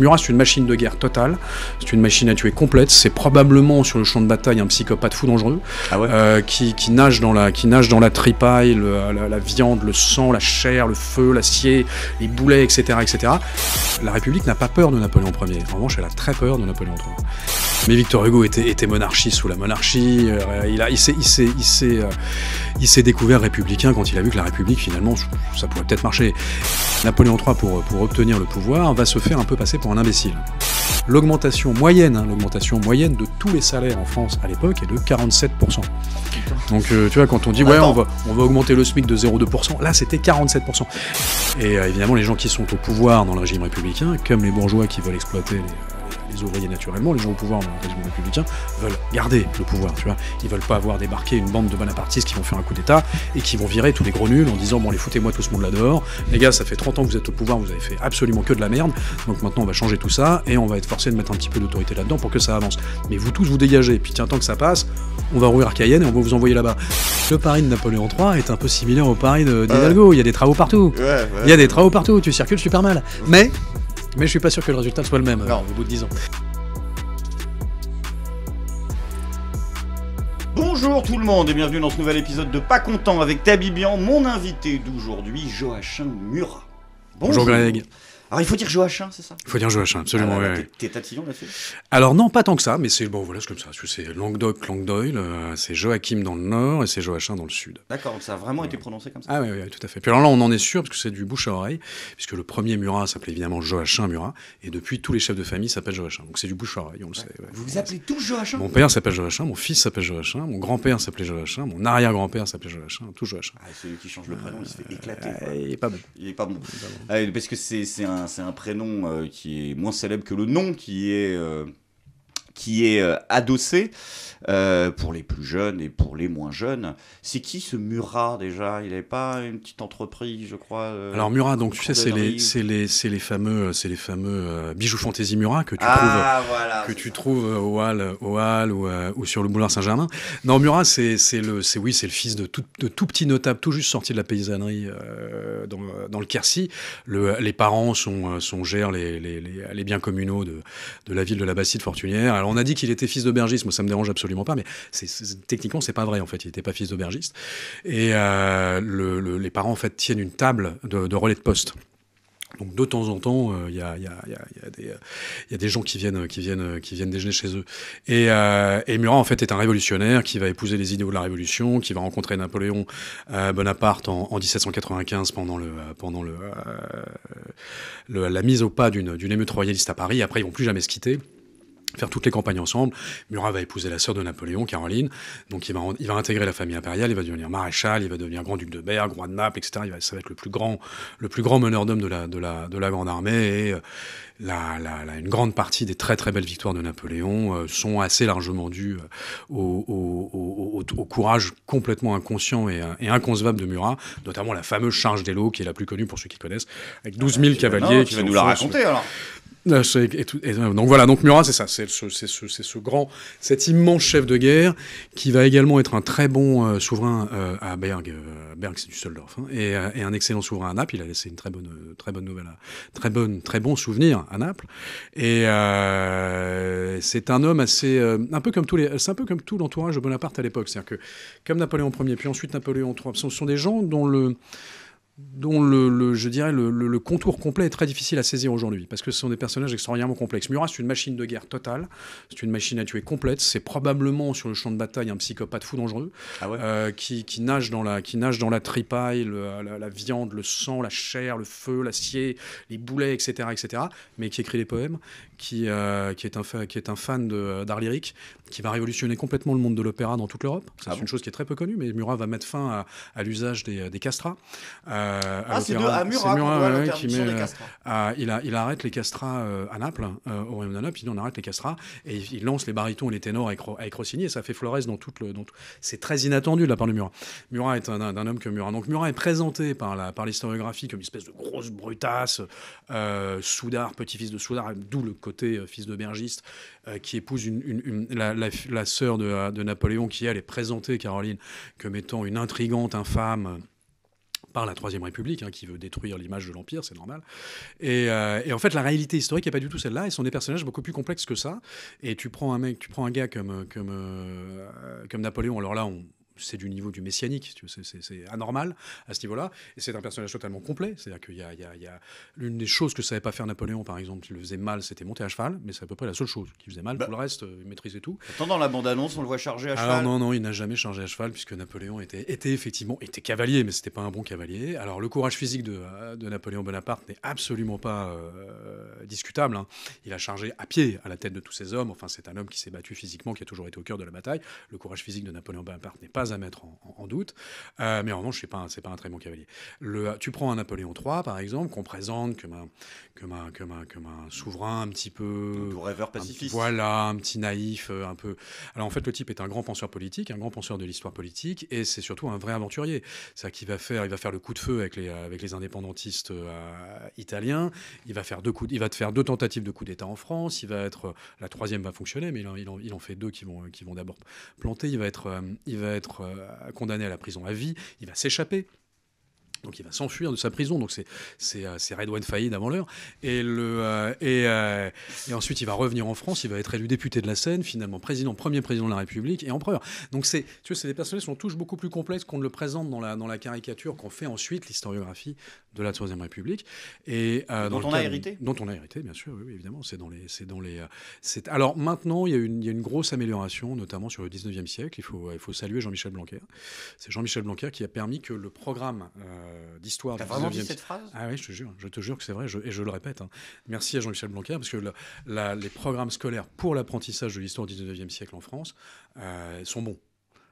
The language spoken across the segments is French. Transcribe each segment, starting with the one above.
Murat, c'est une machine de guerre totale, c'est une machine à tuer complète, c'est probablement sur le champ de bataille un psychopathe fou dangereux, ah euh, qui, nage dans la, qui nage dans la tripaille, la, viande, le sang, la chair, le feu, l'acier, les boulets, etc. etc. La République n'a pas peur de Napoléon Ier, en revanche elle a très peur de Napoléon III. Mais Victor Hugo était, était monarchiste sous la monarchie. il, s'est, découvert républicain quand il a vu que la République, finalement, ça pourrait peut-être marcher. Napoléon III, pour, obtenir le pouvoir, va se faire un peu passer pour un imbécile. L'augmentation moyenne, hein, l'augmentation moyenne de tous les salaires en France à l'époque est de 47%. Donc euh, tu vois, quand on dit ouais, on va, augmenter le SMIC de 0,2%, là c'était 47%. Et euh, évidemment, les gens qui sont au pouvoir dans le régime républicain, comme les bourgeois qui veulent exploiter les, les ouvriers naturellement, les gens au pouvoir dans le républicain, veulent garder le pouvoir, tu vois. Ils veulent pas avoir débarqué une bande de bonapartistes qui vont faire un coup d'État et qui vont virer tous les gros nuls en disant bon les foutez-moi tout ce monde là dehors, les gars ça fait 30 ans que vous êtes au pouvoir, vous avez fait absolument que de la merde, donc maintenant on va changer tout ça et on va être forcé de mettre un petit peu d'autorité là-dedans pour que ça avance. Mais vous tous vous dégagez, puis tiens tant que ça passe, on va rouvrir Cayenne et on va vous envoyer là-bas. Le pari de Napoléon III est un peu similaire au pari d'Hidalgo, il y a des travaux partout. Il y a des travaux partout, tu circules super mal. Mais mais je suis pas sûr que le résultat soit le même euh, au bout de 10 ans. Bonjour tout le monde et bienvenue dans ce nouvel épisode de Pas Content avec Tabibian, mon invité d'aujourd'hui, Joachim Murat. Bonjour, Bonjour Greg. Alors il faut dire Joachim, c'est ça Il faut dire Joachim, absolument. Ah, t'es tatillon là-dessus Alors non, pas tant que ça, mais c'est bon, voilà, c'est comme ça. C'est Languedoc, Languedoyle, euh, c'est Joachim dans le nord et c'est Joachim dans le sud. D'accord, ça a vraiment été prononcé comme ça. Ah oui, oui, tout à fait. Puis alors là, on en est sûr parce que c'est du bouche à oreille, puisque le premier Murat s'appelait évidemment Joachim Murat, et depuis tous les chefs de famille s'appellent Joachim. Donc c'est du bouche à oreille, on le sait. Vous vous appelez tous Joachim Mon père s'appelle Joachim, mon fils s'appelle Joachim, mon grand-père s'appelait Joachim, mon arrière-grand-père s'appelait Joachim, tout Joachim. Ah, celui qui change le prénom, il se fait euh, il est pas bon. Il pas bon. Ah, parce que c'est un c'est un, prénom euh, qui est moins célèbre que le nom qui est, euh, qui est euh, adossé. Euh, pour les plus jeunes et pour les moins jeunes. C'est qui ce Murat déjà Il n'avait pas une petite entreprise, je crois. Euh, Alors Murat, donc tu sais, c'est les, c'est les, c'est les fameux, euh, c'est les fameux bijoux fantaisie Murat que tu ah, trouves, que tu trouves au Hall, au ou, sur le boulevard Saint-Germain. Non, Murat, c'est, c'est le, c'est oui, c'est le fils de tout, petit notable, tout juste sorti de la paysannerie dans, le Quercy. les parents sont, sont gèrent les, les, biens communaux de, la ville de la Bastide Fortunière. Alors on a dit qu'il était fils Moi, ça me dérange absolument mais c'est, techniquement, c'est pas vrai en fait. Il n'était pas fils d'aubergiste. Et euh, les parents en fait tiennent une table de, relais de poste. Donc de temps en temps, il y, a, des gens qui viennent, déjeuner chez eux. Euh, et, Murat, en fait, est un révolutionnaire qui va épouser les idéaux de la Révolution, qui va rencontrer Napoléon euh, Bonaparte en, 1795 pendant, la mise au pas d'une, d'une émeute royaliste à Paris. Après, ils vont plus jamais se quitter faire toutes les campagnes ensemble. Murat va épouser la sœur de Napoléon, Caroline. Donc il va, il va intégrer la famille impériale, il va devenir maréchal, il va devenir grand-duc de Berg, roi de Naples, etc. Il va, ça va être le plus grand, le plus grand meneur d'hommes de la, de, la, de la Grande Armée. Et euh, la, la, une grande partie des très très belles victoires de Napoléon euh, sont assez largement dues euh, au, au, courage complètement inconscient et, inconcevable de Murat, notamment la fameuse charge des qui est la plus connue pour ceux qui connaissent, avec 12 ah, 000 bah, cavaliers. qui va vas nous la raconter alors euh, euh, donc voilà, donc Murat, c'est ça, c'est ce, grand, cet immense chef de guerre qui va également être un très bon euh, souverain à Berg, Berg c'est du Soldorf, hein, et, un excellent souverain à Naples. Il a laissé une très bonne, très bonne nouvelle, très bonne, très bon souvenir à Naples. Et c'est un homme assez, un peu comme tous les, c'est un peu comme tout l'entourage de Bonaparte à l'époque, c'est-à-dire que comme Napoléon Ier, puis ensuite Napoléon III, ce sont des gens dont le dont le, je dirais le, contour complet est très difficile à saisir aujourd'hui, parce que ce sont des personnages extraordinairement complexes. Murat, c'est une machine de guerre totale, c'est une machine à tuer complète, c'est probablement sur le champ de bataille un psychopathe fou dangereux, ah euh, qui, nage dans la, qui nage dans la tripaille, la, la, viande, le sang, la chair, le feu, l'acier, les boulets, etc., etc., mais qui écrit des poèmes, qui, euh, qui, est, un qui est un fan euh, d'art lyrique, qui va révolutionner complètement le monde de l'opéra dans toute l'Europe. Ah c'est une chose qui est très peu connue, mais Murat va mettre fin à, l'usage des, des, castras. Euh, ah, c'est Murat, Murat qui met, il, arrête les castras à Naples, au Royaume de Naples, il dit on arrête les castras, et il, lance les baritons et les ténors avec, Rossini, et ça fait Flores dans tout le... C'est très inattendu de la part de Murat. Murat est un, homme que Murat. Donc Murat est présenté par par l'historiographie comme une espèce de grosse brutasse, Soudard, petit-fils de Soudard, d'où le côté côté, euh, fils d'aubergiste, euh, qui épouse la, la, sœur euh, de, Napoléon, qui elle est présentée, Caroline, comme étant une intrigante infâme par la Troisième République, hein, qui veut détruire l'image de l'Empire, c'est normal. Et, en fait, la réalité historique n'est pas du tout celle-là. Et sont des personnages beaucoup plus complexes que ça. Et tu prends un mec, tu prends un gars comme, comme Napoléon. Alors là, on, c'est du niveau du messianique, c'est anormal à ce niveau-là. Et c'est un personnage totalement complet. C'est-à-dire qu'il y a, l'une des choses que savait pas faire Napoléon, par exemple, qui le faisait mal, c'était monter à cheval, mais c'est à peu près la seule chose qui faisait mal. Pour bah le reste, euh, il maîtrisait tout. Attends, dans la bande-annonce, on le voit chargé à ah cheval. non, non, il n'a jamais chargé à cheval puisque Napoléon était, effectivement était cavalier, mais c'était pas un bon cavalier. Alors le courage physique de, Napoléon Bonaparte n'est absolument pas euh, discutable. Hein. Il a chargé à pied à la tête de tous ses hommes. Enfin, c'est un homme qui s'est battu physiquement, qui a toujours été au cœur de la bataille. Le courage physique de Napoléon Bonaparte n'est pas à mettre en, doute. Euh, mais en revanche, ce n'est pas, un, pas un très bon cavalier. Le, tu prends un Napoléon III, par exemple, qu'on présente comme un, comme, un, comme, comme un souverain un petit peu. rêveur pacifiste. voilà, un petit naïf, euh, un peu. Alors en fait, le type est un grand penseur politique, un grand penseur de l'histoire politique, et c'est surtout un vrai aventurier. cest à qui va faire, il va faire le coup de feu avec les, avec les indépendantistes euh, italiens, il va, faire deux coups, il va te faire deux tentatives de coup d'État en France, il va être. La troisième va fonctionner, mais il en, il en, il en fait deux qui vont, qui vont d'abord planter. Il va être. il va être euh, condamné à la prison à vie, il va s'échapper, donc il va s'enfuir de sa prison, donc c'est c'est euh, Redouane Faïd avant l'heure. Et, le, euh, euh, et, ensuite il va revenir en France, il va être élu député de la Seine, finalement président, premier président de la République et empereur. Donc c'est tu vois, c'est des personnages sont tous beaucoup plus complexes qu'on ne le présente dans la, dans la caricature qu'on fait ensuite l'historiographie de la Troisième République et dont on a hérité. Dont on a hérité, bien sûr, évidemment. C'est dans les c'est dans les c'est alors maintenant il y, a une, il y a une grosse amélioration, notamment sur le 19e siècle. Il faut il faut saluer Jean-Michel Blanquer. C'est Jean-Michel Blanquer qui a permis que le programme euh, d'histoire. T'as vraiment 19e... cette phrase Ah oui, je te jure, je te jure que c'est vrai, et je le répète. Hein. Merci à Jean-Michel Blanquer, parce que les programmes scolaires pour l'apprentissage de l'histoire du 19e siècle en France euh, sont bons.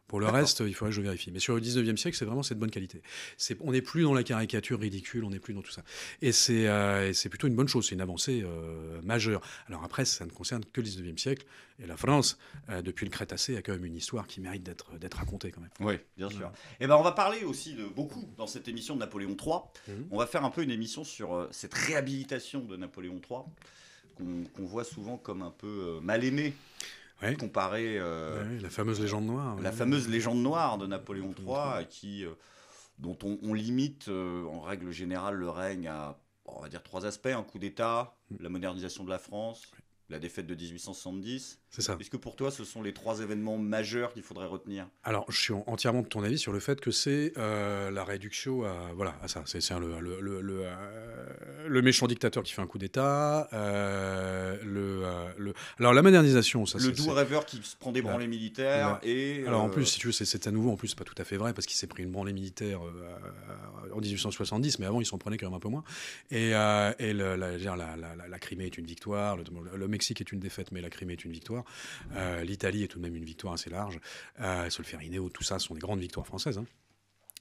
Pour le reste, il faudrait que je vérifie. Mais sur le 19e siècle, c'est vraiment cette bonne qualité. on n'est plus dans la caricature ridicule, on n'est plus dans tout ça. Et c'est euh, plutôt une bonne chose, c'est une avancée euh, majeure. Alors après, ça ne concerne que le 19e siècle. Et la France, euh, depuis le Crétacé, a quand même une histoire qui mérite d'être racontée quand même. Oui, bien sûr. Et eh ben, on va parler aussi de beaucoup dans cette émission de Napoléon III. Mhm. On va faire un peu une émission sur cette réhabilitation de Napoléon III qu'on voit souvent comme un peu mal aimée Comparer euh, la fameuse légende noire. La fameuse légende noire de Napoléon III, qui, euh, dont on, limite euh, en règle générale le règne à, on va dire, trois aspects un coup d'État, mm. la modernisation de la France la défaite de 1870. C'est ça. Est-ce que pour toi, ce sont les trois événements majeurs qu'il faudrait retenir Alors, je suis entièrement de ton avis sur le fait que c'est euh, la réduction à, voilà, à ça. C'est le, euh, le, méchant dictateur qui fait un coup d'État. Euh, le, alors, la modernisation, ça Le doux rêveur qui se prend des branlées militaires. et, alors, en plus, si tu veux, c'est à nouveau, en plus, pas tout à fait vrai, parce qu'il s'est pris une branlée militaire en 1870, mais avant, il s'en prenait quand même un peu moins. Et, la, la, la, Crimée est une victoire, le, Mexique est une défaite, mais la Crimée est une victoire. Euh, L'Italie est tout de même une victoire assez large. Euh, Solferineo, tout ça sont des grandes victoires françaises. Hein.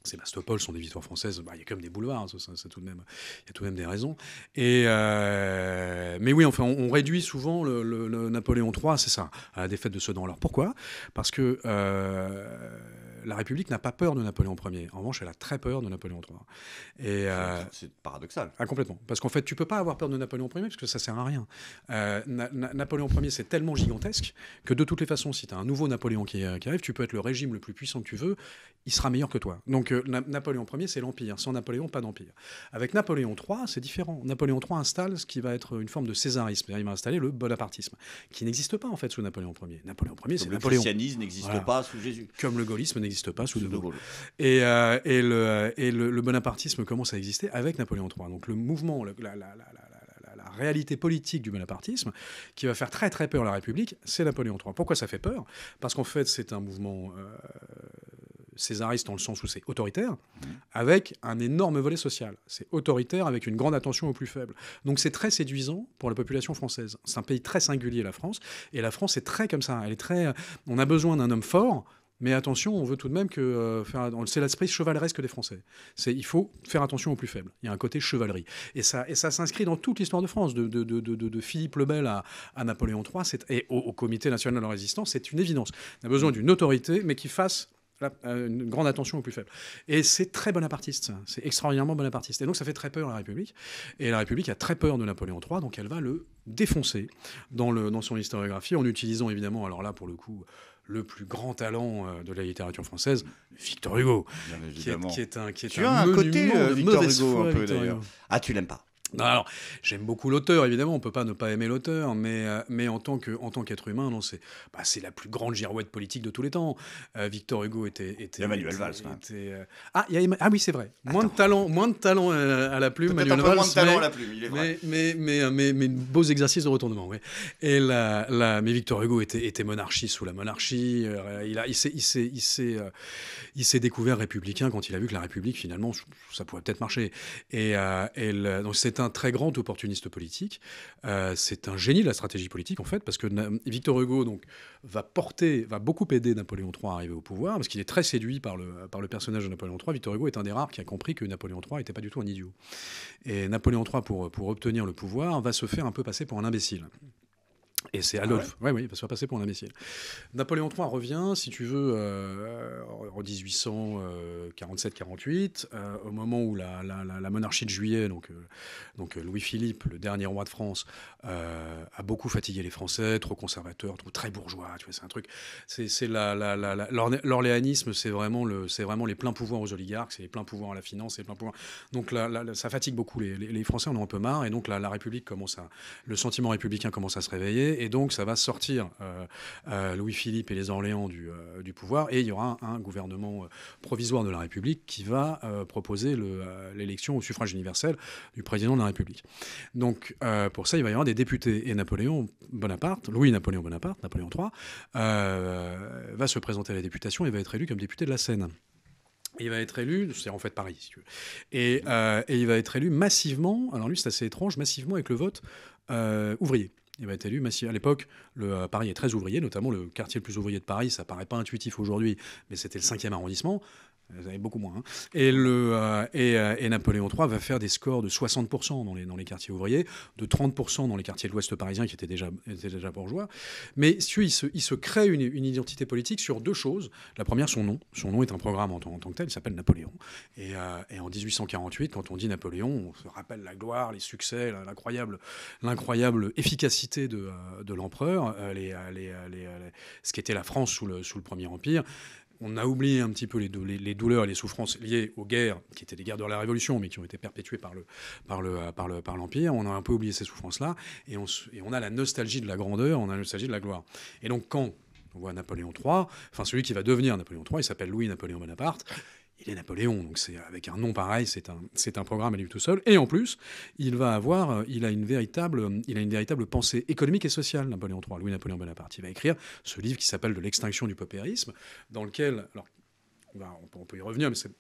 Sébastopol sont des victoires françaises, bah, il y a quand même des boulevards, il hein, tout de même, y a tout de même des raisons. Et, euh, mais oui, enfin, on, réduit souvent le, Napoléon III, c'est ça, à la défaite de Sedan. Alors pourquoi Parce que euh, la République n'a pas peur de Napoléon Ier. En revanche, elle a très peur de Napoléon III. Euh, c'est paradoxal. Ah, complètement. Parce qu'en fait, tu peux pas avoir peur de Napoléon Ier parce que ça sert à rien. Euh, Napoléon Ier, c'est tellement gigantesque que de toutes les façons, si tu as un nouveau Napoléon euh, qui, arrive, tu peux être le régime le plus puissant que tu veux, il sera meilleur que toi. Donc Napoléon Ier, c'est l'empire. Sans Napoléon, pas d'empire. Avec Napoléon III, c'est différent. Napoléon III installe ce qui va être une forme de césarisme. Il va installer le bonapartisme, qui n'existe pas en fait sous Napoléon Ier. Napoléon Ier, c'est Le christianisme n'existe pas sous Jésus. Comme le gaullisme n'existe pas sous, De Gaulle. Et, euh, et, le, euh, et le, bonapartisme commence à exister avec Napoléon III. Donc le mouvement, la, réalité politique du bonapartisme, qui va faire très très peur à la République, c'est Napoléon III. Pourquoi ça fait peur Parce qu'en fait, c'est un mouvement euh, césariste dans le sens où c'est autoritaire, mmh. avec un énorme volet social. C'est autoritaire avec une grande attention aux plus faibles. Donc c'est très séduisant pour la population française. C'est un pays très singulier, la France, et la France est très comme ça. Elle est très. On a besoin d'un homme fort mais attention, on veut tout de même que euh, C'est l'esprit chevaleresque des Français. il faut faire attention aux plus faibles. Il y a un côté chevalerie. Et ça, et ça s'inscrit dans toute l'histoire de France, de, de, Philippe le Bel à, Napoléon III, et au, Comité national de la résistance, c'est une évidence. On a besoin d'une autorité, mais qui fasse euh, une grande attention aux plus faibles. Et c'est très bonapartiste, c'est extraordinairement bonapartiste. Et donc ça fait très peur à la République. Et la République a très peur de Napoléon III, donc elle va le défoncer dans, le, dans son historiographie en utilisant évidemment, alors là pour le coup, le plus grand talent euh, de la littérature française, Victor Hugo. Bien évidemment. Qui est, qui un, tu as un côté euh, Victor Hugo un peu d'ailleurs. Ah, tu l'aimes pas non, alors, j'aime beaucoup l'auteur, évidemment, on peut pas ne pas aimer l'auteur, mais, euh, mais en tant qu'être humain, non, c'est bah, la plus grande girouette politique de tous les temps. Euh, Victor Hugo était. était euh, ah, il Valls, ah, oui, c'est vrai. Moins de, talent, moins de talent à la plume, moins de talent mais, à la plume, il est vrai. Mais, mais, mais, beaux exercices de retournement, Et la, mais Victor Hugo était, était monarchie sous la monarchie. il a, il s'est découvert républicain quand il a vu que la République, finalement, ça pouvait peut-être marcher. Et, et donc, c'était c'est un très grand opportuniste politique. Euh, c'est un génie de la stratégie politique, en fait, parce que Victor Hugo donc, va porter, va beaucoup aider Napoléon III à arriver au pouvoir, parce qu'il est très séduit par le, personnage de Napoléon III. Victor Hugo est un des rares qui a compris que Napoléon III n'était pas du tout un idiot. Et Napoléon III, pour obtenir le pouvoir, va se faire un peu passer pour un imbécile. Et c'est Adolphe. Oui Oui, oui, parce qu'on va passer pour un imbécile. Napoléon III revient, si tu veux, euh, en 1847-48, euh, au moment où la, monarchie de Juillet, donc, euh, donc Louis-Philippe, le dernier roi de France, a beaucoup fatigué les Français, trop conservateurs, trop très bourgeois. Tu vois, c'est un truc. C'est l'orléanisme, c'est vraiment le, vraiment les pleins pouvoirs aux oligarques, c'est les pleins pouvoirs à la finance, c'est les pleins pouvoirs. Donc ça fatigue beaucoup les, Français, on en a un peu marre, et donc la République commence le sentiment républicain commence à se réveiller et donc ça va sortir euh, euh, Louis-Philippe et les Orléans euh, du, pouvoir, et il y aura un, gouvernement provisoire de la République qui va proposer l'élection au suffrage universel du président de la République. Donc pour ça, il va y avoir des députés, et Napoléon Bonaparte, Louis-Napoléon Bonaparte, Napoléon III, va se présenter à la députation et va être élu comme député de la Seine. il va être élu, c'est en fait Paris, si tu veux. Et, il va être élu massivement, alors lui c'est assez étrange, massivement avec le vote ouvrier il va être élu À l'époque, le, euh, Paris est très ouvrier, notamment le quartier le plus ouvrier de Paris. Ça paraît pas intuitif aujourd'hui, mais c'était le cinquième arrondissement. Vous avez beaucoup moins. Hein. Et, le, euh, euh, et, Napoléon III va faire des scores de 60% dans les, dans les quartiers ouvriers, de 30% dans les quartiers de l'Ouest parisien qui étaient déjà, étaient déjà bourgeois. Mais il, se, il se crée une, identité politique sur deux choses. La première, son nom. Son nom est un programme en, tant que tel, il s'appelle Napoléon. Et, euh, en 1848, quand on dit Napoléon, on se rappelle la gloire, les succès, l'incroyable, l'incroyable efficacité de, de l'empereur, les, les, ce qu'était la France sous le, sous le Premier Empire on a oublié un petit peu les, douleurs et les souffrances liées aux guerres, qui étaient des guerres de la Révolution, mais qui ont été perpétuées par, le, par, le, par, par l'Empire. On a un peu oublié ces souffrances-là, et on, et on a la nostalgie de la grandeur, on a la nostalgie de la gloire. Et donc quand on voit Napoléon III, enfin celui qui va devenir Napoléon III, il s'appelle Louis Napoléon Bonaparte, il est Napoléon, donc c'est avec un nom pareil, c'est un, c'est un programme à lui tout seul. Et en plus, il va avoir, euh, il a une véritable, euh, il a une véritable pensée économique et sociale. Napoléon III, Louis Napoléon Bonaparte, il va écrire ce livre qui s'appelle De l'extinction du paupérisme, dans lequel, alors on, peut y revenir, mais c'est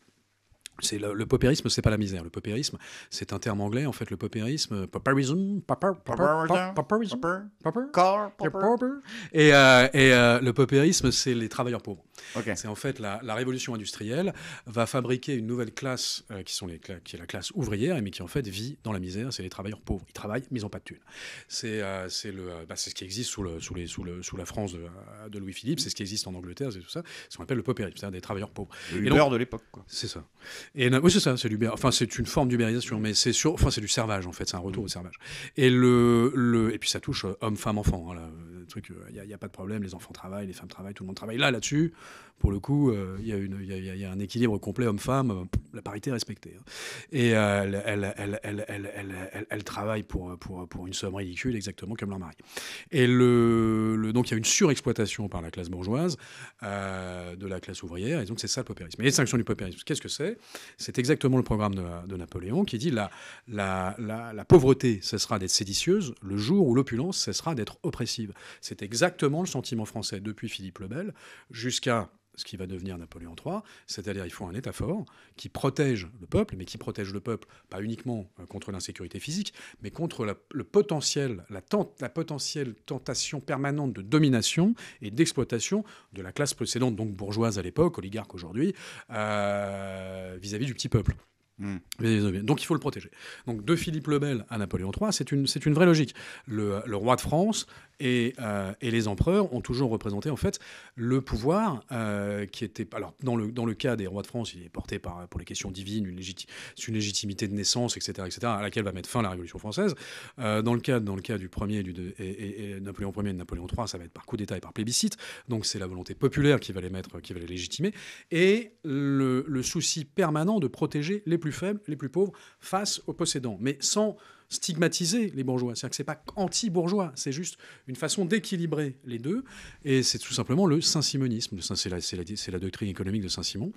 le, paupérisme, ce c'est pas la misère. Le paupérisme, c'est un terme anglais. En fait, le paupérisme, pauper, Et, euh, et euh, le paupérisme, c'est les travailleurs pauvres. C'est en fait la, révolution industrielle va fabriquer une nouvelle classe euh, qui, sont les, qui est la classe ouvrière, mais qui en fait vit dans la misère. C'est les travailleurs pauvres. Ils travaillent, mais ils n'ont pas de thunes. C'est le, bah, c'est ce qui existe sous, le, sous, les, sous, le, sous la France de, Louis Philippe. C'est ce qui existe en Angleterre, c'est tout ça. C'est ce qu'on appelle le paupérisme, c'est-à-dire des travailleurs pauvres. et l'heure de l'époque. C'est ça oui, c'est ça, c'est Enfin, c'est une forme d'ubérisation, mais c'est sur, enfin, c'est du servage en fait, c'est un retour au servage. Et le, et puis ça touche euh, homme, femme, enfant truc, il euh, n'y a, pas de problème, les enfants travaillent, les femmes travaillent, tout le monde travaille. Là, là-dessus, pour le coup, il euh, y, y, a, y, a, un équilibre complet homme-femme, euh, la parité est respectée. Hein. Et elle, elle, elle, elle, travaille pour, pour, pour, une somme ridicule, exactement comme leur mari. Et le, le donc, il y a une surexploitation par la classe bourgeoise de la classe ouvrière, et donc c'est ça le paupérisme. Et les sanctions du paupérisme, qu'est-ce que c'est C'est exactement le programme de, Napoléon qui dit la, la, la, la pauvreté cessera d'être séditieuse le jour où l'opulence cessera d'être oppressive. C'est exactement le sentiment français depuis Philippe le Bel jusqu'à ce qui va devenir Napoléon III, c'est-à-dire il faut un État fort qui protège le peuple, mais qui protège le peuple pas uniquement euh, contre l'insécurité physique, mais contre la, le potentiel, la, potentielle tentation permanente de domination et d'exploitation de la classe précédente, donc bourgeoise à l'époque, oligarque aujourd'hui, euh, vis-à-vis du petit peuple. Hmm. Donc il faut le protéger. Donc de Philippe le Bel à Napoléon III, c'est une, une vraie logique. le, roi de France euh, et, les empereurs ont toujours représenté en fait le pouvoir euh, qui était. Alors, dans le, dans le cas des rois de France, il est porté par, pour les questions divines, une, une légitimité de naissance, etc., etc., à laquelle va mettre fin la Révolution française. Euh, dans, le cas, dans le cas du premier et, du de, et, et, Napoléon Ier et Napoléon III, ça va être par coup d'État et par plébiscite. Donc, c'est la volonté populaire qui va les mettre, qui va les légitimer. Et le, le souci permanent de protéger les plus faibles, les plus pauvres, face aux possédants. Mais sans stigmatiser les bourgeois. C'est-à-dire que c'est pas anti-bourgeois, c'est juste une façon d'équilibrer les deux. Et c'est tout simplement le saint-simonisme. C'est la, la, doctrine économique de Saint-Simon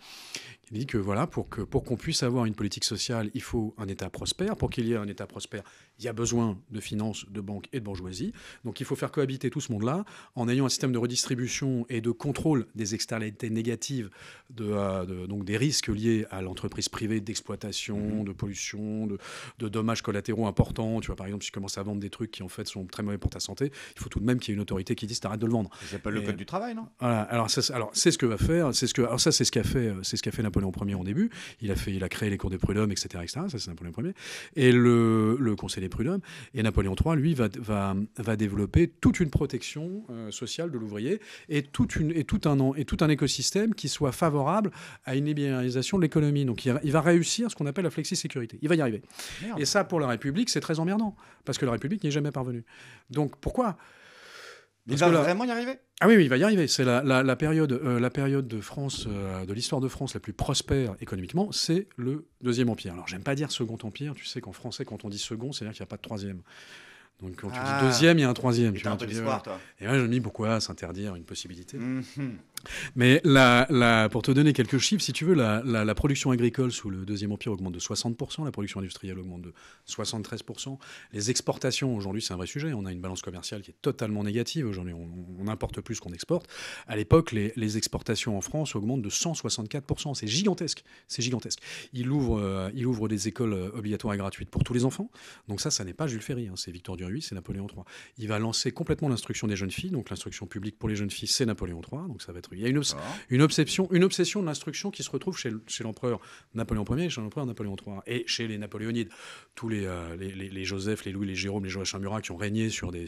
il dit que voilà, pour qu'on pour qu'on puisse avoir une politique sociale, il faut un État prospère. Pour qu'il y ait un État prospère, il y a besoin de finances, de banques et de bourgeoisie. Donc il faut faire cohabiter tout ce monde-là en ayant un système de redistribution et de contrôle des externalités négatives, de, euh, donc des risques liés à l'entreprise privée d'exploitation, mhm. de pollution, de, de, dommages collatéraux importants. Tu vois, par exemple, si tu commences à vendre des trucs qui en fait sont très mauvais pour ta santé, il faut tout de même qu'il y ait une autorité qui dise t'arrêtes de le vendre. C'est pas le code du travail, non voilà, Alors, alors c'est ce que va faire, c'est ce que, alors ça c'est ce qu'a fait, euh, c'est ce qu'a fait Napoléon Ier en début. Il a, fait, créé les cours des prud'hommes, etc., etc. Ça, c'est Napoléon Ier. Et le, conseil des prud'hommes. Et Napoléon III, lui, va, va, développer toute une protection euh, sociale de l'ouvrier et, et, tout un, et tout un écosystème qui soit favorable à une libéralisation de l'économie. Donc, il, va réussir ce qu'on appelle la flexi-sécurité. Il va y arriver. Et ça, pour la République, c'est très emmerdant, parce que la République n'y est jamais parvenue. Donc, pourquoi il va vraiment y arriver Ah oui, oui, il va y arriver. C'est la, période, euh, la période de France, euh, de l'histoire de France la plus prospère économiquement, c'est le Deuxième Empire. Alors, j'aime pas dire Second Empire. Tu sais qu'en français, quand on dit second, c'est-à-dire qu'il n'y a pas de troisième. Donc quand tu dis ah. deuxième, il y a un troisième. Tu un peu d'espoir, toi. Et moi, je me dis pourquoi s'interdire une possibilité mhm. Mais pour te donner quelques chiffres, si tu veux, la, production agricole sous le Deuxième Empire augmente de 60%, la production industrielle augmente de 73%. Les exportations, aujourd'hui, c'est un vrai sujet. On a une balance commerciale qui est totalement négative. Aujourd'hui, on, on, importe plus qu'on exporte. À l'époque, les, exportations en France augmentent de 164%. C'est gigantesque. C'est gigantesque. Il ouvre, euh, il ouvre des écoles euh, obligatoires et gratuites pour tous les enfants. Donc ça, ça n'est pas Jules Ferry. Hein. C'est Victor lui, c'est Napoléon III. Il va lancer complètement l'instruction des jeunes filles, donc l'instruction publique pour les jeunes filles, c'est Napoléon III. Donc ça va être. Il y a une, obsession, une obsession de l'instruction qui se retrouve chez, l'empereur Napoléon Ier et chez l'empereur Napoléon III et chez les Napoléonides, tous euh, les, les, Joseph, les Louis, les Jérôme, les Joachim Murat qui ont régné sur des,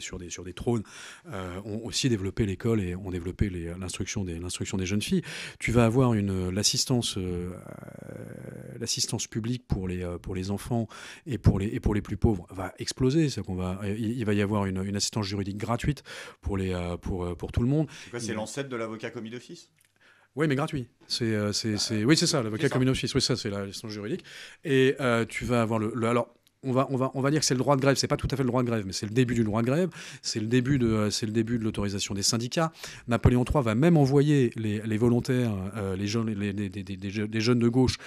trônes euh, ont aussi développé l'école et ont développé l'instruction des, jeunes filles. Tu vas avoir euh, l'assistance, publique pour les, enfants et pour les, et pour les plus pauvres va exploser. C'est qu'on va il, va y avoir une, assistance juridique gratuite pour, les, euh, pour, euh, pour tout le monde. C'est l'ancêtre de l'avocat commis d'office oui, mais gratuit. C'est, euh, bah, oui, c'est ça, l'avocat commis d'office. Oui, ça, c'est la juridique. Et tu vas avoir le, alors, on va, on, va, va dire que c'est le droit de grève. Ce n'est pas tout à fait le droit de grève, mais c'est le début du droit de grève. C'est le début de, c'est le début de l'autorisation des syndicats. Napoléon III va même envoyer les, volontaires, les jeunes, les, jeunes de gauche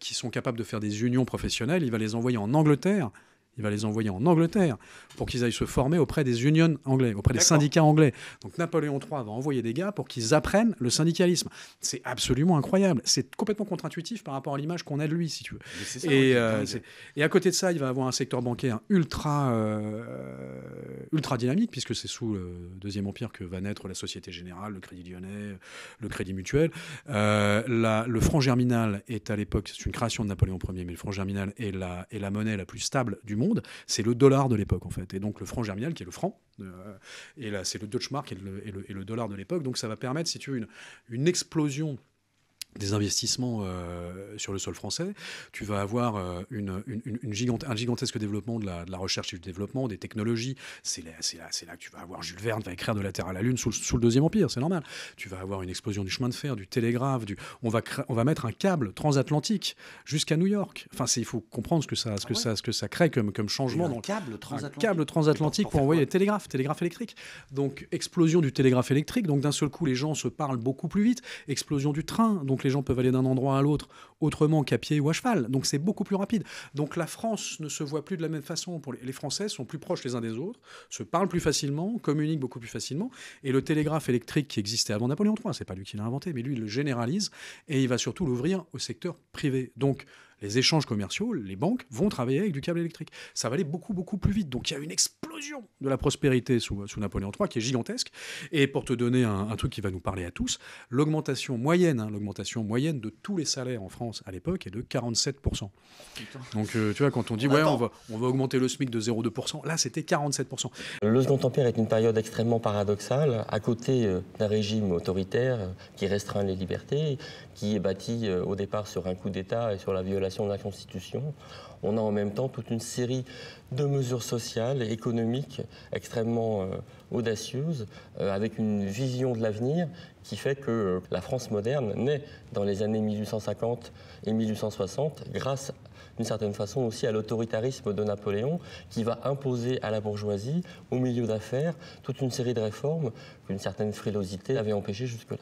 qui sont capables de faire des unions professionnelles. Il va les envoyer en Angleterre il va les envoyer en Angleterre pour qu'ils aillent se former auprès des unions anglais, auprès des syndicats anglais. Donc Napoléon III va envoyer des gars pour qu'ils apprennent le syndicalisme. C'est absolument incroyable. C'est complètement contre-intuitif par rapport à l'image qu'on a de lui, si tu veux. Euh, et, à côté de ça, il va avoir un secteur bancaire ultra, euh, ultra dynamique, puisque c'est sous le Deuxième Empire que va naître la Société Générale, le Crédit Lyonnais, le Crédit Mutuel. Euh, le franc germinal est à l'époque, c'est une création de Napoléon Ier, mais le franc germinal est la, est la monnaie la plus stable du monde c'est le dollar de l'époque en fait. Et donc le franc germinal qui est le franc, euh, et là c'est le Deutschmark et le, et le, dollar de l'époque. Donc ça va permettre, si tu veux, une explosion des investissements euh, sur le sol français. Tu vas avoir euh, une, un gigantesque développement de la, recherche et du développement, des technologies. C'est là, là, là que tu vas avoir Jules Verne va écrire de la Terre à la Lune sous, le Deuxième Empire, c'est normal. Tu vas avoir une explosion du chemin de fer, du télégraphe, On, va on va mettre un câble transatlantique jusqu'à New York. Enfin, il faut comprendre ce que ça, ce ah que ça, ce que ça crée comme, changement. câble transatlantique, câble transatlantique pour, envoyer les télégraphe télégraphes Donc, explosion du télégraphe électrique. Donc, d'un seul coup, les gens se parlent beaucoup plus vite. Explosion du train. Donc, les gens peuvent aller d'un endroit à l'autre autrement qu'à pied ou à cheval. Donc c'est beaucoup plus rapide. Donc la France ne se voit plus de la même façon. Pour les... Français sont plus proches les uns des autres, se parlent plus facilement, communiquent beaucoup plus facilement. Et le télégraphe électrique qui existait avant Napoléon III, c'est pas lui qui l'a inventé, mais lui il le généralise et il va surtout l'ouvrir au secteur privé. Donc les échanges commerciaux, les banques vont travailler avec du câble électrique. Ça va aller beaucoup, beaucoup plus vite. Donc il y a une explosion de la prospérité sous, sous Napoléon III qui est gigantesque. Et pour te donner un, truc qui va nous parler à tous, l'augmentation moyenne, hein, l'augmentation moyenne de tous les salaires en France à l'époque est de 47%. Donc euh, tu vois, quand on dit, ouais, on on va augmenter le SMIC de 0,2%, là c'était 47%. Le Second Empire est une période extrêmement paradoxale, à côté euh, d'un régime autoritaire euh, qui restreint les libertés, qui est bâti euh, au départ sur un coup d'État et sur la violation de la Constitution. On a en même temps toute une série de mesures sociales et économiques extrêmement euh, audacieuses, euh, avec une vision de l'avenir qui fait que la France moderne naît dans les années 1850 et 1860 grâce d'une certaine façon aussi à l'autoritarisme de Napoléon qui va imposer à la bourgeoisie, au milieu d'affaires, toute une série de réformes qu'une certaine frilosité avait empêchées jusque-là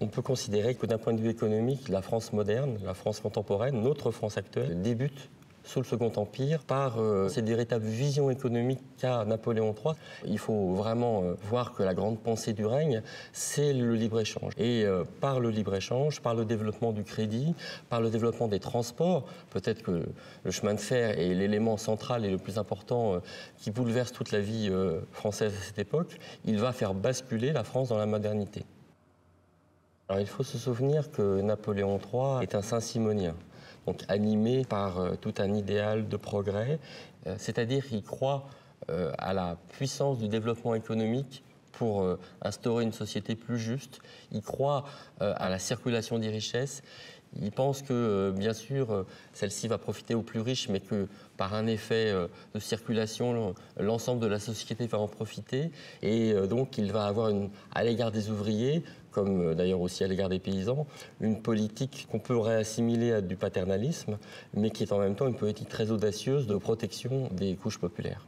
on peut considérer que d'un point de vue économique, la France moderne, la France contemporaine, notre France actuelle, débute sous le Second Empire par euh, cette véritable vision économique qu'a Napoléon III. Il faut vraiment euh, voir que la grande pensée du règne, c'est le libre-échange. Et euh, par le libre-échange, par le développement du crédit, par le développement des transports, peut-être que le chemin de fer est l'élément central et le plus important qui bouleverse toute la vie française à cette époque, il va faire basculer la France dans la modernité il faut se souvenir que Napoléon III est un Saint-Simonien, donc animé par euh, tout un idéal de progrès, euh, c'est-à-dire qu'il croit euh, à la puissance du développement économique pour instaurer une société plus juste, il croit à la circulation des richesses, il pense que, bien sûr, celle-ci va profiter aux plus riches, mais que par un effet de circulation, l'ensemble de la société va en profiter. Et donc, il va avoir, une, à l'égard des ouvriers, comme euh, d'ailleurs aussi à l'égard des paysans, une politique qu'on peut réassimiler à du paternalisme, mais qui est en même temps une politique très audacieuse de protection des couches populaires.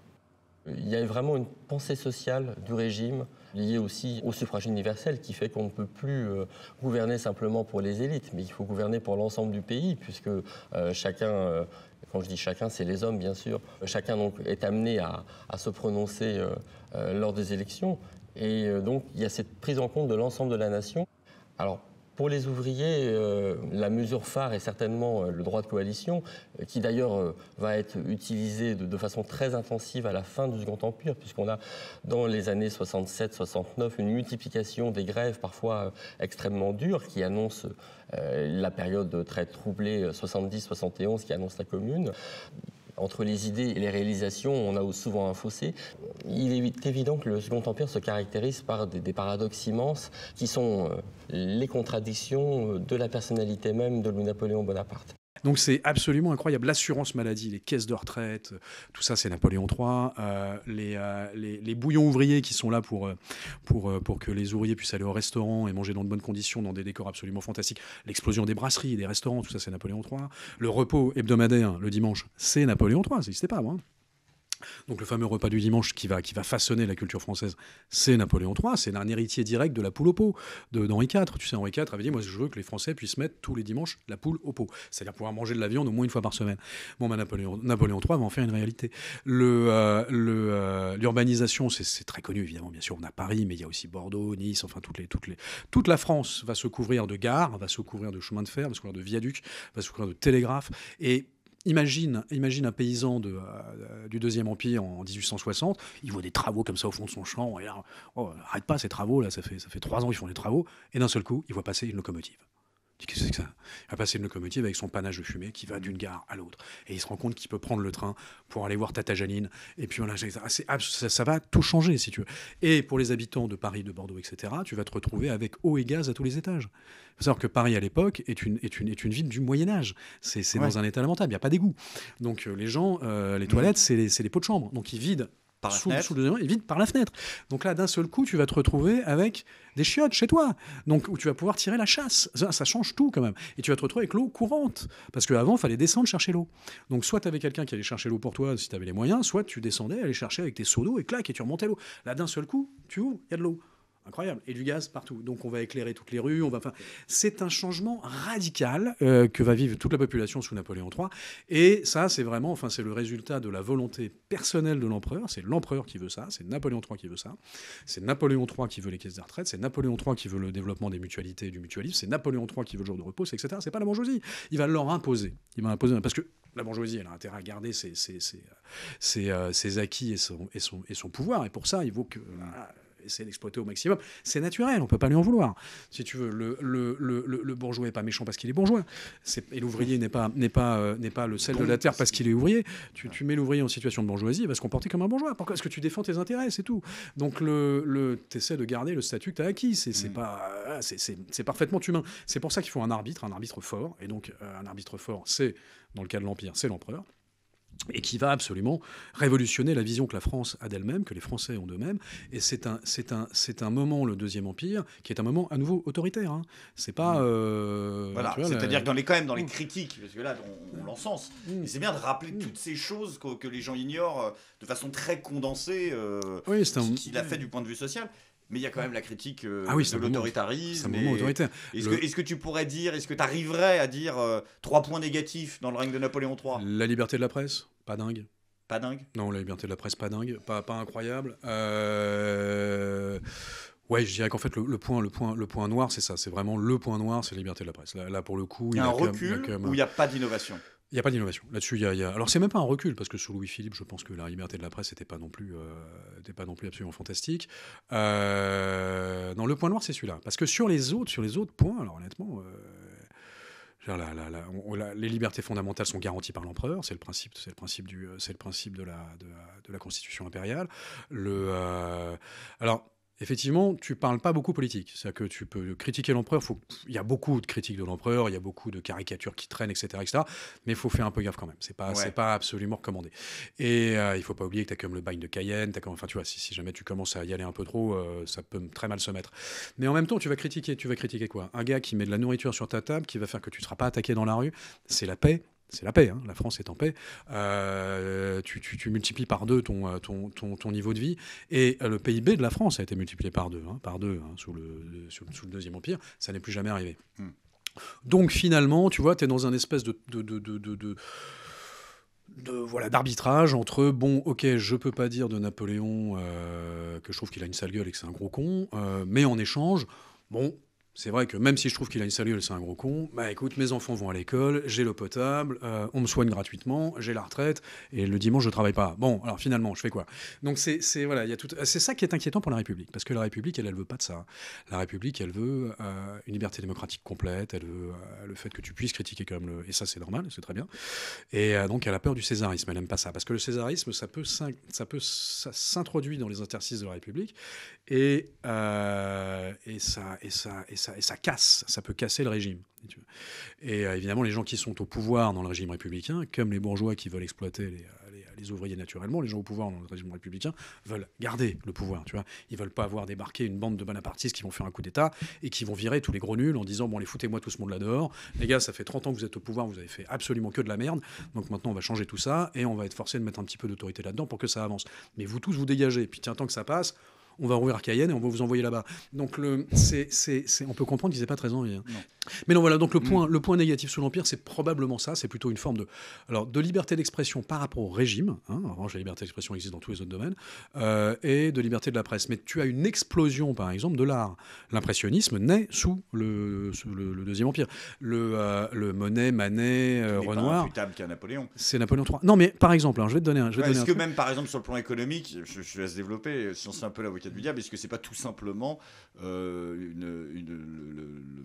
Il y a vraiment une pensée sociale du régime liée aussi au suffrage universel qui fait qu'on ne peut plus euh, gouverner simplement pour les élites, mais il faut gouverner pour l'ensemble du pays, puisque euh, chacun, quand je dis chacun, c'est les hommes bien sûr, chacun donc est amené à se prononcer lors des élections, et euh, donc, il y a cette prise en compte de l'ensemble de la nation. Alors, pour les ouvriers, euh, la mesure phare est certainement euh, le droit de coalition, qui d'ailleurs va être utilisé de, façon très intensive à la fin du Second Empire, puisqu'on a dans les années 67-69 une multiplication des grèves parfois extrêmement dures qui annonce la période très troublée 70-71 qui annonce la Commune entre les idées et les réalisations, on a souvent un fossé. Il est évident que le Second Empire se caractérise par des, paradoxes immenses qui sont euh, les contradictions de la personnalité même de Louis Napoléon Bonaparte. Donc c'est absolument incroyable. L'assurance maladie, les caisses de retraite, euh, tout ça c'est Napoléon III, euh, euh, les, les, bouillons ouvriers qui sont là pour, pour, pour que les ouvriers puissent aller au restaurant et manger dans de bonnes conditions, dans des décors absolument fantastiques, l'explosion des brasseries, des restaurants, tout ça c'est Napoléon III, le repos hebdomadaire le dimanche, c'est Napoléon III, ça n'existait pas moi. Donc le fameux repas du dimanche qui va, qui va façonner la culture française, c'est Napoléon III, c'est un héritier direct de la poule au pot d'Henri IV. Tu sais, Henri IV avait dit, moi je veux que les Français puissent mettre tous les dimanches la poule au pot, c'est-à-dire pouvoir manger de la viande au moins une fois par semaine. Bon, bah, Napoléon, Napoléon III va en faire une réalité. Euh, euh, l'urbanisation, le, le, c'est très connu évidemment, bien sûr, on a Paris, mais il y a aussi Bordeaux, Nice, enfin toutes les, toutes les, toute la France va se couvrir de gares, va se couvrir de chemins de fer, va se couvrir de viaducs, va se couvrir de télégraphes, et imagine, imagine un paysan euh, du Deuxième Empire en 1860, il voit des travaux comme ça au fond de son champ, et oh, arrête pas ces travaux, là, ça fait, ça fait trois ans qu'ils font des travaux, et d'un seul coup, il voit passer une locomotive. Qu'est-ce que ça Il va passer une locomotive avec son panache de fumée qui va d'une gare à l'autre. Et il se rend compte qu'il peut prendre le train pour aller voir Tata Janine. Et puis voilà, ah, ça, ça, va tout changer, si tu veux. Et pour les habitants de Paris, de Bordeaux, etc., tu vas te retrouver avec eau et gaz à tous les étages. Il faut savoir que Paris, à l'époque, est une, est, une, est une ville du Moyen-Âge. C'est dans un état lamentable, il n'y a pas d'égout. Donc euh, les gens, euh, les mmh. toilettes, c'est les, les pots de chambre. Donc ils vident par la sous, fenêtre. vite par la fenêtre. Donc là, d'un seul coup, tu vas te retrouver avec des chiottes chez toi, donc où tu vas pouvoir tirer la chasse. Ça, change tout quand même. Et tu vas te retrouver avec l'eau courante, parce qu'avant, il fallait descendre chercher l'eau. Donc soit tu avais quelqu'un qui allait chercher l'eau pour toi, si tu avais les moyens, soit tu descendais, aller chercher avec tes seaux d'eau, et clac, et tu remontais l'eau. Là, d'un seul coup, tu ouvres, il y a de l'eau incroyable. Et du gaz partout. Donc on va éclairer toutes les rues. On va. Enfin, c'est un changement radical euh, que va vivre toute la population sous Napoléon III. Et ça, c'est vraiment, enfin, c'est le résultat de la volonté personnelle de l'empereur. C'est l'empereur qui veut ça. C'est Napoléon III qui veut ça. C'est Napoléon III qui veut les caisses de retraite. C'est Napoléon III qui veut le développement des mutualités et du mutualisme. C'est Napoléon III qui veut le jour de repos, etc. C'est pas la bourgeoisie. Il va leur imposer. Il va imposer parce que la bourgeoisie, elle a intérêt à garder ses, euh, euh, acquis et son, et, son, et son, pouvoir. Et pour ça, il vaut que essaie d'exploiter au maximum. C'est naturel, on ne peut pas lui en vouloir. Si tu veux, le, bourgeois n'est pas méchant parce qu'il est bourgeois. et l'ouvrier n'est pas, n'est pas, euh, pas le sel de la terre parce qu'il est ouvrier. Tu, tu mets l'ouvrier en situation de bourgeoisie, il va se comporter comme un bourgeois. Pourquoi Parce que tu défends tes intérêts C'est tout. Donc, le, le, tu essaies de garder le statut que tu as acquis. C'est, mmh. pas, euh, c'est, parfaitement humain. C'est pour ça qu'il faut un arbitre, un arbitre fort. Et donc, euh, un arbitre fort, c'est, dans le cas de l'Empire, c'est l'empereur et qui va absolument révolutionner la vision que la France a d'elle-même, que les Français ont d'eux-mêmes. Et c'est un, moment, le deuxième empire, qui est un moment à nouveau autoritaire. Hein. C'est pas. Mmh. Euh, voilà. C'est-à-dire que dans les, quand même dans les mmh. critiques, parce que là, on, mmh. l'encense. c'est bien de rappeler toutes ces choses que, les gens ignorent euh, de façon très condensée. Euh, Qu'il a fait du point de vue social. Mais il y a quand même la critique oui, de l'autoritarisme. Est-ce que, est que, tu pourrais dire, est-ce que tu arriverais à dire euh, trois points négatifs dans le règne de Napoléon III La liberté de la presse, pas dingue. Pas dingue Non, la liberté de la presse, pas dingue, pas, pas incroyable. Euh, ouais, je dirais qu'en fait, le, point, le, point, le point noir, c'est ça. C'est vraiment le point noir, c'est la liberté de la presse. Là, là pour le coup, il y a un recul où il n'y a pas d'innovation. Il n'y a pas d'innovation. Là-dessus, il a. Alors, c'est même pas un recul, parce que sous Louis-Philippe, je pense que la liberté de la presse n'était pas, non plus, euh, pas non plus absolument fantastique. Euh, le point noir, c'est celui-là. Parce que sur les autres, sur les autres points, alors honnêtement. Euh, les libertés fondamentales sont garanties par l'empereur, c'est le principe, c'est le principe du, c'est le principe de la, de constitution impériale. Le, alors effectivement, tu parles pas beaucoup politique. C'est-à-dire que tu peux critiquer l'empereur. Faut... Il y a beaucoup de critiques de l'empereur, il y a beaucoup de caricatures qui traînent, etc. etc. mais il faut faire un peu gaffe quand même. C'est pas, pas absolument recommandé. Et euh, il faut pas oublier que tu as comme le bagne de Cayenne. As Enfin, tu vois, si, jamais tu commences à y aller un peu trop, euh, ça peut très mal se mettre. Mais en même temps, tu vas critiquer. Tu vas critiquer quoi Un gars qui met de la nourriture sur ta table, qui va faire que tu ne seras pas attaqué dans la rue, c'est la paix c'est la paix, hein, la France est en paix, euh, tu, multiplies par deux ton, euh, niveau de vie, et euh, le PIB de la France a été multiplié par deux, hein, par deux hein, sous, le, Deuxième Empire, ça n'est plus jamais arrivé. Hmm. Donc finalement, tu vois, tu es dans un espèce de... de, voilà d'arbitrage entre bon ok je peux pas dire de Napoléon que je trouve qu'il a une sale gueule et que c'est un gros con mais en échange bon c'est vrai que même si je trouve qu'il a une salue, c'est un gros con, bah écoute, mes enfants vont à l'école, j'ai l'eau potable, euh, on me soigne gratuitement, j'ai la retraite, et le dimanche, je travaille pas. Bon, alors finalement, je fais quoi Donc c'est voilà, tout... c'est ça qui est inquiétant pour la République, parce que la République, elle, elle veut pas de ça. La République, elle veut euh, une liberté démocratique complète, elle veut euh, le fait que tu puisses critiquer comme le... Et ça, c'est normal, c'est très bien. Et donc, elle a peur du césarisme, elle aime pas ça, parce que le césarisme, ça peut s'introduire dans les interstices de la République, et, et ça... Et ça, et ça et ça casse, ça peut casser le régime. Et euh, évidemment, les gens qui sont au pouvoir dans le régime républicain, comme les bourgeois qui veulent exploiter euh, les, ouvriers naturellement, les gens au pouvoir dans le régime républicain veulent garder le pouvoir. Tu vois, ils veulent pas avoir débarqué une bande de bonapartistes qui vont faire un coup d'État et qui vont virer tous les gros nuls en disant bon, les foutez-moi tout ce monde là dehors. Les gars, ça fait 30 ans que vous êtes au pouvoir, vous avez fait absolument que de la merde. Donc maintenant, on va changer tout ça et on va être forcé de mettre un petit peu d'autorité là-dedans pour que ça avance. Mais vous tous, vous dégagez. Puis tiens, tant que ça passe on va rouvrir Cayenne et on va vous envoyer là-bas. Donc on peut comprendre qu'ils n'aient pas très envie. Hein. Mais non, voilà, donc mm. le point, négatif sous l'Empire, c'est probablement ça, c'est plutôt une forme de, liberté d'expression par rapport au régime, hein. en revanche la liberté d'expression existe dans tous les autres domaines, euh, et de liberté de la presse. Mais tu as une explosion, par exemple, de l'art. L'impressionnisme naît sous le, Deuxième Empire. Le, euh, le Monet, Manet, euh, Renoir. C'est Napoléon. C'est Napoléon III. Non, mais par exemple, hein, je vais te donner un. Je est-ce que même, par exemple, sur le plan économique, je, je laisse développer, si on sait un peu la diable Est-ce que c'est pas tout simplement euh, une,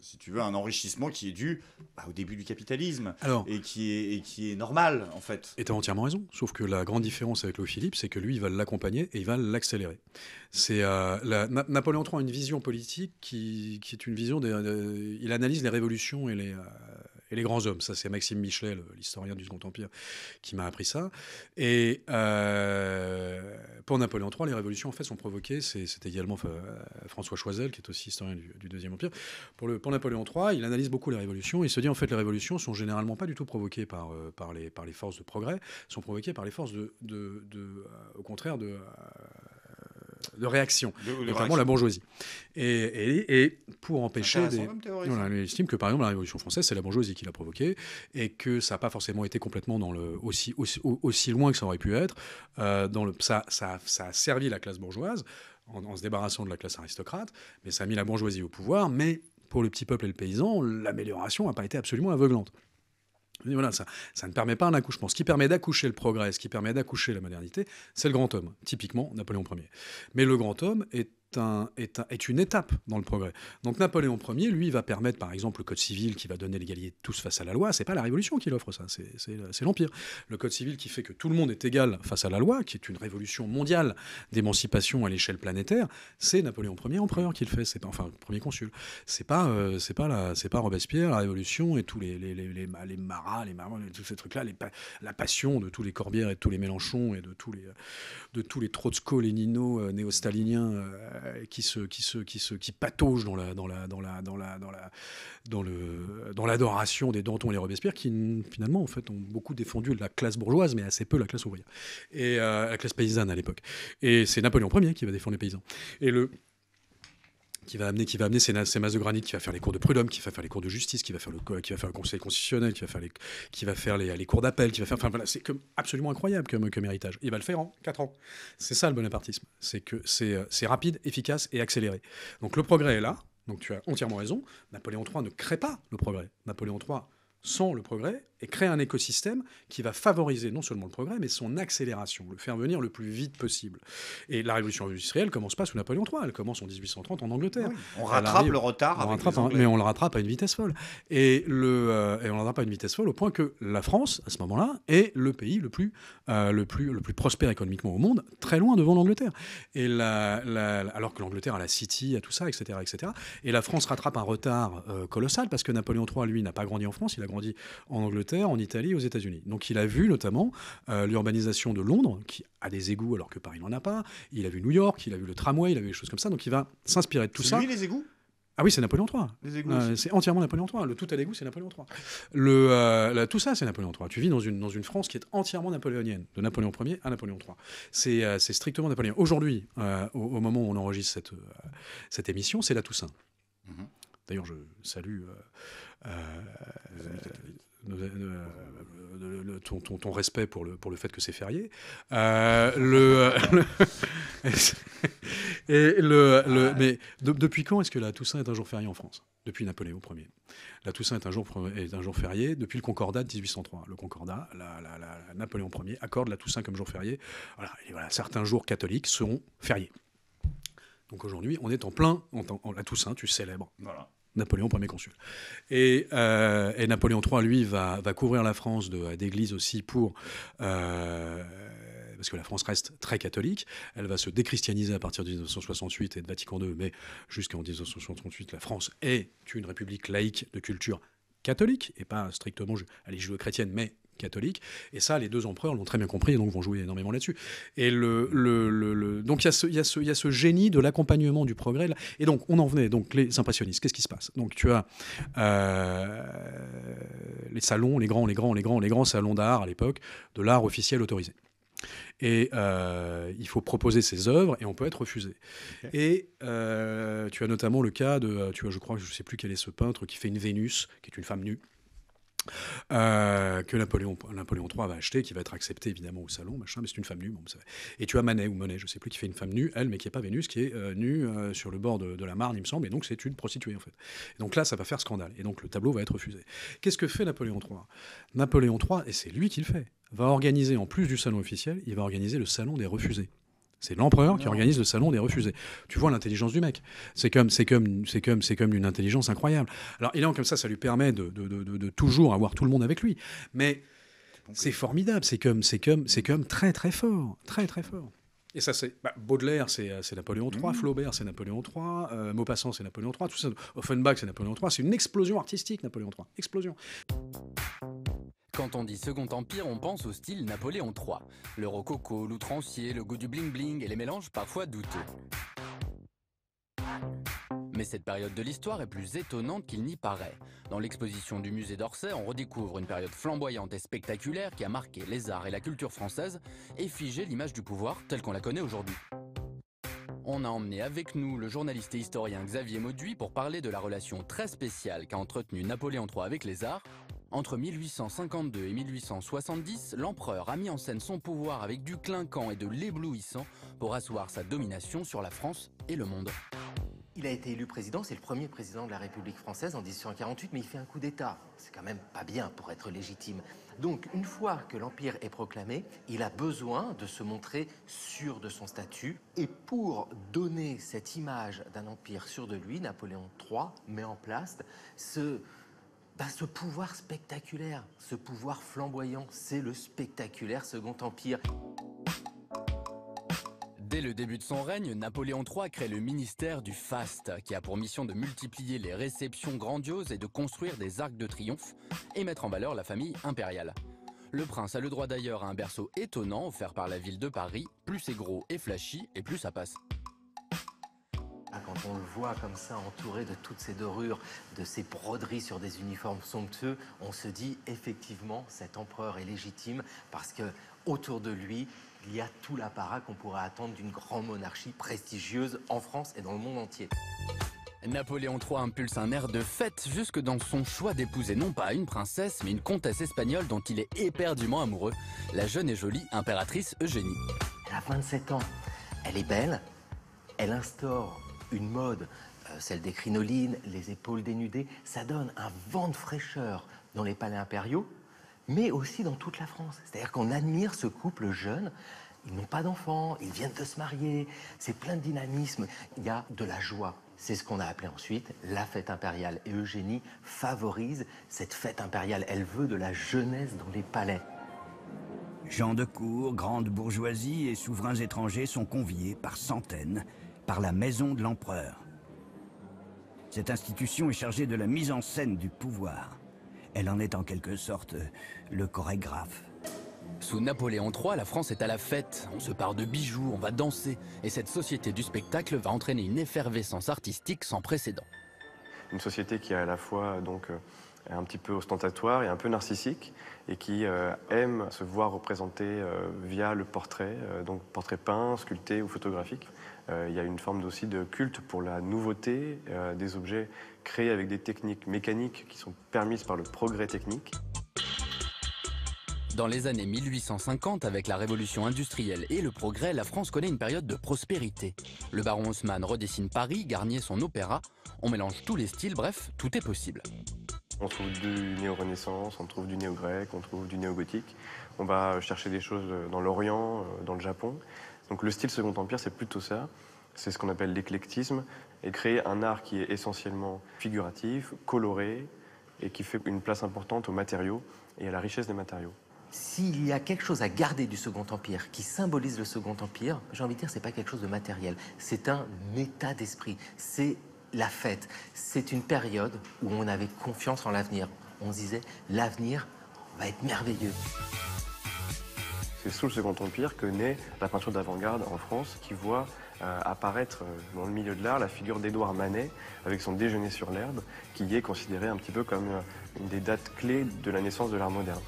si tu veux, un enrichissement qui est dû bah, au début du capitalisme et, qui est, qui est normal en fait Et tu as entièrement raison, sauf que la grande différence avec Louis Philippe, c'est que lui, il va l'accompagner et il va l'accélérer. C'est euh, Napoléon III a une vision politique qui, est une vision, euh, il analyse les révolutions et les et les grands hommes. Ça, c'est Maxime Michelet, l'historien du Second Empire, qui m'a appris ça. Et euh, pour Napoléon III, les révolutions, en fait, sont provoquées. C'est également euh, François Choisel, qui est aussi historien du, Deuxième Empire. Pour, le, pour Napoléon III, il analyse beaucoup les révolutions. Il se dit, en fait, les révolutions sont généralement pas du tout provoquées par, euh, par, les, par les forces de progrès, sont provoquées par les forces de, de, de au contraire, de de réaction, de, notamment la bourgeoisie. Et, et, pour empêcher des... On estime que par exemple la Révolution française, c'est la bourgeoisie qui l'a provoquée et que ça n'a pas forcément été complètement dans le aussi, aussi, aussi loin que ça aurait pu être. Euh, dans le, ça, ça, ça a servi la classe bourgeoise en, en se débarrassant de la classe aristocrate, mais ça a mis la bourgeoisie au pouvoir. Mais pour le petit peuple et le paysan, l'amélioration n'a pas été absolument aveuglante voilà, ça, ça ne permet pas un accouchement. Ce qui permet d'accoucher le progrès, ce qui permet d'accoucher la modernité, c'est le grand homme, typiquement Napoléon Ier. Mais le grand homme est un, est, est, une étape dans le progrès. Donc Napoléon Ier, lui, va permettre, par exemple, le Code civil qui va donner l'égalité de tous face à la loi. C'est pas la Révolution qui l'offre, ça, c'est l'Empire. Le Code civil qui fait que tout le monde est égal face à la loi, qui est une révolution mondiale d'émancipation à l'échelle planétaire, c'est Napoléon Ier, empereur, qui le fait. C'est enfin premier consul. C'est pas, euh, c'est pas c'est pas Robespierre, la Révolution et tous les les, les, les, les tous ces trucs-là, la passion de tous les Corbières et tous les Mélenchons et de tous les de tous les Trotsko, euh, néo-staliniens. Euh, euh, qui se qui se qui se qui patauge dans la dans la dans la dans la dans la dans le dans l'adoration des Danton et les Robespierre qui finalement en fait ont beaucoup défendu la classe bourgeoise mais assez peu la classe ouvrière et euh, la classe paysanne à l'époque. Et c'est Napoléon Ier qui va défendre les paysans. Et le qui va amener, qui va amener ces, masses de granit, qui va faire les cours de prud'homme, qui va faire les cours de justice, qui va faire le, qui va faire le conseil constitutionnel, qui va faire les, qui va faire les, les cours d'appel, qui va faire. Enfin voilà, c'est absolument incroyable comme, comme héritage. Il va le faire en 4 ans. C'est ça le bonapartisme. C'est que euh, c'est rapide, efficace et accéléré. Donc le progrès est là. Donc tu as entièrement raison. Napoléon III ne crée pas le progrès. Napoléon III sans le progrès et créer un écosystème qui va favoriser non seulement le progrès, mais son accélération, le faire venir le plus vite possible. Et la révolution industrielle commence pas sous Napoléon III, elle commence en 1830 en Angleterre. on rattrape le retard. mais on le rattrape à une vitesse folle. Et, le, euh, et on le rattrape à une vitesse folle au point que la France, à ce moment-là, est le pays le plus, euh, le plus, le plus prospère économiquement au monde, très loin devant l'Angleterre. Et la, alors que l'Angleterre a la City, a tout ça, etc. etc. et la France rattrape un retard euh, colossal parce que Napoléon III, lui, n'a pas grandi en France, il a grandi en Angleterre en Italie, aux États-Unis. Donc il a vu notamment euh, l'urbanisation de Londres, qui a des égouts alors que Paris n'en a pas. Il a vu New York, il a vu le tramway, il a vu des choses comme ça. Donc il va s'inspirer de tout ça. Lui, les égouts ah oui, c'est Napoléon III. Euh, c'est entièrement Napoléon III. Le tout à l'égout, c'est Napoléon III. Le, euh, tout ça, c'est Napoléon III. Tu vis dans une, dans une France qui est entièrement napoléonienne, de Napoléon Ier à Napoléon III. Euh, c'est strictement Napoléon. Aujourd'hui, au, moment où on enregistre cette, cette émission, c'est la Toussaint. Mhm. D'ailleurs, je salue ton, respect pour le, pour le fait que c'est férié. Euh, le, et le, le ah. mais depuis quand est-ce que la Toussaint est un jour férié en France Depuis Napoléon Ier. La Toussaint est un jour, est un jour férié depuis le Concordat de 1803. Le Concordat, la, Napoléon Ier accorde la Toussaint comme jour férié. Voilà, et voilà, certains jours catholiques seront fériés. Donc aujourd'hui, on est en plein, la Toussaint, tu célèbres. Voilà. Napoléon premier consul. Et, euh, et, Napoléon III, lui, va, va couvrir la France d'église aussi pour... Euh, parce que la France reste très catholique, elle va se déchristianiser à partir de 1968 et de Vatican II, mais jusqu'en 1968, la France est une république laïque de culture catholique, et pas strictement est juive chrétienne mais catholique. Et ça, les deux empereurs l'ont très bien compris et donc vont jouer énormément là-dessus. Et le, le, le, donc il y, a ce génie de l'accompagnement du progrès. Et donc on en venait, donc les impressionnistes, qu'est-ce qui se passe Donc tu as euh, les salons, les grands, les grands, les grands, les grands salons d'art à l'époque, de l'art officiel autorisé. Et euh, il faut proposer ses œuvres et on peut être refusé. Et euh, tu as notamment le cas de, tu vois, je crois, je ne sais plus quel est ce peintre qui fait une Vénus, qui est une femme nue. Euh, que Napoléon, III va acheter, qui va être accepté évidemment au salon, machin, mais c'est une femme nue. et tu as Manet ou Monet, je ne sais plus, qui fait une femme nue, elle, mais qui n'est pas Vénus, qui est euh, nue euh, sur le bord de, la Marne, il me semble, et donc c'est une prostituée en fait. Et donc là, ça va faire scandale, et donc le tableau va être refusé. Qu'est-ce que fait Napoléon III Napoléon III, et c'est lui qui le fait, va organiser, en plus du salon officiel, il va organiser le salon des refusés. C'est l'empereur qui organise le salon des refusés. Tu vois l'intelligence du mec. C'est comme, c'est comme, c'est comme, c'est comme une intelligence incroyable. Alors, il est comme ça, ça lui permet de, toujours avoir tout le monde avec lui. Mais c'est formidable. C'est comme, c'est comme, c'est comme très, très fort, très, très fort. Et ça, c'est bah, Baudelaire, c'est, euh, Napoléon III, mmh. Flaubert, c'est Napoléon III, euh, Maupassant, c'est Napoléon III, tout ça, Offenbach, c'est Napoléon III. C'est une explosion artistique, Napoléon III. Explosion. Quand on dit Second Empire, on pense au style Napoléon III. Le rococo, l'outrancier, le goût du bling-bling et les mélanges parfois douteux. Mais cette période de l'histoire est plus étonnante qu'il n'y paraît. Dans l'exposition du musée d'Orsay, on redécouvre une période flamboyante et spectaculaire qui a marqué les arts et la culture française et figé l'image du pouvoir telle qu'on la connaît aujourd'hui. On a emmené avec nous le journaliste et historien Xavier Mauduit pour parler de la relation très spéciale qu'a entretenue Napoléon III avec les arts entre 1852 et 1870, l'empereur a mis en scène son pouvoir avec du clinquant et de l'éblouissant pour asseoir sa domination sur la France et le monde. Il a été élu président, c'est le premier président de la République française en 1848, mais il fait un coup d'État. C'est quand même pas bien pour être légitime. Donc, une fois que l'Empire est proclamé, il a besoin de se montrer sûr de son statut. Et pour donner cette image d'un empire sûr de lui, Napoléon III met en place ce, ben, ce pouvoir spectaculaire, ce pouvoir flamboyant, c'est le spectaculaire Second Empire. Dès le début de son règne, Napoléon III crée le ministère du Faste, qui a pour mission de multiplier les réceptions grandioses et de construire des arcs de triomphe et mettre en valeur la famille impériale. Le prince a le droit d'ailleurs à un berceau étonnant offert par la ville de Paris, plus c'est gros et flashy et plus ça passe. Ah, quand on le voit comme ça, entouré de toutes ces dorures, de ces broderies sur des uniformes somptueux, on se dit effectivement cet empereur est légitime parce que autour de lui, il y a tout l'apparat qu'on pourrait attendre d'une grande monarchie prestigieuse en France et dans le monde entier. Napoléon III impulse un air de fête jusque dans son choix d'épouser non pas une princesse, mais une comtesse espagnole dont il est éperdument amoureux, la jeune et jolie impératrice Eugénie. Elle a 27 ans, elle est belle, elle instaure une mode, euh, celle des crinolines, les épaules dénudées, ça donne un vent de fraîcheur dans les palais impériaux, mais aussi dans toute la France. C'est-à-dire qu'on admire ce couple jeune. Ils n'ont pas d'enfants, ils viennent de se marier, c'est plein de dynamisme, il y a de la joie. C'est ce qu'on a appelé ensuite la fête impériale. Et Eugénie favorise cette fête impériale. Elle veut de la jeunesse dans les palais. Gens de cour, grande bourgeoisie et souverains étrangers sont conviés par centaines par la maison de l'empereur. Cette institution est chargée de la mise en scène du pouvoir. Elle en est en quelque sorte euh, le chorégraphe. Sous Napoléon III, la France est à la fête. On se part de bijoux, on va danser. Et cette société du spectacle va entraîner une effervescence artistique sans précédent. Une société qui est à la fois euh, donc euh, un petit peu ostentatoire et un peu narcissique et qui aime se voir représentée via le portrait, donc portrait peint, sculpté ou photographique. Euh, il y a une forme aussi de culte pour la nouveauté euh, des objets créés avec des techniques mécaniques qui sont permises par le progrès technique. Dans les années 1850, avec la révolution industrielle et le progrès, la France connaît une période de prospérité. Le baron Haussmann redessine Paris, garnit son opéra, on mélange tous les styles, bref, tout est possible. On trouve du néo-renaissance, on trouve du néo-grec, on trouve du néo-gothique. On va chercher des choses dans l'Orient, euh, dans le Japon. Donc le style Second Empire, c'est plutôt ça. C'est ce qu'on appelle l'éclectisme et créer un art qui est essentiellement figuratif, coloré et qui fait une place importante aux matériaux et à la richesse des matériaux. S'il y a quelque chose à garder du Second Empire qui symbolise le Second Empire, j'ai envie de dire c'est pas quelque chose de matériel, c'est un état d'esprit, c'est la fête, c'est une période où on avait confiance en l'avenir. On se disait l'avenir va être merveilleux. C'est sous le Second Empire que naît la peinture d'avant-garde en France, qui voit euh, apparaître euh, dans le milieu de l'art la figure d'Édouard Manet avec son déjeuner sur l'herbe, qui est considéré un petit peu comme euh, une des dates clés de la naissance de l'art moderne.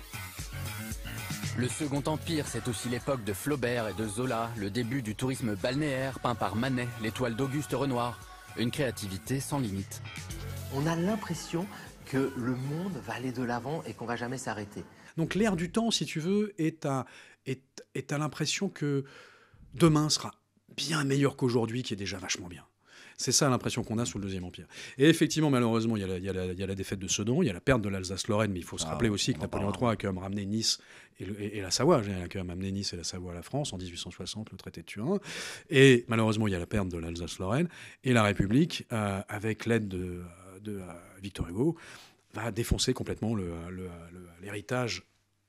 Le Second Empire, c'est aussi l'époque de Flaubert et de Zola, le début du tourisme balnéaire peint par Manet, l'étoile d'Auguste Renoir, une créativité sans limite. On a l'impression que le monde va aller de l'avant et qu'on va jamais s'arrêter. Donc l'ère du temps, si tu veux, est un, et à l'impression que demain sera bien meilleur qu'aujourd'hui, qui est déjà vachement bien. C'est ça l'impression qu'on a sous le Deuxième Empire. Et effectivement, malheureusement, il y, a la, défaite de Sedan, il y a la perte de l'Alsace-Lorraine, mais il faut se ah rappeler aussi que Napoléon III a quand même ramené Nice et, la Savoie, il a quand même amené Nice et la Savoie à la France en 1860, le traité de Turin. Et malheureusement, il y a la perte de l'Alsace-Lorraine. Et la République, euh, avec l'aide de, euh, Victor Hugo, va défoncer complètement l'héritage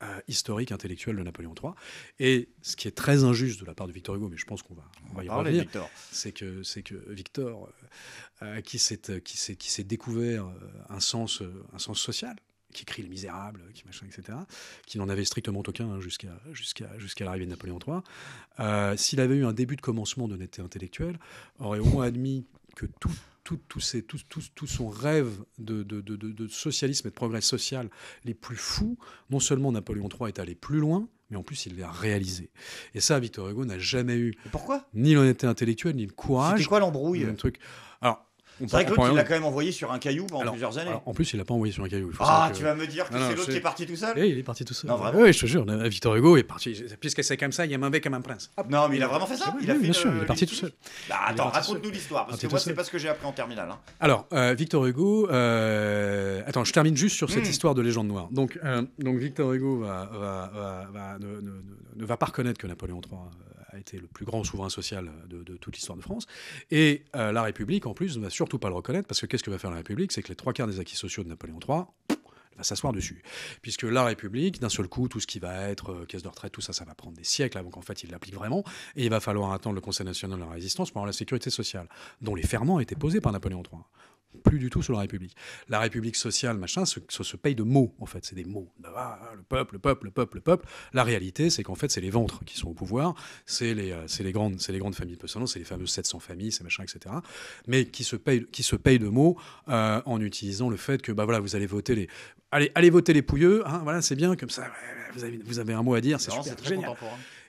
euh, historique intellectuel de Napoléon III. Et ce qui est très injuste de la part de Victor Hugo, mais je pense qu'on va, on va y revenir, c'est que, c'est que Victor, euh, euh, qui, s'est, qui, qui s'est découvert un sens, un sens social, qui crie Les Misérables, qui machin, etc., qui n'en avait strictement aucun hein, jusqu'à, jusqu'à, jusqu'à l'arrivée de Napoléon III, s'il avait eu un début de commencement d'honnêteté intellectuelle, aurait au moins admis que tout tout, tous tout, son rêve de, de, socialisme et de progrès social les plus fous, non seulement Napoléon III est allé plus loin, mais en plus il l'a réalisé. Et ça, Victor Hugo n'a jamais eu. pourquoi Ni l'honnêteté intellectuelle, ni le courage. C'était quoi l'embrouille c'est vrai que l'autre, il l'a quand même envoyé sur un caillou pendant plusieurs années. en plus, il l'a pas envoyé sur un caillou. ah, tu vas me dire que c'est l'autre qui est parti tout seul Oui, eh, il est parti tout seul. Non, vraiment. Oui, eh, je te jure, Victor Hugo est parti. Puisque c'est comme ça, il y a un mec comme un prince. Ah, non, mais il a vraiment fait ça ah, Il a bien sûr, il est parti tout seul. Bah, attends, raconte-nous l'histoire, parce que moi, c'est pas ce que j'ai appris en terminale. Hein. Alors, euh, Victor Hugo. Euh, attends, je termine juste sur cette hmm. histoire de légende noire. Donc, euh, Victor Hugo ne va pas reconnaître que Napoléon III a été le plus grand souverain social de, toute l'histoire de France. Et euh, la République, en plus, ne va surtout pas le reconnaître, parce que qu'est-ce que va faire la République C'est que les trois quarts des acquis sociaux de Napoléon III, va s'asseoir dessus. Puisque la République, d'un seul coup, tout ce qui va être euh, caisse de retraite, tout ça, ça va prendre des siècles avant qu'en fait il l'applique vraiment. Et il va falloir attendre le Conseil national de la résistance pour avoir la sécurité sociale, dont les ferments étaient posés par Napoléon III plus du tout sur la République. La République sociale, machin, se, se, paye de mots, en fait. C'est des mots. Ah, le peuple, le peuple, le peuple, le peuple. La réalité, c'est qu'en fait, c'est les ventres qui sont au pouvoir. C'est les, euh, les, grandes, les grandes familles c'est les fameuses 700 familles, ces machins, etc. Mais qui se payent, qui se de mots euh, en utilisant le fait que, bah voilà, vous allez voter les. Allez, allez voter les pouilleux, hein, voilà, c'est bien, comme ça, vous avez, vous avez un mot à dire, c'est super, très génial.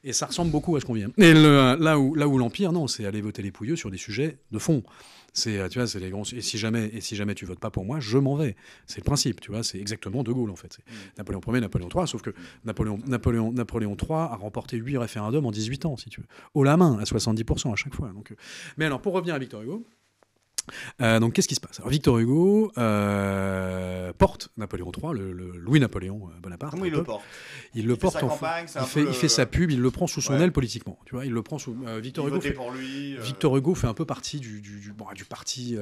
Et ça ressemble beaucoup à ce qu'on vient. Et là où là où l'empire, non, c'est aller voter les pouilleux sur des sujets de fond. C'est euh, tu vois, c'est les grands. Et si jamais et si jamais tu votes pas pour moi, je m'en vais. C'est le principe, tu vois. C'est exactement De Gaulle en fait. C'est mm. Napoléon Ier, Napoléon III, sauf que Napoléon Napoléon Napoléon III a remporté huit référendums en 18 ans, si tu veux, haut la main à 70% à chaque fois. Donc, euh. mais alors pour revenir à Victor Hugo. Euh, donc qu'est-ce qui se passe Victor Hugo euh, porte Napoléon III, le, Louis Napoléon euh, Bonaparte. Comment il le porte Il fait sa en il, fait, sa pub, il le prend sous son aile politiquement. Tu vois, il le prend sous Victor Hugo. Fait, un peu partie du, parti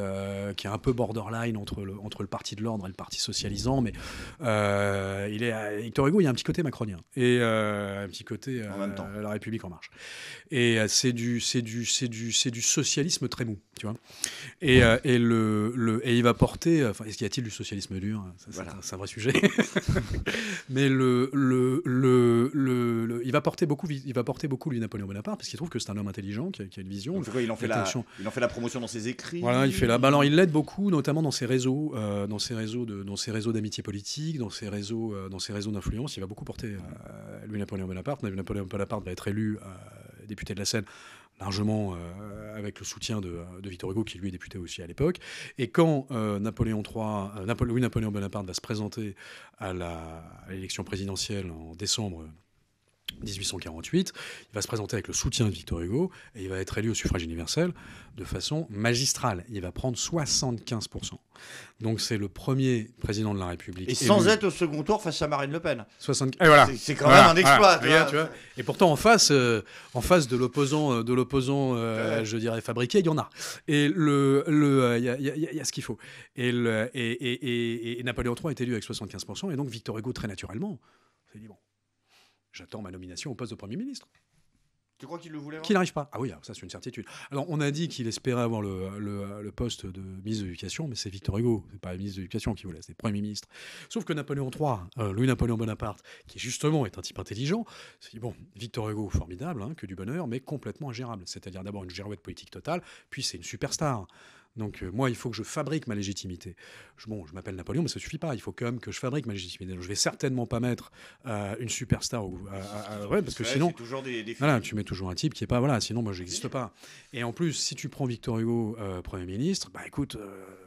qui est un peu borderline entre le, entre le parti de l'ordre et le parti socialisant, mais il est Victor Hugo, il y a un petit côté macronien et un petit côté La République en marche. Et c'est du du c'est du socialisme très mou, tu vois. Et, et, euh, le, et, il va porter. Euh, enfin, est-ce qu'il y a-t-il du socialisme dur hein C'est un, vrai sujet. Mais le, il va porter beaucoup, il va porter beaucoup lui Napoléon Bonaparte parce qu'il trouve que c'est un homme intelligent qui a, une vision. il en fait la, il en fait la promotion dans ses écrits. Voilà, il fait la. Bah, alors, il l'aide beaucoup, notamment dans ses réseaux, euh, dans ses réseaux de, dans ses réseaux d'amitié politique, dans ses réseaux, dans ses réseaux d'influence. Il va beaucoup porter lui Napoléon Bonaparte. Napoléon Bonaparte va être élu député de la Seine largement euh, avec le soutien de, Victor Hugo, qui lui est député aussi à l'époque. Et quand euh, Napoléon euh, Louis Napoléon Bonaparte va se présenter à l'élection présidentielle en décembre 1848, il va se présenter avec le soutien de Victor Hugo et il va être élu au suffrage universel de façon magistrale. Il va prendre 75%. Donc c'est le premier président de la République. Et sans être au second tour face à Marine Le Pen. C'est quand même un exploit. et pourtant en face, euh, en face de l'opposant, euh, de l'opposant, euh, je dirais fabriqué, il y en a. Et le, il y, a ce qu'il faut. Et, et, et, Napoléon III est élu avec 75%. Et donc Victor Hugo très naturellement, C'est dit bon J'attends ma nomination au poste de Premier ministre. Tu crois qu'il le voulait hein Qu'il n'arrive pas. Ah oui, ça c'est une certitude. Alors on a dit qu'il espérait avoir le, le, poste de ministre de l'Éducation, mais c'est Victor Hugo, c'est pas le ministre de l'Éducation qui voulait, c'est le Premier ministre. Sauf que Napoléon III, euh, Louis-Napoléon Bonaparte, qui justement est un type intelligent, c'est bon, Victor Hugo, formidable, hein, que du bonheur, mais complètement ingérable. C'est-à-dire d'abord une girouette politique totale, puis c'est une superstar. Donc euh, moi, il faut que je fabrique ma légitimité. bon, je m'appelle Napoléon, mais ça suffit pas. Il faut quand même que je fabrique ma légitimité. Donc, je vais certainement pas mettre euh, une superstar ou parce que sinon, tu mets toujours un type qui n'est pas voilà. Sinon, moi, je j'existe pas. Et en plus, si tu prends Victor Hugo euh, premier ministre, bah écoute,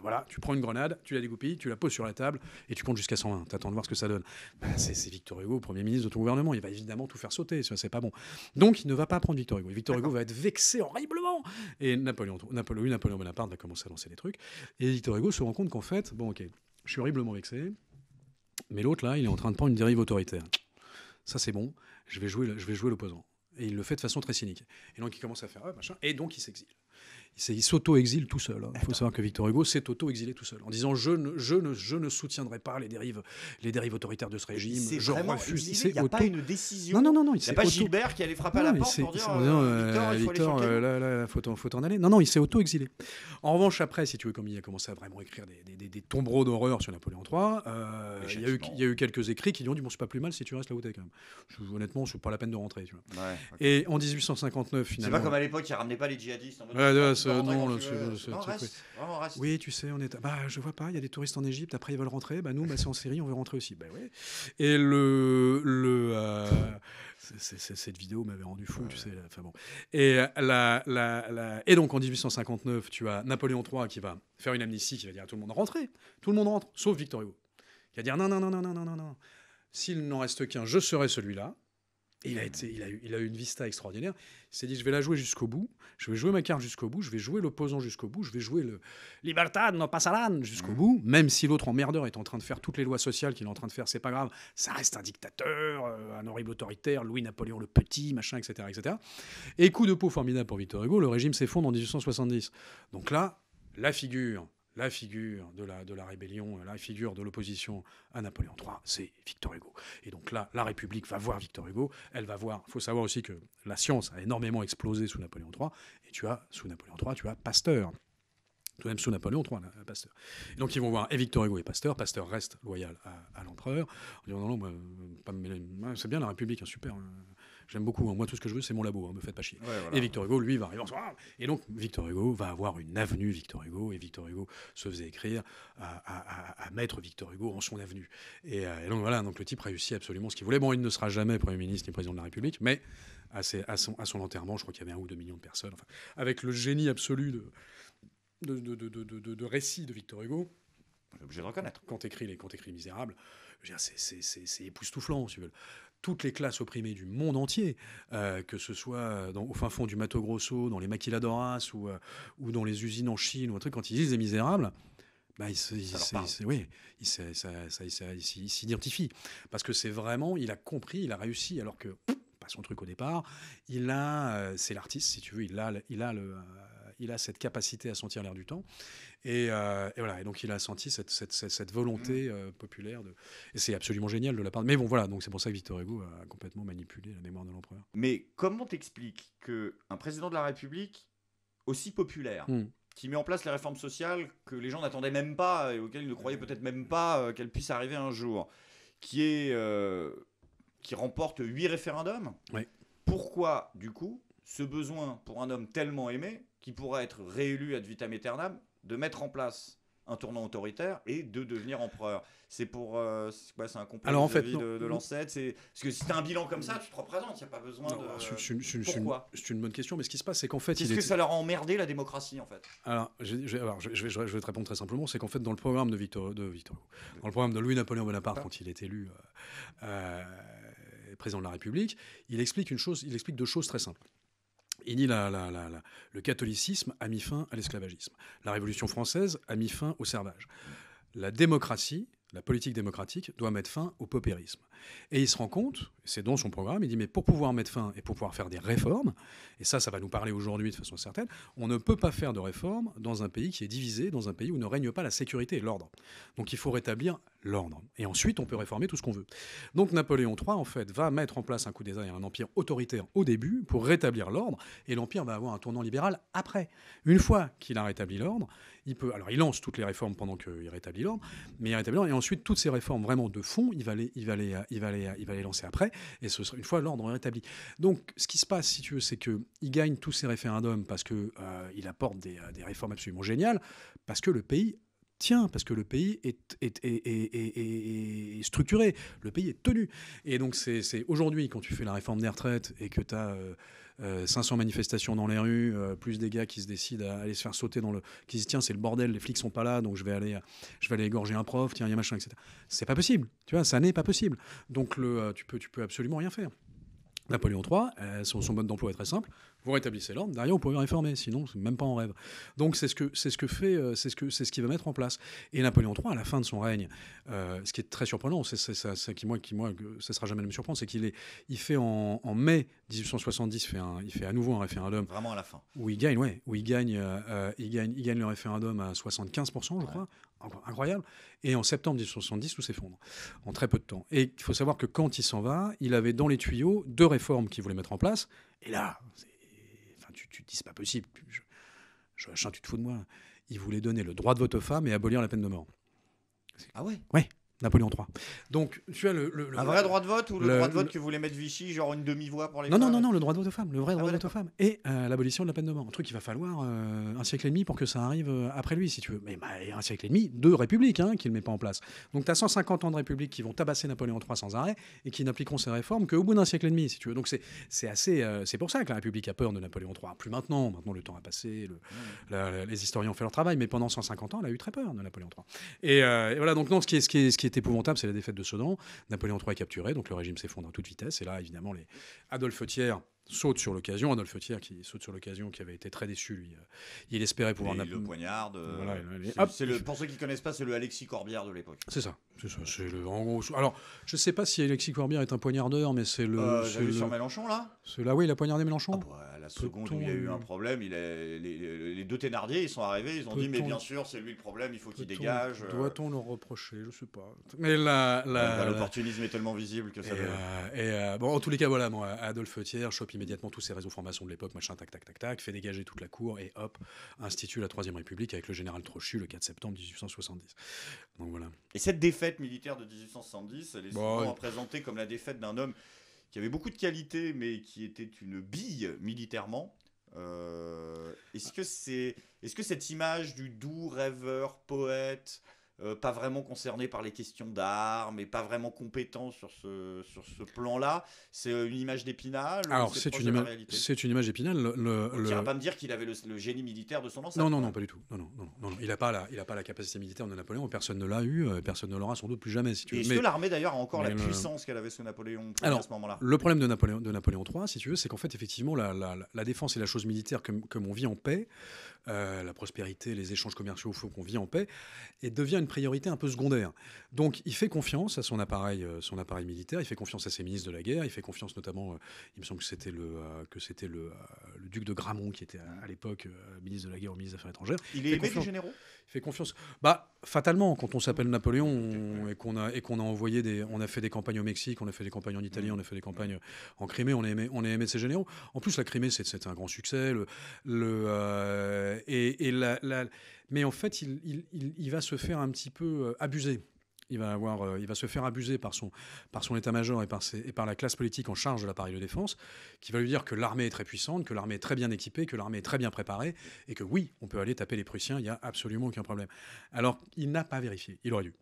voilà, tu prends une grenade, tu la dégoupilles, tu la poses sur la table et tu comptes jusqu'à 120. attends de voir ce que ça donne. Bah, c'est Victor Hugo, premier ministre de ton gouvernement. Il va évidemment tout faire sauter. Ça, c'est pas bon. Donc, il ne va pas prendre Victor Hugo. Victor Hugo va être vexé horriblement. Et Napoléon, Napoléon, Napoléon Bonaparte va commencer lancer des trucs. Et Victor Hugo se rend compte qu'en fait, bon, ok, je suis horriblement vexé, mais l'autre, là, il est en train de prendre une dérive autoritaire. Ça, c'est bon, je vais jouer l'opposant. Et il le fait de façon très cynique. Et donc, il commence à faire, machin, et donc, il s'exile. Il s'auto-exile tout seul. Hein. Il faut savoir que Victor Hugo s'est auto-exilé tout seul en disant je ne, je, ne, je ne soutiendrai pas les dérives, les dérives autoritaires de ce régime. Je refuse. il n'y a pas une décision. Non, non, non. non il n'y a pas Gilbert qui allait frapper à la porte euh, il faut aller. Non, non, il s'est auto-exilé. En revanche, après, si tu veux, comme il a commencé à vraiment écrire des, des, des, des tombereaux d'horreur sur Napoléon III, euh, il, y a eu, il y, a eu quelques écrits qui lui ont dit bon, c'est pas plus mal si tu restes là où t'es quand même. Honnêtement, c'est pas la peine de rentrer. Et en 1859, finalement. C'est pas comme à l'époque, il ramenait pas les djihadistes non, oui. tu sais, on est. Bah, je vois pas, il y a des touristes en Égypte, après ils veulent rentrer, bah nous, bah, c'est en Syrie, on veut rentrer aussi. Bah, ouais. Et le. le euh, cette vidéo m'avait rendu fou, tu sais. Enfin bon. Et, euh, la, la, la, et donc en 1859, tu as Napoléon III qui va faire une amnistie, qui va dire à tout le monde rentrez, tout le monde rentre, sauf Victor Hugo. Qui va dire non, non, non, non, non, non, non, non. S'il n'en reste qu'un, je serai celui-là il a, il, a eu, une vista extraordinaire. Il s'est dit, je vais la jouer jusqu'au bout, je vais jouer ma carte jusqu'au bout, je vais jouer l'opposant jusqu'au bout, je vais jouer le Libertad no pasarán jusqu'au mmh. bout, même si l'autre emmerdeur est en train de faire toutes les lois sociales qu'il est en train de faire, c'est pas grave, ça reste un dictateur, euh, un horrible autoritaire, Louis-Napoléon le Petit, machin, etc., etc. Et coup de peau formidable pour Victor Hugo, le régime s'effondre en 1870. Donc là, la figure la figure de la, rébellion, la figure de l'opposition à Napoléon III, c'est Victor Hugo. Et donc là, la République va voir Victor Hugo, elle va voir, il faut savoir aussi que la science a énormément explosé sous Napoléon III, et tu as, sous Napoléon III, tu as Pasteur. Tout de même sous Napoléon III, Pasteur. Et donc ils vont voir et Victor Hugo et Pasteur. Pasteur reste loyal à, l'empereur en disant non, non, ah, c'est bien la République, super. Hein. J'aime beaucoup. Hein. Moi, tout ce que je veux, c'est mon labo. Hein, me faites pas chier. Et Victor Hugo, lui, va arriver en ah Et donc, Victor Hugo va avoir une avenue Victor Hugo. Et Victor Hugo se faisait écrire à, mettre Victor Hugo en son avenue. Euh, et, donc, voilà. Donc, le type réussit absolument ce qu'il voulait. Bon, il ne sera jamais Premier ministre ni président de la République, mais à, à son, enterrement, je crois qu'il y avait un ou deux millions de personnes. avec le génie absolu de, de, de, récit de Victor Hugo. J'ai obligé de reconnaître. Quand écrit les, quand écrit Misérables, c'est époustouflant, si vous voulez toutes les classes opprimées du monde entier, euh, que ce soit au fin fond du Mato Grosso, dans les maquiladoras ou, euh, ou dans les usines en Chine ou un truc, quand ils disent les misérables, il s'identifie. s'identifie. Parce que c'est vraiment, il a compris, il a réussi, alors que pas son truc au départ. Il a, euh, c'est l'artiste, si tu veux, il a, il a il a cette capacité à sentir l'air du temps. Euh, et, voilà. Et donc, il a senti cette, volonté mm. euh, populaire. De... Et c'est absolument génial de la part. Mais bon, voilà. Donc, c'est pour ça que Victor Hugo a complètement manipulé la mémoire de l'empereur. Mais comment t'expliques qu'un président de la République aussi populaire, mm. qui met en place les réformes sociales que les gens n'attendaient même pas et auxquelles ils ne croyaient peut-être même pas euh, qu'elles puissent arriver un jour, qui est qui remporte huit référendums. Oui. Pourquoi, du coup, ce besoin pour un homme tellement aimé, qui pourrait être réélu ad vitam aeternam, de mettre en place un tournant autoritaire et de devenir empereur. C'est pour euh, c'est un complot de, de, l'ancêtre. C'est parce que si un bilan comme ça, tu te représentes. Il n'y a pas besoin de. C'est une, bonne question, mais ce qui se passe, c'est qu'en fait, est-ce que ça leur a emmerdé la démocratie en fait Alors, je, vais, te répondre très simplement, c'est qu'en fait, dans le programme de Victor, de Victor, dans le programme de Louis Napoléon Bonaparte quand il est élu euh, euh, président de la République, il explique une chose, il explique deux choses très simples. Il dit la, la, le catholicisme a mis fin à l'esclavagisme. La Révolution française a mis fin au servage. La démocratie la politique démocratique doit mettre fin au paupérisme. Et il se rend compte, c'est dans son programme, il dit mais pour pouvoir mettre fin et pour pouvoir faire des réformes, et ça, ça va nous parler aujourd'hui de façon certaine, on ne peut pas faire de réformes dans un pays qui est divisé, dans un pays où ne règne pas la sécurité et l'ordre. Donc il faut rétablir l'ordre. Et ensuite, on peut réformer tout ce qu'on veut. Donc Napoléon III, en fait, va mettre en place un coup d'État et un empire autoritaire au début pour rétablir l'ordre, et l'empire va avoir un tournant libéral après. Une fois qu'il a rétabli l'ordre, il peut. Alors, il lance toutes les réformes pendant qu'il rétablit l'ordre, mais il rétablit l'ordre. Et ensuite, toutes ces réformes vraiment de fond, il va les, il va il va il va lancer après. Et ce sera une fois l'ordre rétabli. Donc, ce qui se passe, si tu veux, c'est qu'il gagne tous ces référendums parce qu'il euh, apporte des, euh, des réformes absolument géniales, parce que le pays tient, parce que le pays est, est, structuré, le pays est tenu. Et donc c'est aujourd'hui, quand tu fais la réforme des retraites et que tu as... Euh, 500 euh, manifestations dans les rues, euh, plus des gars qui se décident à aller se faire sauter dans le. qui se disent tiens, c'est le bordel, les flics sont pas là, donc je vais aller, je vais aller égorger un prof, tiens, il y a machin, etc. C'est pas possible, tu vois, ça n'est pas possible. Donc le, euh, tu, peux, tu peux absolument rien faire. Napoléon III, son mode d'emploi est très simple. Vous rétablissez l'ordre, derrière, vous pouvez réformer, sinon, c'est même pas en rêve. Donc, c'est ce que c'est ce que fait, euh, c'est ce que c'est ce qu'il va mettre en place. Et Napoléon III, à la fin de son règne, euh, ce qui est très surprenant, c'est ça, qui moi, qui moi, ça sera jamais de me surprendre, c'est qu'il est, il fait en, mai 1870, fait il fait à nouveau un référendum. Vraiment à la fin. Où il gagne, ouais, où il gagne, euh, il gagne, il gagne le référendum à 75%, je crois. incroyable. Et en septembre 1870, tout s'effondre en très peu de temps. Et il faut savoir que quand il s'en va, il avait dans les tuyaux deux réformes qu'il voulait mettre en place. Et là, c'est tu te dis, c'est pas possible. Je, je, je, tu te fous de moi. Il voulait donner le droit de vote aux femmes et abolir la peine de mort. Ah ouais Ouais. Napoléon III. Donc, tu as le. le, un vrai droit de vote ou le, droit de vote que voulait mettre Vichy, genre une demi-voix pour les Non, femmes, non, non, non, le droit de vote aux femmes, le vrai ah droit de vote aux femmes. Et euh, l'abolition de la peine de mort. Un truc qu'il va falloir euh, un siècle et demi pour que ça arrive euh, après lui, si tu veux. Mais bah, un siècle et demi deux républiques hein, qu'il ne met pas en place. Donc, tu as 150 ans de république qui vont tabasser Napoléon III sans arrêt et qui n'appliqueront ces réformes qu'au bout d'un siècle et demi, si tu veux. Donc, c'est assez. c'est pour ça que la République a peur de Napoléon III. Plus maintenant, maintenant le temps a passé, le, les historiens ont fait leur travail, mais pendant 150 ans, elle a eu très peur de Napoléon III. Et, voilà, donc, non, ce qui est, Ce qui ce qui qui est épouvantable, c'est la défaite de Sedan. Napoléon III est capturé, donc le régime s'effondre à toute vitesse. Et là, évidemment, les Adolphe Thiers saute sur l'occasion. Adolphe Thiers qui saute sur l'occasion, qui avait été très déçu, lui. Euh, il espérait pouvoir. Il le poignarde. Voilà, c'est, le, pour ceux qui ne connaissent pas, c'est le Alexis Corbière de l'époque. C'est ça. C'est le, alors, je ne sais pas si Alexis Corbière est un poignardeur, mais c'est le. Euh, c'est sur Mélenchon, là C'est là, oui, il a poignardé Mélenchon. Ah, bah, à la seconde où il y a eu un problème, il les, deux Thénardier, ils sont arrivés, ils ont dit, mais bien sûr, c'est lui le problème, il faut qu'il dégage. Euh. Doit-on leur reprocher Je ne sais pas. Mais la, bah, l'opportunisme est tellement visible que ça. Et, bon, en tous les cas, voilà, Adolphe Thiers, Chopin immédiatement tous ces réseaux formation de l'époque, machin, tac, tac, tac, tac, fait dégager toute la cour et hop, institue la Troisième République avec le général Trochu le 4 septembre 1870. Donc voilà. Et cette défaite militaire de 1870, elle est souvent représentée comme la défaite d'un homme qui avait beaucoup de qualités, mais qui était une bille militairement. Euh, est-ce que c'est, est-ce que cette image du doux rêveur poète euh, pas vraiment concerné par les questions d'armes et pas vraiment compétent sur ce, sur ce plan-là. C'est euh, une image d'épinal Alors, c'est une, une, image d'épinal. Le, ne pas me dire qu'il avait le, génie militaire de son ensemble. Non, non, non, pas du tout. Non, non, non, Il n'a pas, la, il pas la capacité militaire de Napoléon. Personne ne l'a eu. Euh, personne ne l'aura sans doute plus jamais. Et est-ce que l'armée, d'ailleurs, a encore la puissance qu'elle avait sous Napoléon à ce moment-là Le problème de Napoléon, de III, si tu veux, c'est qu'en fait, effectivement, la, la, défense et la chose militaire, que comme on vit en paix, euh, la prospérité, les échanges commerciaux, il faut qu'on vit en paix, et devient une priorité un peu secondaire. Donc il fait confiance à son appareil, euh, son appareil militaire, il fait confiance à ses ministres de la guerre, il fait confiance notamment, euh, il me semble que c'était le, que c'était le, duc de Gramont qui était à, l'époque ministre de la guerre ou ministre des Affaires étrangères. Il, est aimé généraux fait confiance. Bah, fatalement, quand on s'appelle Napoléon et qu'on a et qu'on a envoyé des, on a fait des campagnes au Mexique, on a fait des campagnes en Italie, mm. on a fait des campagnes en Crimée, on est aimé, on ses aimé généraux. En plus, la Crimée, c'est un grand succès. Le, euh, et, mais en fait, il, va se faire un petit peu euh, abuser il va, avoir, euh, il va se faire abuser par son, par son état-major et par, par la classe politique en charge de l'appareil de défense, qui va lui dire que l'armée est très puissante, que l'armée est très bien équipée, que l'armée est très bien préparée, et que oui, on peut aller taper les Prussiens, il n'y a absolument aucun problème. Alors, il n'a pas vérifié, il aurait dû.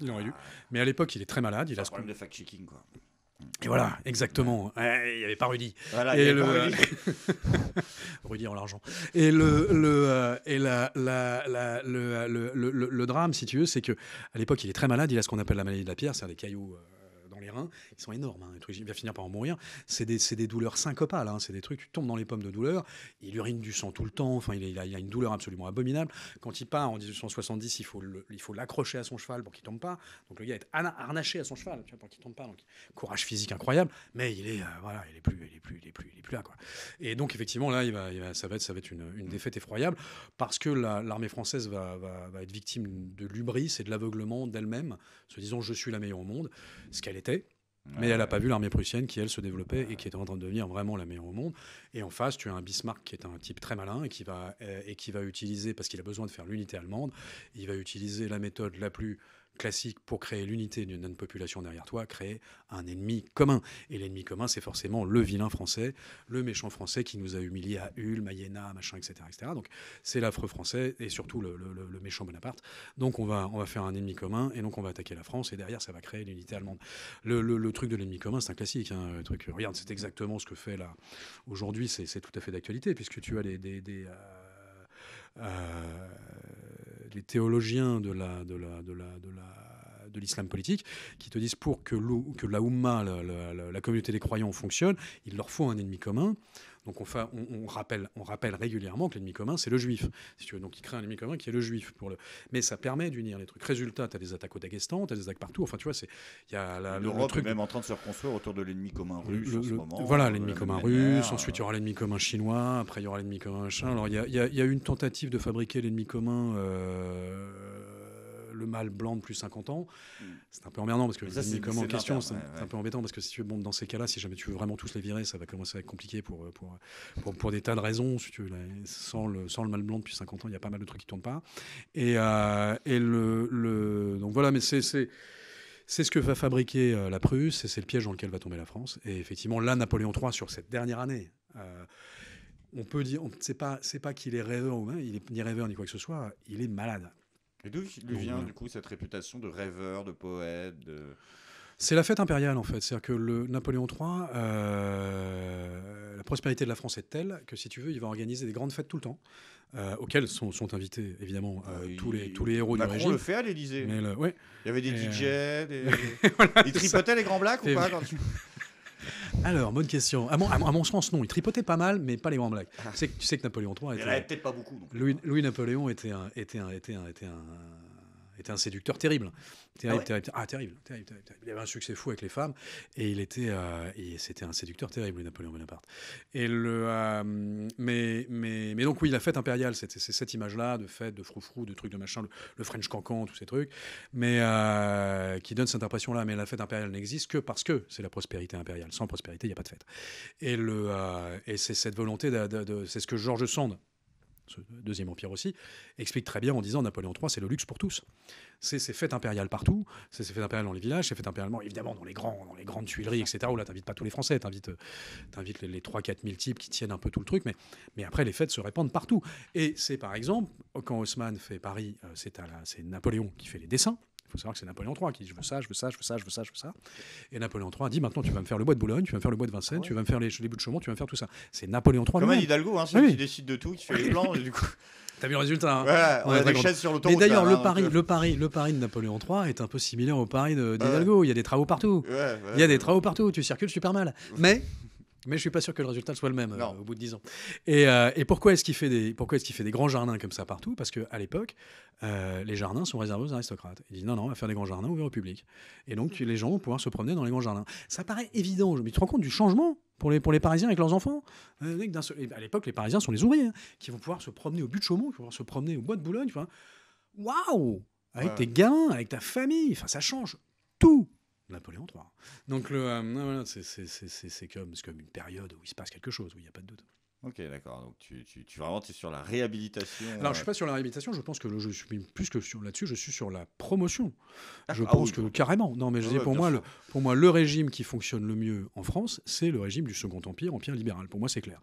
Il aurait dû. Ah. Mais à l'époque, il est très malade. Il a ce problème de fact-checking, quoi. Et voilà, exactement. Eh, il n'y avait pas Rudy. Rudy. en l'argent. Et le, drame, si tu veux, c'est que à l'époque, il est très malade. Il a ce qu'on appelle la maladie de la pierre, c'est-à-dire des cailloux. Euh, ils sont énormes. Hein, il va finir par en mourir. C'est des, des, douleurs syncopales. Hein, c'est des trucs, tu tombes dans les pommes de douleur. Il urine du sang tout le temps. Enfin, il, a, il a une douleur absolument abominable. Quand il part en 1870, il faut l'accrocher à son cheval pour qu'il tombe pas. Donc le gars est harnaché à son cheval pour qu'il tombe pas. Donc courage physique incroyable, mais il est euh, voilà, il est plus, il est plus, il est plus, plus là quoi. Et donc effectivement là, il va, ça va être, ça va être une, une défaite effroyable parce que l'armée française va, va, va, être victime de l'ubris et de l'aveuglement d'elle-même, se disant je suis la meilleure au monde, ce qu'elle était. Mais elle n'a pas vu l'armée prussienne qui, elle, se développait et qui était en train de devenir vraiment la meilleure au monde. Et en face, tu as un Bismarck qui est un type très malin et qui va, euh, et qui va utiliser, parce qu'il a besoin de faire l'unité allemande, il va utiliser la méthode la plus classique pour créer l'unité d'une population derrière toi, créer un ennemi commun. Et l'ennemi commun, c'est forcément le vilain français, le méchant français qui nous a humiliés à Hull, à machin, etc. Donc c'est l'affreux français et surtout le, méchant Bonaparte. Donc on va, on va faire un ennemi commun et donc on va attaquer la France et derrière ça va créer l'unité allemande. Le, truc de l'ennemi commun, c'est un classique. un hein, truc, regarde, c'est exactement ce que fait là. Aujourd'hui, c'est tout à fait d'actualité puisque tu as les, des... Euh, euh, les théologiens de l'islam politique, qui te disent pour que, la Oumma, la, communauté des croyants, fonctionne, il leur faut un ennemi commun. Donc on, rappelle, régulièrement que l'ennemi commun, c'est le juif. tu Donc il crée un ennemi commun qui est le juif. Pour le... Mais ça permet d'unir les trucs. Résultat, tu as des attaques au Daguestan, tu as des attaques partout. Enfin, tu vois, il y a le, truc. même en train de se reconstruire autour de l'ennemi commun russe en ce moment. Voilà, l'ennemi euh, commun russe. Euh. Ensuite, il y aura l'ennemi commun chinois. Après, il y aura l'ennemi commun chinois. Alors, il y a, une tentative de fabriquer l'ennemi commun. Euh, le mal blanc de plus 50 ans. Hmm. C'est un peu embêtant parce que ça, c'est comment en question, c'est un peu embêtant parce que si tu bon, dans ces cas-là, si jamais tu veux vraiment tous les virer, ça va commencer à être compliqué pour, pour, pour, des tas de raisons. Si tu veux, sans, le, mal le mâle blanc depuis 50 ans, il y a pas mal de trucs qui tournent pas. Et, euh, et le, le, donc voilà, mais c'est c'est ce que va fabriquer euh, la Prusse et c'est le piège dans lequel va tomber la France. Et effectivement, là, Napoléon III, sur cette dernière année, euh, on peut dire, c'est pas, c'est pas qu'il est rêveur, hein, il est ni rêveur ni quoi que ce soit, il est malade. Et d'où vient du coup cette réputation de rêveur, de poète C'est la fête impériale en fait. C'est-à-dire que le Napoléon III, euh, la prospérité de la France est telle que si tu veux, il va organiser des grandes fêtes tout le temps, euh, auxquelles sont, invités évidemment euh, tous, les, tous les héros Macron du régime. le fait à Il y avait des et DJ, des... ils tripotaient les grands blacks ou pas Alors, bonne question. À mon, sens, non. Il tripotait pas mal, mais pas les grands blagues. Ah. Tu sais, tu sais que Napoléon III était. Il peut-être pas beaucoup. Louis-Napoléon euh. était, était, un, était, un, était un était un séducteur ah ah, terrible. Terrible, terrible, terrible, Il avait un succès fou avec les femmes et il était, euh, c'était un séducteur terrible, Napoléon Bonaparte. Et le, euh, mais, mais, mais donc oui, la fête impériale, c'est, cette image-là de fête, de froufrou, de trucs, de machin, le, French cancan, tous ces trucs, mais euh, qui donne cette impression-là. Mais la fête impériale n'existe que parce que c'est la prospérité impériale. Sans prospérité, il n'y a pas de fête. Et le, et c'est cette volonté, de, de c'est ce que Georges Sand ce deuxième empire aussi, explique très bien en disant Napoléon III, c'est le luxe pour tous. C'est ces fêtes impériales partout, c'est ces fêtes impériales dans les villages, c'est fêtes impériales, évidemment, dans les, grands, dans les grandes Tuileries, etc., où là, t'invites pas tous les Français, t'invites invites les, les 3-4 000 types qui tiennent un peu tout le truc, mais, mais après, les fêtes se répandent partout. Et c'est par exemple, quand Haussmann fait Paris, euh, c'est à c'est Napoléon qui fait les dessins, faut savoir que c'est Napoléon III qui dit je veux ça, je veux ça, je veux ça, je veux ça, je veux ça. Et Napoléon III dit maintenant tu vas me faire le bois de Boulogne, tu vas me faire le bois de Vincennes, tu vas me faire les, bouts de Chaumont, tu vas me faire tout ça. C'est Napoléon III. Comme Hidalgo, hein, ah qui décide de tout, qui fait les plans. du coup... T'as vu le résultat hein. on, a des chaises sur Mais d'ailleurs, le, hein, pari le, le pari de Napoléon III est un peu similaire au pari d'Hidalgo. Il y a des travaux partout. il y a des travaux partout. Tu circules super mal. Mais mais je suis pas sûr que le résultat soit le même euh, au bout de 10 ans. Et, euh, et pourquoi est-ce qu'il fait, des, pourquoi est-ce qu'il fait des grands jardins comme ça partout Parce qu'à l'époque, euh, les jardins sont réservés aux aristocrates. Il dit non, non, on va faire des grands jardins ouverts au public. Et donc les gens vont pouvoir se promener dans les grands jardins. Ça paraît évident, mais tu te rends compte du changement pour les, pour les Parisiens avec leurs enfants. à l'époque, les Parisiens sont les ouvriers hein, qui vont pouvoir se promener au but de Chaumont, qui vont pouvoir se promener au bois de Boulogne. Waouh Avec tes gains avec ta famille, enfin, ça change tout Napoléon III. Donc, le, euh, c'est, c'est, c'est, c'est comme, comme, une période où il se passe quelque chose, où il n'y a pas de doute. Ok, d'accord. Donc tu, tu, tu es sur la réhabilitation. Alors je suis euh, pas sur la réhabilitation. Je pense que je suis plus que sur là-dessus. Je suis sur la promotion. Ah, je ah pense que euh, carrément. Non, mais je dis pour moi, le, pour moi, le régime qui fonctionne le mieux en France, c'est le régime du Second Empire, empire libéral. Pour moi, c'est clair.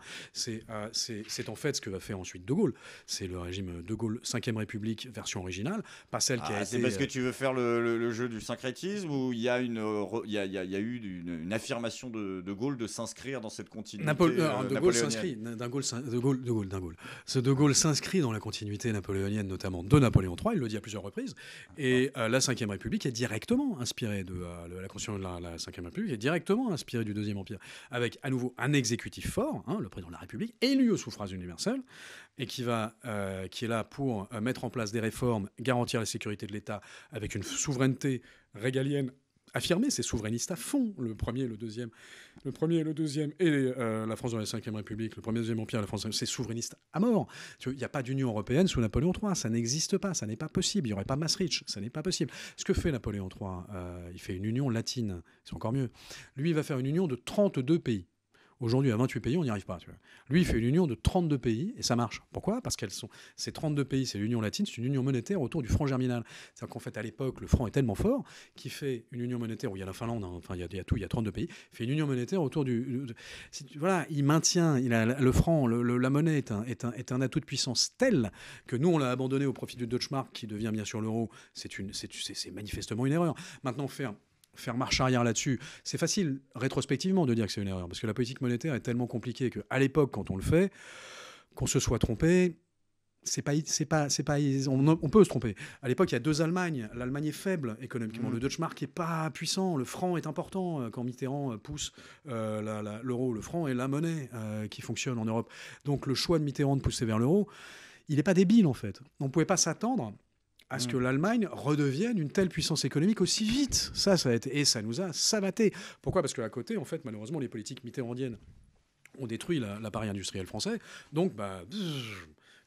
Euh, c'est c'est en fait ce que va faire ensuite De Gaulle. C'est le régime De Gaulle 5 République version originale, pas celle qui a ah, été. C'est parce que tu veux faire le, jeu du syncrétisme ou il y a une il y, a, y a eu une, affirmation de, de Gaulle de s'inscrire dans cette continuité. de Gaulle s'inscrit de Gaulle, de Gaulle, de Gaulle, Ce De Gaulle s'inscrit dans la continuité napoléonienne, notamment de Napoléon III, il le dit à plusieurs reprises, et euh, la Ve République est directement inspirée de euh, la Constitution de la, Ve République, est directement inspirée du Deuxième Empire, avec à nouveau un exécutif fort, hein, le président de la République, élu au suffrage universel, et qui, va, euh, qui est là pour mettre en place des réformes, garantir la sécurité de l'État avec une souveraineté régalienne Affirmer, ses souverainistes à fond, le premier et le deuxième, le premier et le deuxième, et euh, la France dans la Ve République, le premier et le deuxième empire, la France, c'est souverainiste à mort. Il n'y a pas d'Union européenne sous Napoléon III, ça n'existe pas, ça n'est pas possible, il n'y aurait pas Maastricht, ça n'est pas possible. Ce que fait Napoléon III, euh, il fait une union latine, c'est encore mieux. Lui, il va faire une union de 32 pays. Aujourd'hui, à 28 pays, on n'y arrive pas. Lui, il fait une union de 32 pays et ça marche. Pourquoi Parce qu'elles sont ces 32 pays, c'est l'union latine, c'est une union monétaire autour du franc germinal. C'est-à-dire qu'en fait, à l'époque, le franc est tellement fort qu'il fait une union monétaire où il y a la Finlande, hein, enfin, il y, a, tout, il y a 32 pays, il fait une union monétaire autour du. voilà, il maintient il a, le franc, la monnaie est un, atout de puissance tel que nous, on l'a abandonné au profit du Deutschmark qui devient bien sûr l'euro. C'est manifestement une erreur. Maintenant, faire faire marche arrière là-dessus, c'est facile rétrospectivement de dire que c'est une erreur, parce que la politique monétaire est tellement compliquée qu'à l'époque, quand on le fait, qu'on se soit trompé, c'est pas, c'est pas, c'est pas, on, peut se tromper. À l'époque, il y a deux Allemagnes. L'Allemagne est faible économiquement. Mm. Le Deutschmark est pas puissant. Le franc est important euh, quand Mitterrand euh, pousse euh, l'euro. Le franc est la monnaie qui fonctionne en Europe. Donc le choix de Mitterrand de pousser vers l'euro, il n'est pas débile en fait. On ne pouvait pas s'attendre à ce mm. que l'Allemagne redevienne une telle puissance économique aussi vite. Ça, ça a été, et ça nous a sabatté. Pourquoi Parce qu'à côté, en fait, malheureusement, les politiques mitterrandiennes ont détruit l'appareil industriel français. Donc, bah,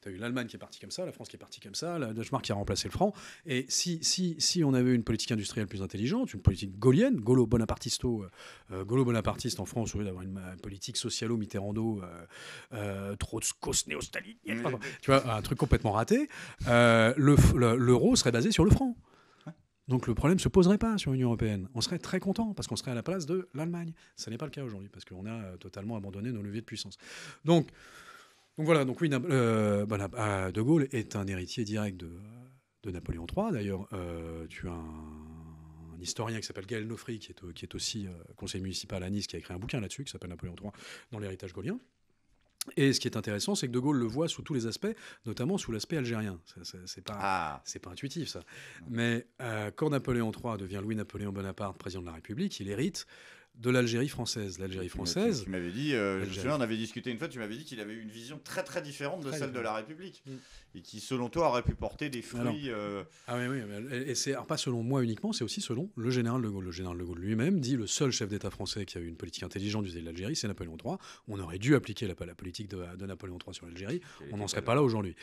tu as eu l'Allemagne qui est partie comme ça, la France qui est partie comme ça, la Mark qui a remplacé le franc. Et si, si, si on avait une politique industrielle plus intelligente, une politique gaullienne, gaulo-bonapartisto, euh, euh, gaulo-bonapartiste en France, au lieu d'avoir une, politique socialo-mitterrando, euh, euh, trotskos-néo-stalinienne, tu vois, un truc complètement raté, euh, l'euro serait basé sur le franc. Donc le problème ne se poserait pas sur l'Union européenne. On serait très content parce qu'on serait à la place de l'Allemagne. Ce n'est pas le cas aujourd'hui parce qu'on a totalement abandonné nos leviers de puissance. Donc donc voilà, donc oui, euh, bah, euh, De Gaulle est un héritier direct de, Napoléon III. D'ailleurs, euh, tu as un, historien qui s'appelle Gaël Nofri, qui est, aussi conseiller municipal à Nice, qui a écrit un bouquin là-dessus, qui s'appelle Napoléon III dans l'héritage gaullien. Et ce qui est intéressant, c'est que De Gaulle le voit sous tous les aspects, notamment sous l'aspect algérien. C'est pas, ah. pas intuitif ça. Mais quand Napoléon III devient Louis-Napoléon Bonaparte, président de la République, il hérite de l'Algérie française. L'Algérie française. Tu, m'avais dit, euh, je me on avait discuté une fois, tu m'avais dit qu'il avait une vision très très différente de celle de la République. Mm. Et qui, selon toi, aurait pu porter des fruits. Euh, ah oui, oui. Et c'est pas selon moi uniquement, c'est aussi selon le général de Gaulle. Le général de Gaulle lui-même dit le seul chef d'État français qui a eu une politique intelligente vis-à-vis de l'Algérie, c'est Napoléon III. On aurait dû appliquer la, politique de, de, Napoléon III sur l'Algérie. On n'en serait pas là aujourd'hui.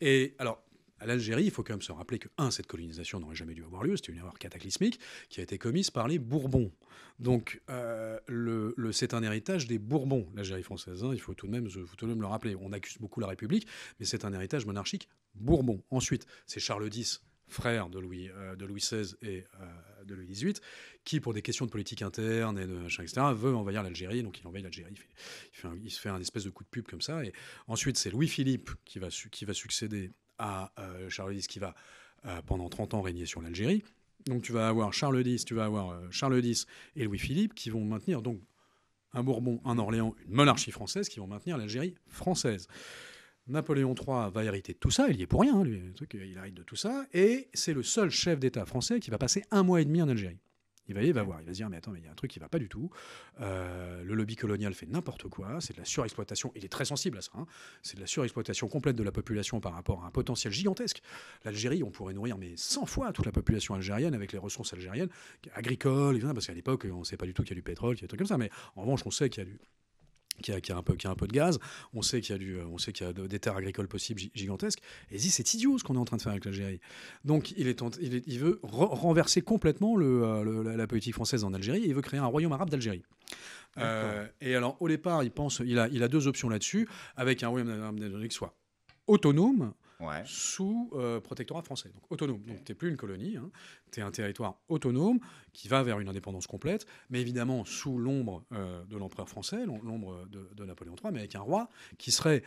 Et alors, à l'Algérie, il faut quand même se rappeler que, un, cette colonisation n'aurait jamais dû avoir lieu, c'était une erreur cataclysmique qui a été commise par les Bourbons. Donc, euh, le, c'est un héritage des Bourbons, l'Algérie française, hein, il faut tout, de même, le rappeler. On accuse beaucoup la République, mais c'est un héritage monarchique Bourbon. Ensuite, c'est Charles X frère de Louis, de XVI et de Louis euh, XVIII, qui, pour des questions de politique interne et de etc., veut envahir l'Algérie. Donc il envahit l'Algérie. Il, se fait un espèce de coup de pub comme ça. Et ensuite, c'est Louis-Philippe qui va, qui va succéder à euh, Charles X qui va euh, pendant 30 ans régner sur l'Algérie. Donc tu vas avoir Charles X, tu vas avoir euh, Charles X et Louis-Philippe qui vont maintenir donc un Bourbon, un Orléans, une monarchie française qui vont maintenir l'Algérie française. Napoléon III va hériter de tout ça, il y est pour rien, hein, lui, il hérite de tout ça, et c'est le seul chef d'État français qui va passer un mois et demi en Algérie. Il va y va voir, il va se dire mais attends mais il y a un truc qui va pas du tout. Euh, le lobby colonial fait n'importe quoi, c'est de la surexploitation. Il est très sensible à ça. Hein. C'est de la surexploitation complète de la population par rapport à un potentiel gigantesque. L'Algérie, on pourrait nourrir mais 100 fois toute la population algérienne avec les ressources algériennes agricoles, parce qu'à l'époque on ne sait pas du tout qu'il y a du pétrole, qu'il y a des trucs comme ça. Mais en revanche on sait qu'il y a du qui a, a un peu, un peu de gaz, on sait qu'il y a, des terres agricoles possibles gigantesques, et il dit c'est idiot ce qu'on est en train de faire avec l'Algérie. Donc il, veut renverser complètement euh, la politique française en Algérie, et il veut créer un royaume arabe d'Algérie. Euh, et alors au départ, il pense, il a, il a deux options là-dessus, avec un royaume arabe d'Algérie qui soit autonome, sous euh, protectorat français, donc autonome. Donc tu n'es plus une colonie, hein. tu es un territoire autonome qui va vers une indépendance complète, mais évidemment sous l'ombre euh, de l'empereur français, l'ombre de, de Napoléon III, mais avec un roi qui serait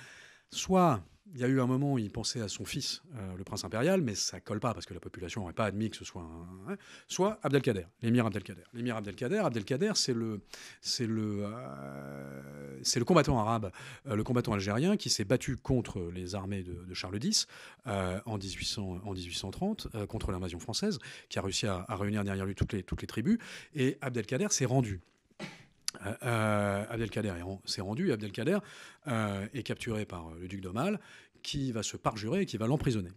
soit il y a eu un moment où il pensait à son fils, euh, le prince impérial, mais ça colle pas parce que la population n'aurait pas admis que ce soit un. soit Abdelkader, l'émir Abdelkader. L'émir Abdelkader, Abdelkader, c'est le, c'est le, euh, c'est le combattant arabe, euh, le combattant algérien qui s'est battu contre les armées de, Charles X en, en 1830 contre l'invasion française, qui a réussi à, à, réunir derrière lui toutes les, toutes les tribus. Et Abdelkader s'est rendu. Euh, euh, Abdelkader s'est rendu, Abdelkader euh, est capturé par le duc d'Aumale, qui va se parjurer et qui va l'emprisonner.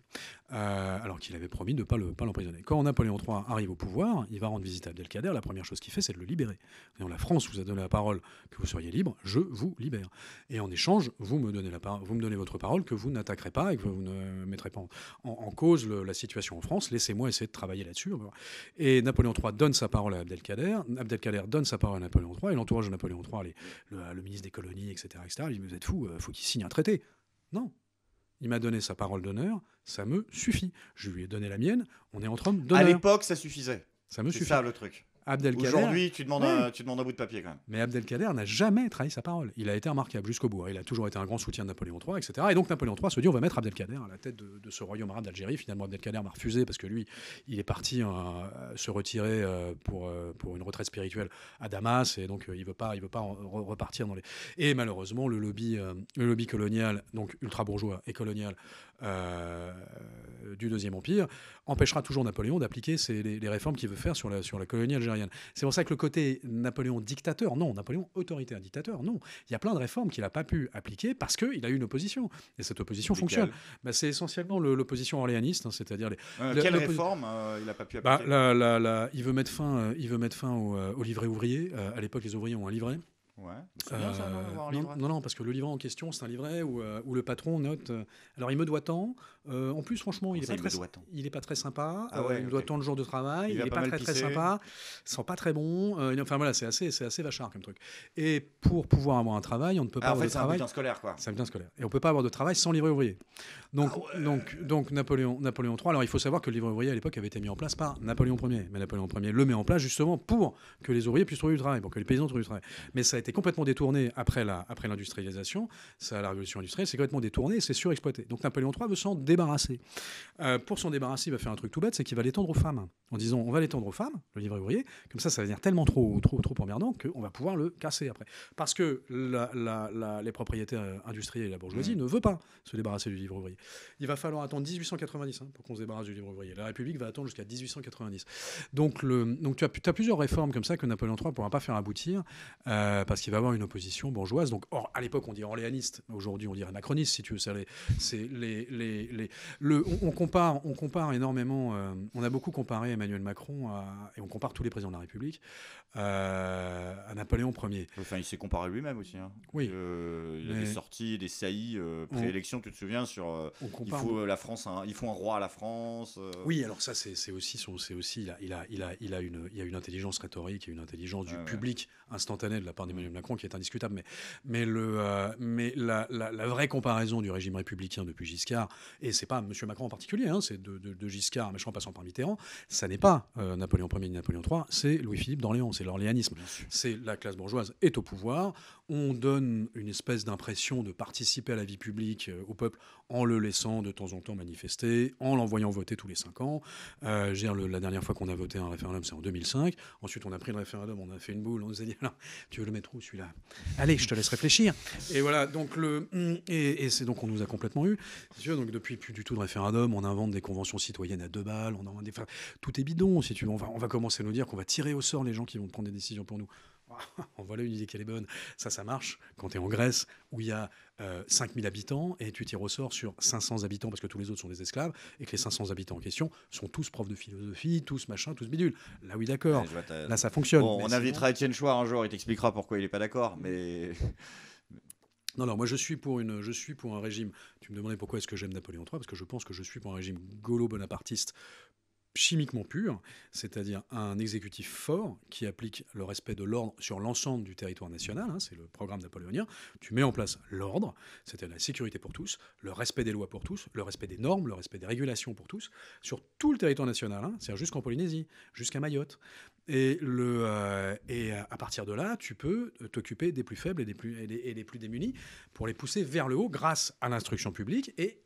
Euh, alors qu'il avait promis de ne pas l'emprisonner. Quand Napoléon III arrive au pouvoir, il va rendre visite à Abdelkader. La première chose qu'il fait, c'est de le libérer. Et la France vous a donné la parole que vous seriez libre, je vous libère. Et en échange, vous me donnez, la vous me donnez votre parole que vous n'attaquerez pas et que vous ne mettrez pas en, cause la situation en France. Laissez-moi essayer de travailler là-dessus. Et Napoléon III donne sa parole à Abdelkader. Abdelkader donne sa parole à Napoléon III. Et l'entourage de Napoléon III, les, le, ministre des colonies, etc., etc., il dit vous êtes fou, il euh, faut qu'il signe un traité. Non, il m'a donné sa parole d'honneur, ça me suffit. Je lui ai donné la mienne, on est entre hommes d'honneur. À l'époque, ça suffisait. Ça me suffit. C'est ça le truc. Aujourd'hui, tu demandes, un, tu demandes un bout de papier quand même. Mais Abdelkader n'a jamais trahi sa parole. Il a été remarquable jusqu'au bout. Hein. Il a toujours été un grand soutien de Napoléon III, etc. Et donc Napoléon III se dit on va mettre Abdelkader à la tête de, ce royaume arabe d'Algérie. Finalement, Abdelkader m'a refusé parce que lui, il est parti euh, se retirer euh, pour, euh, pour une retraite spirituelle à Damas et donc il veut pas, il veut pas repartir dans les. Et malheureusement, le lobby, le lobby colonial, donc ultra bourgeois et colonial euh, du Deuxième Empire, empêchera toujours Napoléon d'appliquer les, réformes qu'il veut faire sur la, sur la colonie algérienne. C'est pour ça que le côté Napoléon dictateur, non, Napoléon autoritaire dictateur, non. Il y a plein de réformes qu'il n'a pas pu appliquer parce qu'il a eu une opposition. Et cette opposition fonctionne. Bah, c'est essentiellement l'opposition orléaniste, hein, c'est-à-dire les. Euh, quelle réforme euh, il n'a pas pu bah, appliquer il, veut mettre fin, il veut mettre fin au, au livret ouvrier. à l'époque, les ouvriers ont un livret. Ouais. Euh, non, non, parce que le livret en question, c'est un livret où, euh, où, le patron note. Euh, alors, il me doit tant. en plus, franchement, il n'est pas, pas, très sympa. Ah il me doit tant le jour de travail. Il n'est pas, très, très sympa. Il sent pas très bon. enfin, voilà, c'est assez, assez vachard comme truc. Et pour pouvoir avoir un travail, on ne peut pas ah, avoir de travail. C'est un scolaire, quoi. un bien scolaire. Et on ne peut pas avoir de travail sans livret ouvrier. Donc, ah donc, donc Napoléon, Napoléon III. Alors, il faut savoir que le livret ouvrier, à l'époque, avait été mis en place par Napoléon Ier. Mais Napoléon Ier le met en place justement pour que les ouvriers puissent trouver du travail, pour que les paysans trouvent du travail. Mais ça a été complètement détourné après l'industrialisation, après ça la révolution industrielle, c'est complètement détourné c'est surexploité. Donc Napoléon III veut s'en débarrasser. Euh, pour s'en débarrasser, il va faire un truc tout bête, c'est qu'il va l'étendre aux femmes. En disant, on va l'étendre aux femmes, le livre ouvrier, comme ça, ça va devenir tellement trop, trop, trop emmerdant qu'on va pouvoir le casser après. Parce que les propriétaires industriels et la bourgeoisie mmh. ne veut pas se débarrasser du livre ouvrier. Il va falloir attendre 1890 hein, pour qu'on se débarrasse du livre ouvrier. La République va attendre jusqu'à 1890. Donc, le, donc tu as, plusieurs réformes comme ça que Napoléon III ne pourra pas faire aboutir. Euh, parce qu'il va avoir une opposition bourgeoise. Donc, or, à l'époque, on dit orléaniste. Aujourd'hui, on dirait macroniste si tu veux. c'est les, les, les, le, on, compare, on compare énormément. Euh, on a beaucoup comparé Emmanuel Macron et on compare tous les présidents de la République euh, à Napoléon Ier. Enfin, il s'est comparé lui-même aussi. Hein. Oui. Euh, il y a des sorties, des saillies pré-élection Tu te souviens sur hein, il faut la France, un, il un roi à la France. Oui, alors ça, c'est aussi, c'est aussi, il a, il a, il a, il a une, il y a une intelligence rhétorique une intelligence du public instantanée de la part d'Emmanuel Macron qui est indiscutable, mais, mais, le, euh, mais la, vraie comparaison du régime républicain depuis Giscard, et c'est pas M. Macron en particulier, hein, c'est de, Giscard, crois en passant par Mitterrand, ça n'est pas euh, Napoléon Ier ni Napoléon III, c'est Louis-Philippe d'Orléans, c'est l'orléanisme. C'est la classe bourgeoise est au pouvoir, on donne une espèce d'impression de participer à la vie publique euh, au peuple en le laissant de temps en temps manifester, en l'envoyant voter tous les cinq ans. Euh, la dernière fois qu'on a voté un référendum, c'est en 2005. Ensuite, on a pris le référendum, on a fait une boule, on nous a dit alors, tu veux le mettre où celui-là Allez, je te laisse réfléchir. Et voilà, donc le mm, et, c'est donc on nous a complètement eu. donc depuis plus du tout de référendum, on invente des conventions citoyennes à deux balles, on invente des, tout est bidon si tu on va commencer à nous dire qu'on va tirer au sort les gens qui vont prendre des décisions pour nous. en voilà une idée qu'elle est bonne. Ça, ça marche quand tu es en Grèce, où il y a 5000 euh, habitants, et tu au sort sur 500 habitants, parce que tous les autres sont des esclaves, et que les 500 habitants en question sont tous profs de philosophie, tous machin, tous bidules Là, oui, d'accord. là, ça fonctionne. on invitera Étienne Chouard un jour, il t'expliquera pourquoi il n'est pas d'accord, mais. Non, non, moi je suis pour, une, je suis pour un régime. Tu me demandais pourquoi est-ce que j'aime Napoléon III, parce que je pense que je suis pour un régime gaulo-bonapartiste chimiquement pur, c'est-à-dire un exécutif fort qui applique le respect de l'ordre sur l'ensemble du territoire national, hein, c'est le programme napoléonien, tu mets en place l'ordre, c'est-à-dire la sécurité pour tous, le respect des lois pour tous, le respect des normes, le respect des régulations pour tous, sur tout le territoire national, hein, c'est-à-dire jusqu'en Polynésie, jusqu'à Mayotte. Et, le, euh, et euh, à partir de là, tu peux euh, t'occuper des plus faibles des plus, et des plus démunis pour les pousser vers le haut grâce à l'instruction publique et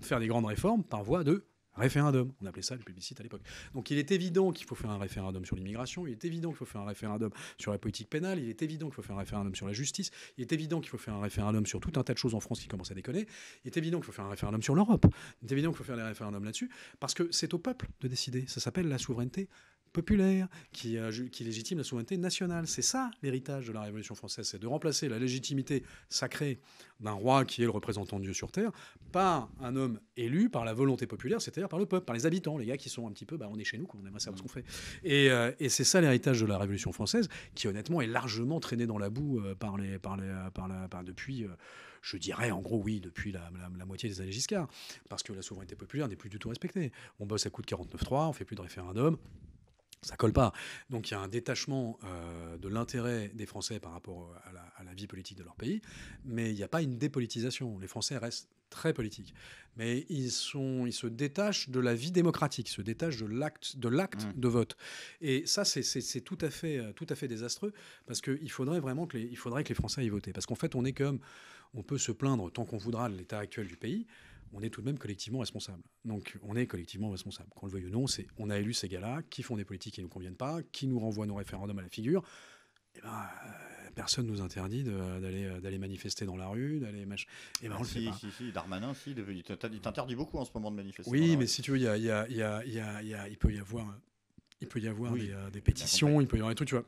faire des grandes réformes par voie de référendum. On appelait ça le publicité à l'époque. Donc il est évident qu'il faut faire un référendum sur l'immigration, il est évident qu'il faut faire un référendum sur la politique pénale, il est évident qu'il faut faire un référendum sur la justice, il est évident qu'il faut faire un référendum sur tout un tas de choses en France qui commencent à déconner, il est évident qu'il faut faire un référendum sur l'Europe, il est évident qu'il faut faire des référendums là-dessus, parce que c'est au peuple de décider. Ça s'appelle la souveraineté populaire, qui, euh, qui, légitime la souveraineté nationale. C'est ça l'héritage de la Révolution française, c'est de remplacer la légitimité sacrée d'un roi qui est le représentant de Dieu sur terre, par un homme élu par la volonté populaire, c'est-à-dire par le peuple, par les habitants, les gars qui sont un petit peu, bah, on est chez nous, quoi, on aimerait savoir ce mm. qu'on fait. Euh, et, c'est ça l'héritage de la Révolution française, qui honnêtement est largement traîné dans la boue euh, par les, par les, euh, par la, par, depuis. je dirais en gros oui depuis la, moitié des années Giscard, parce que la souveraineté populaire n'est plus du tout respectée. On bosse à coup de 49.3, on fait plus de référendum, ça colle pas. Donc il y a un détachement euh, de l'intérêt des Français par rapport euh, à la, vie politique de leur pays, mais il n'y a pas une dépolitisation. Les Français restent très politiques, mais ils, sont, ils se détachent de la vie démocratique, se détachent de l'acte de, mmh. de vote. Et ça, c'est, tout, à fait, euh, tout à fait désastreux, parce qu'il faudrait vraiment que les, il faudrait que les Français y voter. Parce qu'en fait, on est comme, on peut se plaindre tant qu'on voudra de l'état actuel du pays, on est tout de même collectivement responsable. Donc on est collectivement responsable. Qu'on le veuille ou non, c'est on a élu ces gars-là qui font des politiques qui ne nous conviennent pas, qui nous renvoient nos référendums à la figure. Eh ben, euh, personne nous interdit euh, d'aller euh, d'aller manifester dans la rue, d'aller mach... eh ben, ah, si, Si, si, Darmanin, si, il t'interdit beaucoup en ce moment de manifester. Oui, mais si tu veux, il peut y avoir, il peut y avoir des, pétitions, il peut y avoir des trucs, tu vois.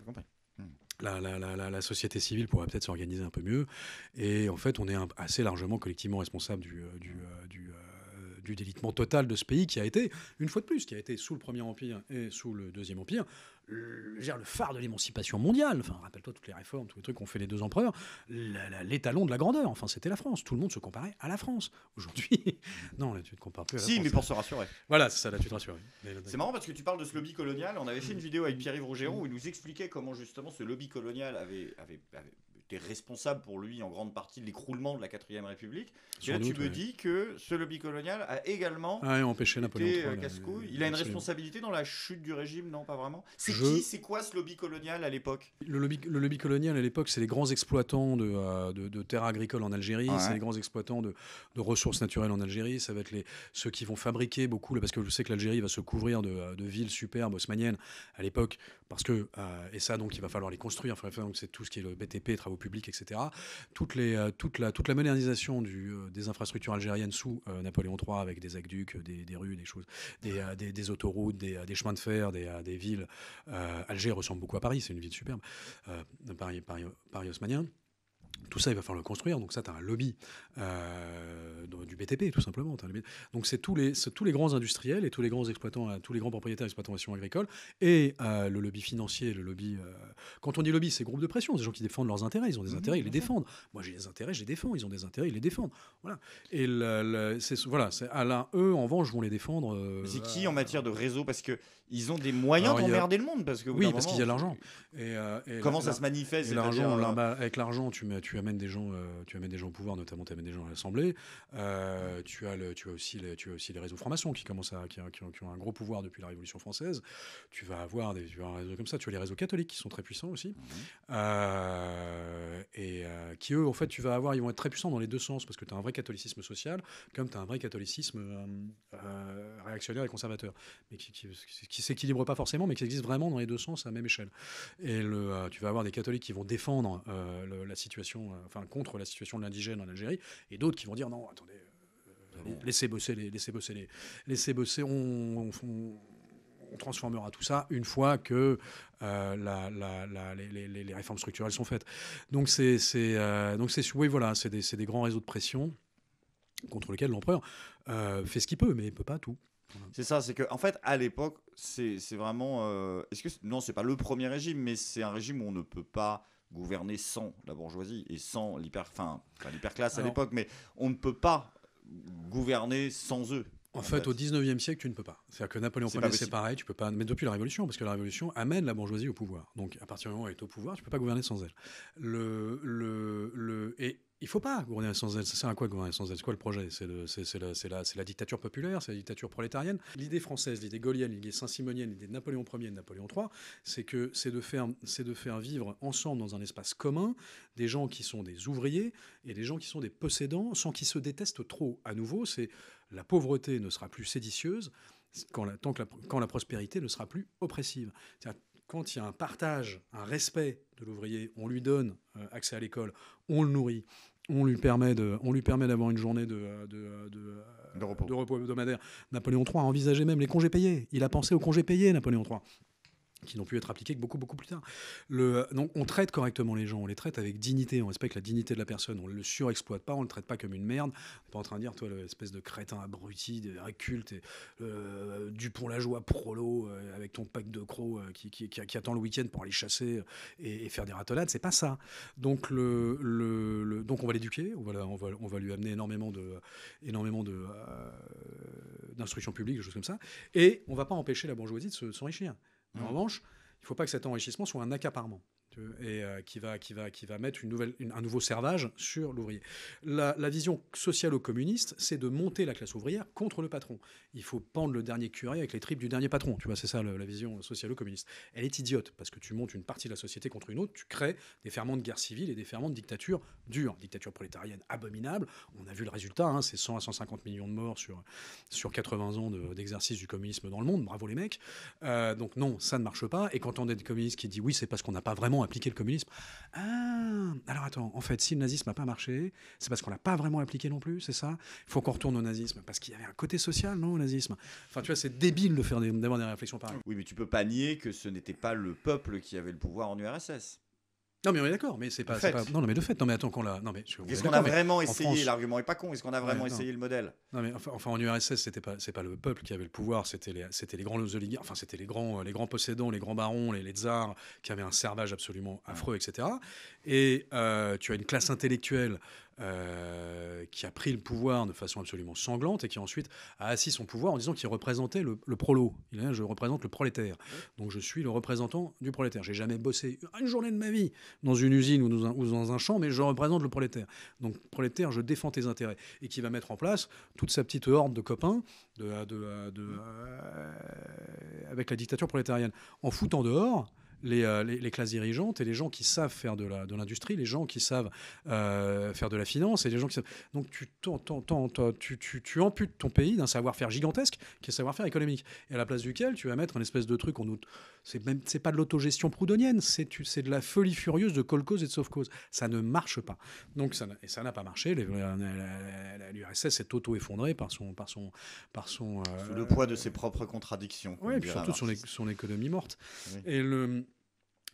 La, société civile pourrait peut-être s'organiser un peu mieux. Et en fait, on est assez largement collectivement responsable du euh, euh, euh, du délitement total de ce pays qui a été, une fois de plus, qui a été sous le Premier Empire et sous le Deuxième Empire, le, le phare de l'émancipation mondiale. Enfin, rappelle-toi toutes les réformes, tous les trucs qu'ont fait les deux empereurs, l'étalon de la grandeur. Enfin, c'était la France. Tout le monde se comparait à la France. Aujourd'hui, non, là, tu te compares plus à la Si, mais pour se rassurer. Voilà, c'est ça, là, tu te rassures. C'est marrant parce que tu parles de ce lobby colonial. On avait fait mm. une vidéo avec Pierre-Yves Rougeron mm. où il nous expliquait comment justement ce lobby colonial avait, avait t'es responsable pour lui en grande partie de l'écroulement de la 4ème République. tu me dis que ce lobby colonial a également empêché ah, Napoléon Il a une responsabilité dans la chute du régime, non Pas vraiment. C'est qui C'est quoi ce lobby colonial à l'époque le lobby, le lobby colonial à l'époque, c'est les grands exploitants de, euh, terres agricoles en Algérie, c'est les grands exploitants de, ressources naturelles en Algérie, ça va être les, ceux qui vont fabriquer beaucoup, parce que je sais que l'Algérie va se couvrir de, villes superbes haussmanniennes à l'époque parce que, euh, et ça donc il va falloir les construire, enfin, c'est tout ce qui est le BTP, travaux publics, etc. Euh, toute, la, modernisation euh, des infrastructures algériennes sous Napoléon III, avec des aqueducs, des, rues, des choses, des, autoroutes, des, chemins de fer, des, villes. Alger ressemble beaucoup à Paris, c'est une ville superbe, Paris, Paris, Paris tout ça, il va falloir le construire. Donc ça, tu as un lobby euh, du BTP, tout simplement. Donc c'est tous les, tous les grands industriels et tous les grands exploitants, euh, tous les grands propriétaires d'exploitation agricole et euh, le lobby financier, le lobby... quand on dit lobby, c'est groupe de pression. C'est des gens qui défendent leurs intérêts. Ils ont des mmh, intérêts, ils les défendent. Moi, j'ai des intérêts, je les défends. Ils ont des intérêts, ils les défendent. Voilà. Et le, voilà, c'est Alain, eux, en revanche, vont les défendre. c'est qui en matière de réseau Parce qu'ils ont des moyens d'emmerder le monde. Parce que, oui, parce qu'il y a l'argent. Et, Comment ça se manifeste bah, Avec l'argent, tu mets euh, tu amènes des gens, euh, tu amènes des gens au pouvoir, notamment tu amènes des gens à l'Assemblée. Euh, tu as le, tu as aussi les, tu aussi réseaux francs-maçons qui commencent à, qui, ont, un gros pouvoir depuis la Révolution française. Tu vas avoir des, tu comme ça. Tu as les réseaux catholiques qui sont très puissants aussi, mhm. et qui eux, en fait, tu vas avoir, ils vont être très puissants dans les deux sens parce que tu as un vrai catholicisme social, comme tu as un vrai catholicisme réactionnaire et conservateur, mais qui, qui, s'équilibre pas forcément, mais qui existe vraiment dans les deux sens à la même échelle. Et le, tu vas avoir des catholiques qui vont défendre la situation euh, enfin contre la situation de l'indigène en Algérie, et d'autres qui vont dire non, attendez, euh, ah laissez bosser, les, laissez bosser, les, laissez bosser, on, on transformera tout ça une fois que euh, les, réformes structurelles sont faites. Donc c'est donc c'est oui voilà c'est des, grands réseaux de pression contre lesquels l'empereur fait ce qu'il peut mais il peut pas tout. C'est ça, c'est que en fait à l'époque c'est vraiment est-ce que non c'est pas le premier régime mais c'est un régime où on ne peut pas gouverner sans la bourgeoisie et sans l'hyperclasse enfin, à ah l'époque, mais on ne peut pas gouverner sans eux. En fait, au 19e siècle, tu ne peux pas. C'est-à-dire que Napoléon Ier, c'est pareil, tu peux pas. Mais depuis la Révolution, parce que la Révolution amène la bourgeoisie au pouvoir. Donc, à partir du moment où elle est au pouvoir, tu peux pas gouverner sans elle. Le, le, le... Et il faut pas gouverner sans elle. Ça sert à quoi gouverner sans elle C'est quoi le projet C'est la, la, dictature populaire, c'est la dictature prolétarienne. L'idée française, l'idée gaulienne, l'idée saint-simonienne, l'idée de Napoléon Ier et de Napoléon III, c'est que c'est de, faire, de faire vivre ensemble dans un espace commun des gens qui sont des ouvriers et des gens qui sont des possédants sans qu'ils se détestent trop. À nouveau, c'est la pauvreté ne sera plus séditieuse quand tant que quand la prospérité ne sera plus oppressive quand il y a un partage, un respect de l'ouvrier, on lui donne euh, accès à l'école, on le nourrit, on lui permet on lui permet d'avoir une journée de, de, de repos hebdomadaire. Napoléon III a envisagé même les congés payés. Il a pensé aux congés payés, Napoléon III qui n'ont pu être appliquées que beaucoup, beaucoup plus tard. Le, euh, donc on traite correctement les gens, on les traite avec dignité, on respecte la dignité de la personne, on ne le surexploite pas, on ne le traite pas comme une merde. On n'est pas en train de dire, toi, l'espèce de crétin abruti, inculte, euh, du pour la joie prolo, euh, avec ton pack de crocs qui, qui, attend le week-end pour aller chasser et, faire des ratonnades, c'est pas ça. Donc, le, le, donc on va l'éduquer, on va, on, va, on va lui amener énormément de énormément de d'instruction publique, des choses comme ça, et on ne va pas empêcher la bourgeoisie de s'enrichir en revanche, il ne faut pas que cet enrichissement soit un accaparement et euh, qui, va, qui, va, qui va mettre une nouvelle, un nouveau servage sur l'ouvrier. La, la, vision socialo-communiste, c'est de monter la classe ouvrière contre le patron. Il faut pendre le dernier curé avec les tripes du dernier patron. Tu vois, c'est ça la vision socialo-communiste. Elle est idiote parce que tu montes une partie de la société contre une autre, tu crées des ferments de guerre civile et des ferments de dictature dure, dictature prolétarienne abominable. On a vu le résultat, hein, c'est 100 à 150 millions de morts sur, sur 80 ans d'exercice du communisme dans le monde. Bravo les mecs. Euh, donc non, ça ne marche pas. Et quand on est des communistes qui disent oui, c'est parce qu'on n'a pas vraiment appliquer le communisme. Ah, alors attends, en fait, si le nazisme n'a pas marché, c'est parce qu'on l'a pas vraiment appliqué non plus, c'est ça Il faut qu'on retourne au nazisme, parce qu'il y avait un côté social, non, au nazisme Enfin, tu vois, c'est débile de faire d'avoir des, des réflexions pareilles. Oui, mais tu peux pas nier que ce n'était pas le peuple qui avait le pouvoir en URSS. Non mais on est d'accord, mais c'est pas, pas, Non, mais de fait, non mais attends qu'on l'a. Non mais. Est-ce qu'on a vraiment essayé L'argument est pas con. Est-ce qu'on a vraiment essayé le modèle Non mais enfin, en URSS, c'était pas, c'est pas le peuple qui avait le pouvoir, c'était les, c'était les grands oligarques, enfin c'était les grands, euh, les grands possédants, les grands barons, les, tsars qui avaient un servage absolument affreux, etc. Et euh, tu as une classe intellectuelle euh, qui a pris le pouvoir de façon absolument sanglante et qui ensuite a assis son pouvoir en disant qu'il représentait le, le, prolo. Il je représente le prolétaire. Donc je suis le représentant du prolétaire. J'ai jamais bossé une journée de ma vie dans une usine ou dans un, champ, mais je représente le prolétaire. Donc prolétaire, je défends tes intérêts. Et qui va mettre en place toute sa petite horde de copains de, euh, avec la dictature prolétarienne. En foutant dehors euh, les, classes dirigeantes et les gens qui savent faire de l'industrie, de les gens qui savent euh, faire de la finance et les gens qui savent... Donc tu, tu, tu, tu, amputes ton pays d'un savoir-faire gigantesque qui est savoir-faire économique. Et à la place duquel tu vas mettre un espèce de truc, on c'est même c'est pas de l'autogestion proudhonienne, c'est de la folie furieuse de call-cause et de sauve-cause. Ça ne marche pas. Donc ça, et ça n'a pas marché. L'URSS s'est auto-effondrée par son... Par son, par son euh, Sous le poids de ses propres contradictions. Oui, surtout son, son économie morte. Et le,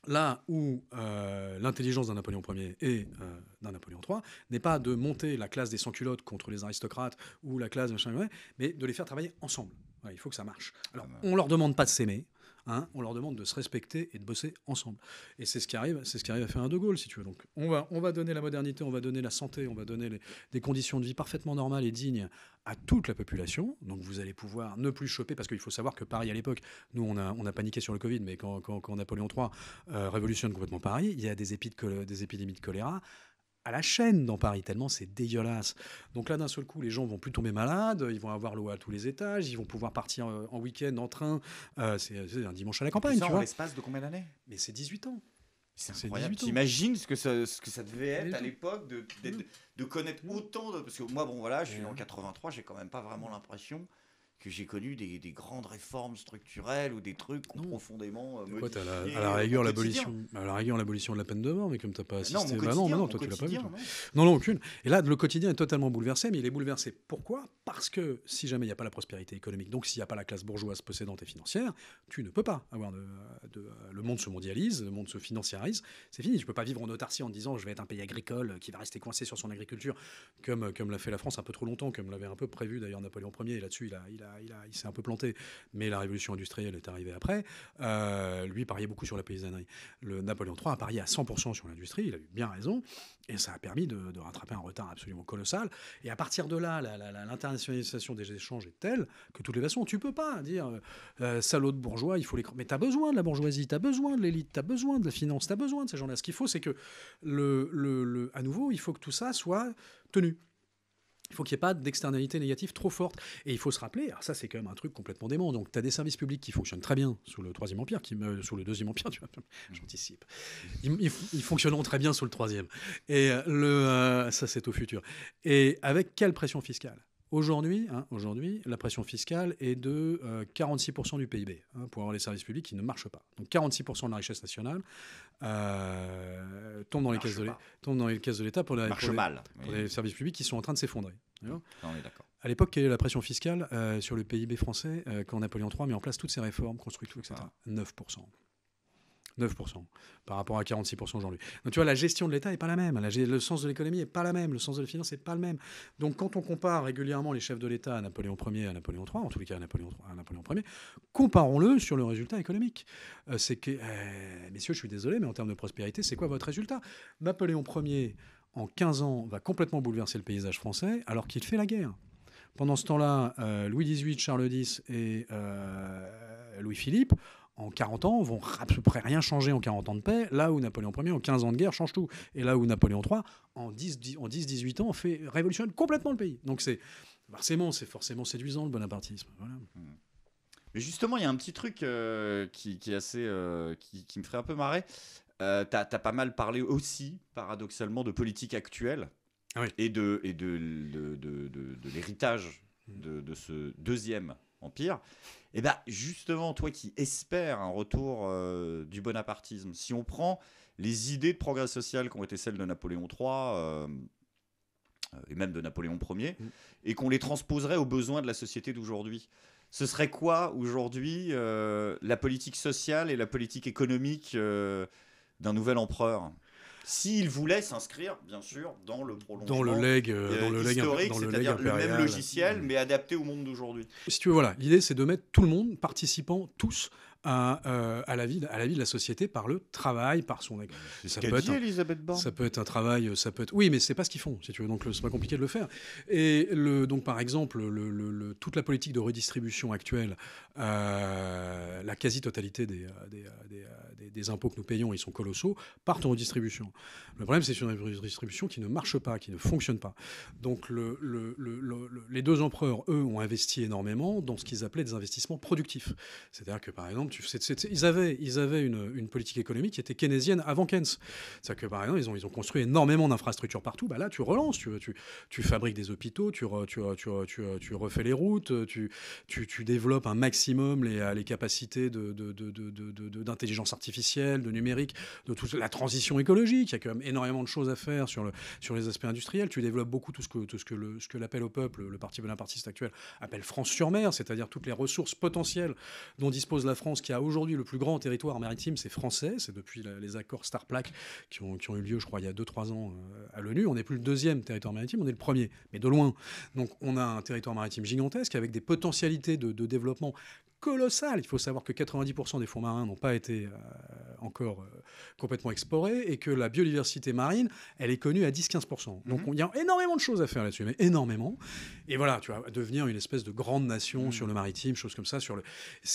là où euh, l'intelligence d'un Napoléon Ier et euh, d'un Napoléon III n'est pas de monter la classe des sans-culottes contre les aristocrates ou la classe machin, mais de les faire travailler ensemble. il faut que ça marche. Alors, ah, on leur demande pas de s'aimer, Hein, on leur demande de se respecter et de bosser ensemble. Et c'est ce qui arrive, c'est ce qui arrive à faire un De Gaulle, si tu veux. Donc, on va, on va donner la modernité, on va donner la santé, on va donner des conditions de vie parfaitement normales et dignes à toute la population. Donc, vous allez pouvoir ne plus choper, parce qu'il faut savoir que Paris à l'époque, nous, on a, on paniqué sur le Covid, mais quand, Napoléon III euh, révolutionne complètement Paris, il y a des, épidémies de choléra à la chaîne dans Paris, tellement c'est dégueulasse. Donc là, d'un seul coup, les gens vont plus tomber malades, ils vont avoir l'eau à tous les étages, ils vont pouvoir partir euh, en week-end en train. Euh, c'est un dimanche à la campagne. Ça, tu l'espace de combien d'années Mais c'est 18 ans. C'est incroyable. T'imagines ce que ça, ce que ça devait être à l'époque de, de, connaître autant de. Parce que moi, bon, voilà, je suis en 83, j'ai quand même pas vraiment l'impression que j'ai connu des, grandes réformes structurelles ou des trucs non. profondément à la rigueur l'abolition la l'abolition de la peine de mort mais comme tu n'as pas bah assisté bah non, bah non, non toi tu l'as pas vu non non aucune et là le quotidien est totalement bouleversé mais il est bouleversé pourquoi parce que si jamais il n'y a pas la prospérité économique, donc s'il n'y a pas la classe bourgeoise possédante et financière, tu ne peux pas avoir de, Le monde se mondialise, le monde se financiarise, c'est fini. Je ne peux pas vivre en autarcie en disant je vais être un pays agricole qui va rester coincé sur son agriculture, comme, comme l'a fait la France un peu trop longtemps, comme l'avait un peu prévu d'ailleurs Napoléon Ier, là-dessus il, a, il, a, il, a, il s'est un peu planté, mais la révolution industrielle est arrivée après. Euh, lui pariait beaucoup sur la paysannerie. Le Napoléon III a parié à 100% sur l'industrie, il a eu bien raison, et ça a permis de, rattraper un retard absolument colossal. Et à partir de là, la, l'internationalisation des échanges est telle que, de toutes les façons, tu peux pas dire euh, euh, salaud de bourgeois, il faut les. Mais tu as besoin de la bourgeoisie, tu as besoin de l'élite, tu as besoin de la finance, tu as besoin de ces gens-là. Ce qu'il faut, c'est que, le, le, le, à nouveau, il faut que tout ça soit tenu. Il faut qu'il n'y ait pas d'externalité négative trop forte. Et il faut se rappeler, alors ça c'est quand même un truc complètement dément. Donc tu as des services publics qui fonctionnent très bien sous le Troisième Empire, qui, sous le Deuxième Empire, tu j'anticipe. Ils, fonctionneront très bien sous le Troisième. Et euh, le, ça c'est au futur. Et avec quelle pression fiscale Aujourd'hui, hein, aujourd'hui, la pression fiscale est de 46% euh, du PIB hein, pour avoir les services publics qui ne marchent pas. Donc 46% de la richesse nationale euh, tombe, dans les caisses de dans les caisses de l'État pour, les, services publics qui sont en train de s'effondrer. À l'époque, quelle est la pression fiscale euh, sur le PIB français quand Napoléon III met en place toutes ces réformes, construit tout, etc. 9%. Ah. 9% par rapport à 46% aujourd'hui. Donc tu vois, la gestion de l'État n'est pas la même, le sens de l'économie n'est pas la même, le sens de la finance n'est pas le même. Donc quand on compare régulièrement les chefs de l'État à Napoléon Ier, à Napoléon III, en tous les cas à Napoléon, Napoléon Ier, comparons-le sur le résultat économique. Euh, c'est que, eh, messieurs, je suis désolé, mais en termes de prospérité, c'est quoi votre résultat Napoléon Ier, en 15 ans, va complètement bouleverser le paysage français alors qu'il fait la guerre. Pendant ce temps-là, euh, Louis XVIII, Charles X et euh, Louis-Philippe en 40 ans vont à peu près rien changer en 40 ans de paix, là où Napoléon Ier en 15 ans de guerre change tout, et là où Napoléon III en 10-18 ans fait révolutionne complètement le pays. Donc c'est forcément, c'est forcément séduisant le bonapartisme. Hmm. Mais justement, il y a un petit truc euh, qui, qui, est assez, euh, qui, me ferait un peu marrer. Euh, T'as as pas mal parlé aussi, paradoxalement, de politique actuelle ah et de, et de, de, de, l'héritage hmm. de, de ce deuxième empire. Et eh bien, justement, toi qui espères un retour euh, du bonapartisme, si on prend les idées de progrès social qui ont été celles de Napoléon III, euh, et même de Napoléon Ier, mm. et qu'on les transposerait aux besoins de la société d'aujourd'hui. Ce serait quoi aujourd'hui euh, la politique sociale et la politique économique d'un nouvel empereur s'il voulait s'inscrire, bien sûr, dans le prolongement dans le leg, euh, euh, dans le historique, dans le c'est-à-dire le même logiciel, hmm. mais adapté au monde d'aujourd'hui. Si tu veux, voilà, l'idée c'est de mettre tout le monde, participant, tous, à, euh, à, la vie, à la vie de la société par le travail, par son. Ça peut, être un, Elisabeth ça peut être un travail, euh, ça peut être. Oui, mais c'est pas ce qu'ils font, si tu veux. Donc c'est pas compliqué de le faire. Et le, donc par exemple, le, toute la politique de redistribution actuelle, euh, la quasi-totalité des des, impôts que nous payons, ils sont colossaux, partent en redistribution. Le problème, c'est sur une redistribution qui ne marche pas, qui ne fonctionne pas. Donc le, les deux empereurs, eux, ont investi énormément dans ce qu'ils appelaient des investissements productifs. C'est-à-dire que par exemple, ils avaient, ils avaient une, une, politique économique qui était keynésienne avant Keynes. C'est-à-dire que, par exemple, ils ont, ils ont construit énormément d'infrastructures partout. Bah là, tu relances, tu, tu, tu fabriques des hôpitaux, tu, tu, tu, refais les routes, tu, tu, développes un maximum les, les capacités d'intelligence de, de, artificielle, de numérique, de toute la transition écologique. Il y a quand même énormément de choses à faire sur, le, sur les aspects industriels. Tu développes beaucoup tout ce que, tout ce que, ce que l'appel au peuple, le parti bonapartiste actuel, appelle France sur mer, c'est-à-dire toutes les ressources potentielles dont dispose la France ce qui a aujourd'hui le plus grand territoire maritime, c'est français. C'est depuis les accords Starplac qui ont, qui ont, eu lieu, je crois, il y a 2-3 ans euh, à l'ONU. On n'est plus le deuxième territoire maritime, on est le premier, mais de loin. Donc on a un territoire maritime gigantesque avec des potentialités de développement colossal. Il faut savoir que 90% des fonds marins n'ont pas été euh, encore euh, complètement explorés et que la biodiversité marine, elle est connue à 10-15%. Donc mhm. il y a énormément de choses à faire là-dessus, mais énormément. Et voilà, tu vas devenir une espèce de grande nation mhm. sur le maritime, choses comme ça. Sur le...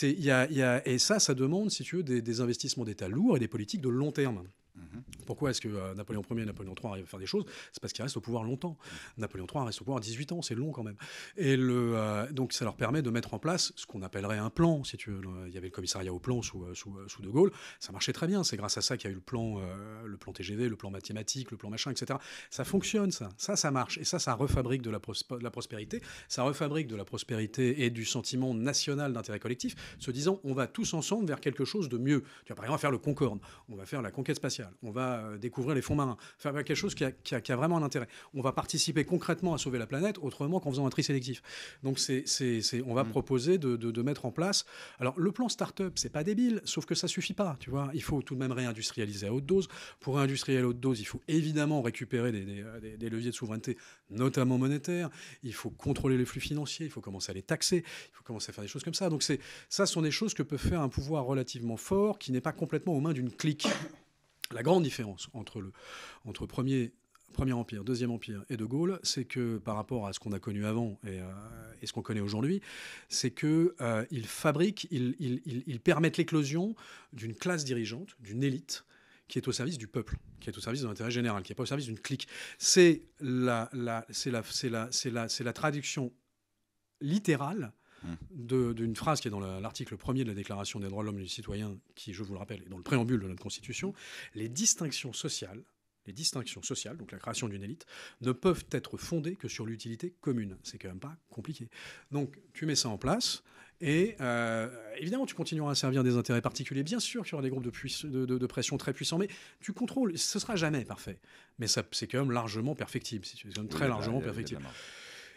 y a, y a... Et ça, ça demande, si tu veux, des investissements d'État lourds et des politiques de long terme. Mhm. Pourquoi est-ce que euh, Napoléon Ier et Napoléon III arrivent à faire des choses C'est parce qu'ils restent au pouvoir longtemps. Mhm. Napoléon III reste au pouvoir 18 ans, c'est long quand même. Et le, euh, donc ça leur permet de mettre en place ce qu'on appellerait un plan, si tu Il y avait le commissariat au plan sous, euh, sous, De Gaulle, ça marchait très bien. C'est grâce à ça qu'il y a eu le plan, le plan TGV, le plan mathématique, le plan machin, etc. Ça fonctionne, ça. Ça, ça marche. Et ça, ça refabrique de la, la prospérité. Ça refabrique de la prospérité et du sentiment national d'intérêt collectif, se disant on va tous ensemble vers quelque chose de mieux. Tu vas par exemple faire le Concorde, on va faire la conquête spatiale on va euh, découvrir les fonds marins, faire quelque chose qui a, vraiment un intérêt. On va participer concrètement à sauver la planète autrement qu'en faisant un tri sélectif. Donc c'est, on va mm. proposer de, mettre en place. Alors le plan start-up, c'est pas débile, sauf que ça suffit pas. Tu vois, il faut tout de même réindustrialiser à haute dose. Pour réindustrialiser à haute dose, il faut évidemment récupérer des, euh, leviers de souveraineté, notamment monétaire. Il faut contrôler les flux financiers, il faut commencer à les taxer, il faut commencer à faire des choses comme ça. Donc ça, ce sont des choses que peut faire un pouvoir relativement fort qui n'est pas complètement aux mains d'une clique. La grande différence entre le entre premier Premier Empire, Deuxième Empire et De Gaulle, c'est que par rapport à ce qu'on a connu avant et, euh, ce qu'on connaît aujourd'hui, c'est que euh, il fabriquent, ils, permettent l'éclosion d'une classe dirigeante, d'une élite qui est au service du peuple, qui est au service de l'intérêt général, qui n'est pas au service d'une clique. C'est la, la, la, la, traduction littérale d'une phrase qui est dans l'article premier de la Déclaration des droits de l'homme et du citoyen, qui, je vous le rappelle, est dans le préambule de notre Constitution, les distinctions sociales, les distinctions sociales, donc la création d'une élite, ne peuvent être fondées que sur l'utilité commune. C'est quand même pas compliqué. Donc tu mets ça en place. Et euh, évidemment, tu continueras à servir des intérêts particuliers. Bien sûr qu'il y aura des groupes de, pression très puissants, mais tu contrôles. Ce sera jamais parfait. Mais c'est quand même largement perfectible. C'est quand même très bah, largement perfectible.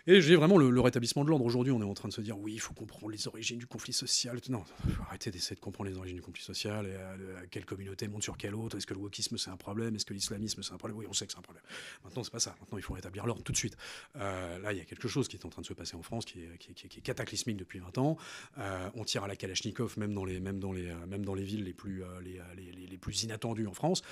Et j'ai vraiment le, rétablissement de l'ordre. Aujourd'hui, on est en train de se dire oui, il faut comprendre les origines du conflit social. Non, arrêtez d'essayer de comprendre les origines du conflit social. Et euh, quelle communauté monte sur quelle autre Est-ce que le wokisme c'est un problème Est-ce que l'islamisme c'est un problème Oui, on sait que c'est un problème. Maintenant, c'est pas ça. Maintenant, il faut rétablir l'ordre tout de suite. Euh, là, il y a quelque chose qui est en train de se passer en France qui est, cataclysmique depuis 20 ans. Euh, on tire à la Kalachnikov même dans les, même dans les, même dans les villes les plus, les, les, les plus inattendues en France.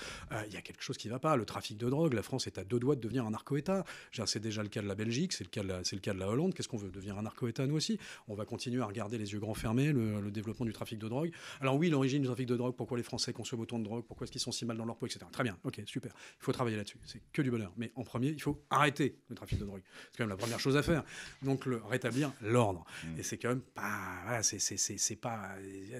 Il y a quelque chose qui ne va pas. Le trafic de drogue, la France est à deux doigts de devenir un narco-État. C'est déjà le cas de la Belgique, c'est le cas c'est le cas de la Hollande. Qu'est-ce qu'on veut Devenir un narco-État, nous aussi On va continuer à regarder les yeux grands fermés le, développement du trafic de drogue. Alors oui, l'origine du trafic de drogue, pourquoi les Français consomment autant de drogue, pourquoi est-ce qu'ils sont si mal dans leur peau, etc. Très bien, ok, super. Il faut travailler là-dessus. C'est que du bonheur. Mais en premier, il faut arrêter le trafic de drogue. C'est quand même la première chose à faire. Donc rétablir l'ordre. Mmh. Et c'est quand même pas... Voilà, c'est pas... Euh,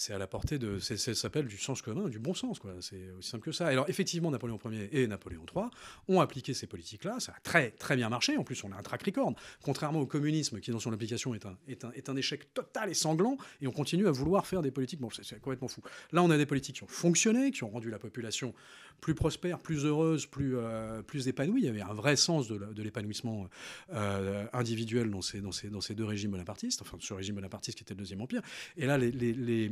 c'est à la portée de. Ça s'appelle du sens commun, du bon sens, quoi. C'est aussi simple que ça. Alors, effectivement, Napoléon Ier et Napoléon III ont appliqué ces politiques-là. Ça a très, très bien marché. En plus, on a un track Contrairement au communisme, qui, dans son application, est un, est un, est un échec total et sanglant. Et on continue à vouloir faire des politiques. Bon, c'est complètement fou. Là, on a des politiques qui ont fonctionné, qui ont rendu la population plus prospère, plus heureuse, plus, euh, plus épanouie. Il y avait un vrai sens de l'épanouissement euh, individuel dans ces, dans, ces, dans ces deux régimes bonapartistes, enfin, ce régime bonapartiste qui était le Deuxième Empire. Et là, les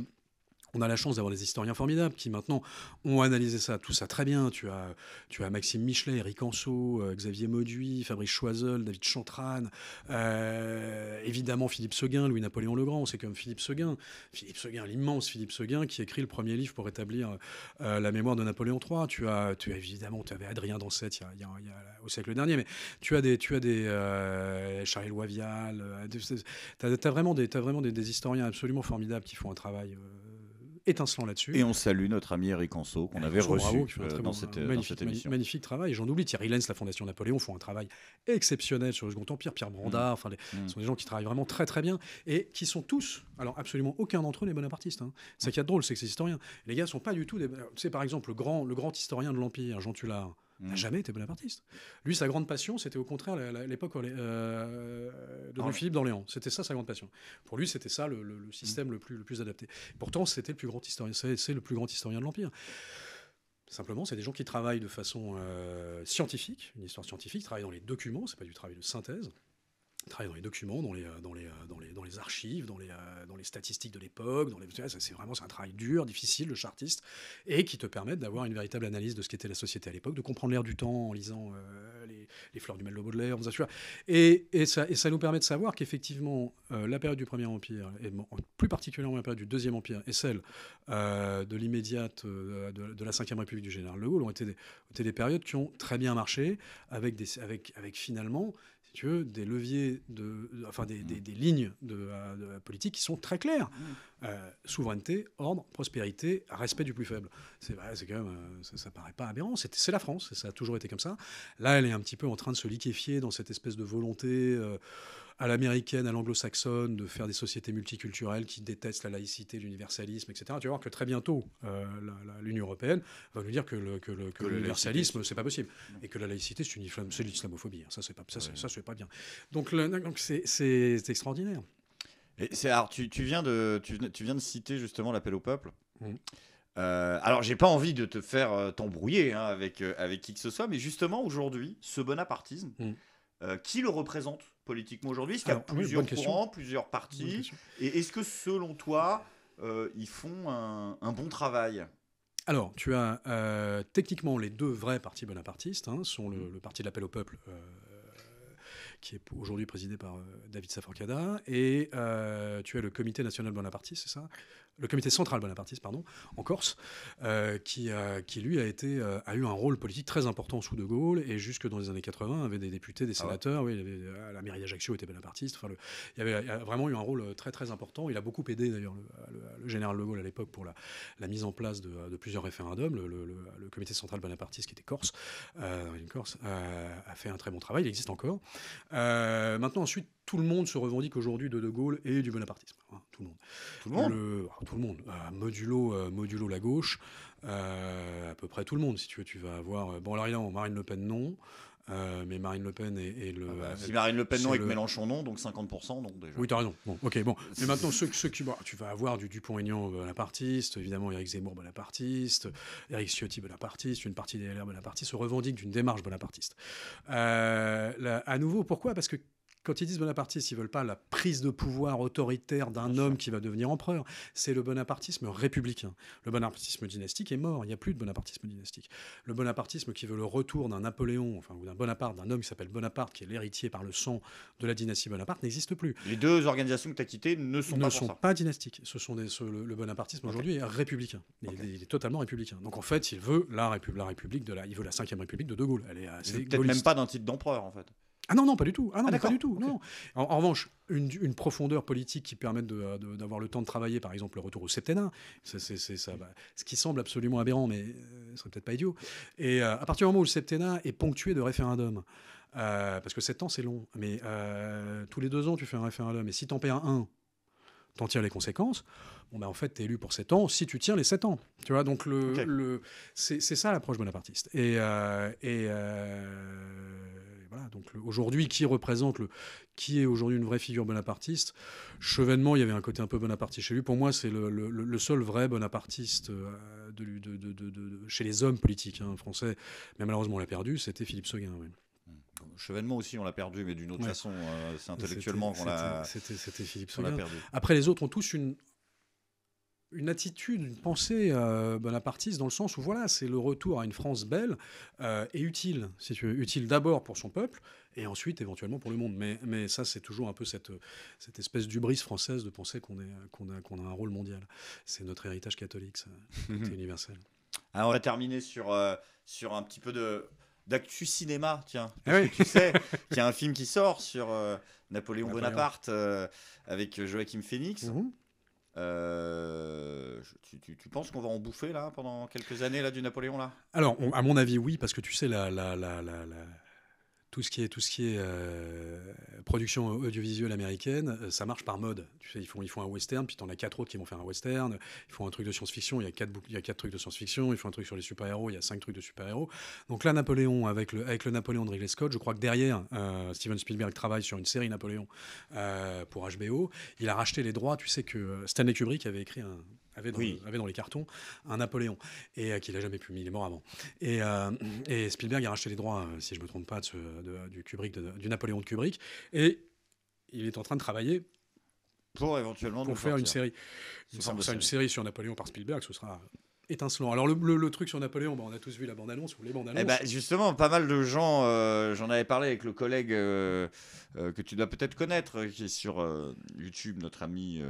on a la chance d'avoir des historiens formidables qui maintenant ont analysé ça, tout ça très bien. Tu as, tu as Maxime Michelet, Eric Anso, euh, Xavier Mauduit, Fabrice Choiseul, David Chantran, euh, évidemment Philippe Seguin, Louis-Napoléon Legrand, c'est comme Philippe Seguin. Philippe Seguin, l'immense Philippe Seguin qui écrit le premier livre pour établir euh, la mémoire de Napoléon III. Tu as, tu as évidemment, tu avais Adrien Dansette il au siècle dernier, mais tu as des, tu as des Charles Loivial, tu as, vraiment, des, vraiment des, des, historiens absolument formidables qui font un travail étincelant là-dessus. Et on salue notre ami Eric Anso, qu'on avait reçu dans, cette, magnifique, Magnifique travail. J'en oublie, Thierry Lenz, la Fondation Napoléon, font un travail exceptionnel sur le Second Empire. Pierre Brandard, mm. enfin, mm. ce sont des gens qui travaillent vraiment très très bien et qui sont tous, alors absolument aucun d'entre eux n'est bonapartiste. Hein. C'est ça qui est drôle, c'est que ces historiens, les gars, sont pas du tout C'est par exemple, le grand, le grand historien de l'Empire, Jean Tullard. Mmh. n'a jamais été bonapartiste. Lui, sa grande passion, c'était au contraire l'époque euh, euh, de Philippe d'Orléans. C'était ça sa grande passion. Pour lui, c'était ça le, mmh. système le plus, le plus adapté. Pourtant, c'était le plus grand historien. C'est le plus grand historien de l'empire. Simplement, c'est des gens qui travaillent de façon euh, scientifique, une histoire scientifique, travaillent dans les documents, c'est pas du travail de synthèse. Travailler dans les documents, dans les, euh, dans les, euh, dans les, dans les archives, dans les, euh, dans les statistiques de l'époque. C'est vraiment un travail dur, difficile, le chartiste, et qui te permet d'avoir une véritable analyse de ce qu'était la société à l'époque, de comprendre l'air du temps en lisant les, Fleurs du Mal de Baudelaire, en et, et, ça, et ça nous permet de savoir qu'effectivement, la période du Premier Empire, et plus particulièrement la période du Deuxième Empire, et celle de l'immédiate de, la Ve République du général de Gaulle, ont été des, été des périodes qui ont très bien marché, avec, des, avec, avec finalement tu des leviers, de, enfin des, mm. lignes de, la politique qui sont très claires. Mm. Euh, souveraineté, ordre, prospérité, respect du plus faible. C'est vrai, c'est quand même, euh, ça, paraît pas aberrant. C'est, la France, ça a toujours été comme ça. Là, elle est un petit peu en train de se liquéfier dans cette espèce de volonté. Euh, à l'américaine, à l'anglo-saxonne, de faire des sociétés multiculturelles qui détestent la laïcité, l'universalisme, etc. Tu vas voir que très bientôt, euh, l'Union européenne va nous dire que, l'universalisme, c'est pas possible. Et que la laïcité, c'est, une, l'islamophobie. Hein. Ça, c'est pas, ça, pas bien. Donc, c'est, extraordinaire. Et alors, tu, viens de, tu, viens de citer justement l'appel au peuple. Alors, mmh. Euh, alors, j'ai pas envie de te faire euh, t'embrouiller hein, avec, euh, avec qui que ce soit, mais justement, aujourd'hui, ce bonapartisme, mmh. qui le représente politiquement aujourd'hui ce qu'il y a plusieurs courants, plusieurs partis Et est-ce que selon toi, euh, ils font un, bon travail alors, tu as euh, techniquement les deux vrais partis bonapartistes, hein, sont le, parti de l'appel au peuple, euh, qui est aujourd'hui présidé par David Saforcada, et tu as le comité national bonapartiste, c'est ça le comité central bonapartiste pardon, en Corse, euh, qui, qui lui a, été, euh, a eu un rôle politique très important sous De Gaulle et jusque dans les années 80 avait des députés, des ah sénateurs, oui, euh, la mairie d'Ajaccio était bonapartiste, enfin, le, il, avait, vraiment eu un rôle très très important. Il a beaucoup aidé d'ailleurs le, général de Gaulle à l'époque pour la, mise en place de, plusieurs référendums. Le, comité central bonapartiste qui était corse, une Corse a fait un très bon travail, il existe encore. maintenant ensuite, tout le monde se revendique aujourd'hui de De Gaulle et du bonapartisme. Hein, tout le monde. Tout le monde. Ah, tout le monde. Euh, modulo, euh, modulo la gauche, euh, à peu près tout le monde. Si tu veux, tu vas avoir. bon, alors il Marine Le Pen non. mais Marine Le Pen et, le. Ah bah, si Marine Le Pen non et que Mélenchon non, donc 50%, donc déjà. Oui, t'as raison. Bon, ok, bon. Mais maintenant, ceux, ceux qui. tu vas avoir du Dupont-Aignan bonapartiste, évidemment, Éric Zemmour bonapartiste, Éric Ciotti bonapartiste, une partie des LR bonapartistes se revendiquent d'une démarche bonapartiste. à nouveau, pourquoi Parce que quand ils disent bonapartiste, ils veulent pas la prise de pouvoir autoritaire d'un homme qui va devenir empereur. C'est le bonapartisme républicain. Le bonapartisme dynastique est mort. Il n'y a plus de bonapartisme dynastique. Le bonapartisme qui veut le retour d'un Napoléon, enfin, ou d'un Bonaparte, d'un homme qui s'appelle Bonaparte, qui est l'héritier par le sang de la dynastie Bonaparte, n'existe plus. Les deux organisations que tu as quittées ne sont, pas, dynastiques. Ce sont des, le, bonapartisme aujourd'hui est républicain. Il, est, totalement républicain. Donc en fait, il veut la, la République de la, il veut la République de De Gaulle. Elle est peut-être même pas d'un titre d'empereur en fait. Ah non, non, pas du tout. Ah non, ah, pas du tout. Non. En, revanche, une, profondeur politique qui permette d'avoir le temps de travailler, par exemple, le retour au septennat, ça, bah, ce qui semble absolument aberrant, mais euh, ce serait peut-être pas idiot. Et euh, à partir du moment où le septennat est ponctué de référendums, euh, parce que sept ans, c'est long, mais tous les deux ans, tu fais un référendum, et si t'en perds un, t'en tires les conséquences, bon ben en fait, tu es élu pour 7 ans si tu tiens les 7 ans. Tu vois, donc le, le c'est ça l'approche bonapartiste. Et, voilà, donc aujourd'hui, qui représente le, qui est aujourd'hui une vraie figure bonapartiste Chevènement, il y avait un côté un peu bonapartiste chez lui. Pour moi, c'est le, seul vrai bonapartiste euh, de, chez les hommes politiques hein, français. Mais malheureusement, on l'a perdu. C'était Philippe Seguin. Oui. Mmh. Chevènement aussi, on l'a perdu, mais d'une autre façon, euh, c'est intellectuellement qu'on l'a. C'était Philippe Seguin. Perdu. Après, les autres ont tous une, une attitude, une pensée euh, bonapartiste dans le sens où voilà, c'est le retour à une France belle euh, et utile, C'est utile d'abord pour son peuple et ensuite éventuellement pour le monde. Mais, ça, c'est toujours un peu cette, cette espèce d'ubris française de penser qu'on qu'on a, qu'on a un rôle mondial. C'est notre héritage catholique, c'est universel. Alors, hein, on va terminer sur, euh, sur un petit peu de d'actu cinéma, tiens. Eh Parce que tu sais qu'il y a un film qui sort sur Napoléon, Bonaparte avec Joachim Phoenix. Mm-hmm. Euh, tu, penses qu'on va en bouffer là pendant quelques années là du Napoléon là Alors, à mon avis, oui, parce que tu sais la, la, la, la tout ce qui est, tout ce qui est euh, production audiovisuelle américaine, euh, ça marche par mode. Tu sais, ils font, un western, puis en as quatre autres qui vont faire un western. Ils font un truc de science-fiction, il y a quatre, trucs de science-fiction. Ils font un truc sur les super-héros, il y a cinq trucs de super-héros. Donc là, Napoléon, avec le, le Napoléon de Ridley Scott, je crois que derrière, euh, Steven Spielberg travaille sur une série Napoléon pour HBO. Il a racheté les droits. Tu sais que Stanley Kubrick avait écrit un avait dans, avait dans les cartons un Napoléon et euh, qu'il n'a jamais pu, mais il mort avant. Et, euh, Spielberg a racheté les droits, hein, si je ne me trompe pas, du Kubrick, du Napoléon de Kubrick, et il est en train de travailler pour éventuellement pour faire une série. Il une série sur Napoléon par Spielberg, ce sera étincelant. Alors le, le, truc sur Napoléon, bah, on a tous vu la bande-annonce ou les bandes-annonces. Eh ben, justement, pas mal de gens, euh, j'en avais parlé avec le collègue euh, euh, que tu dois peut-être connaître, qui est sur YouTube, notre ami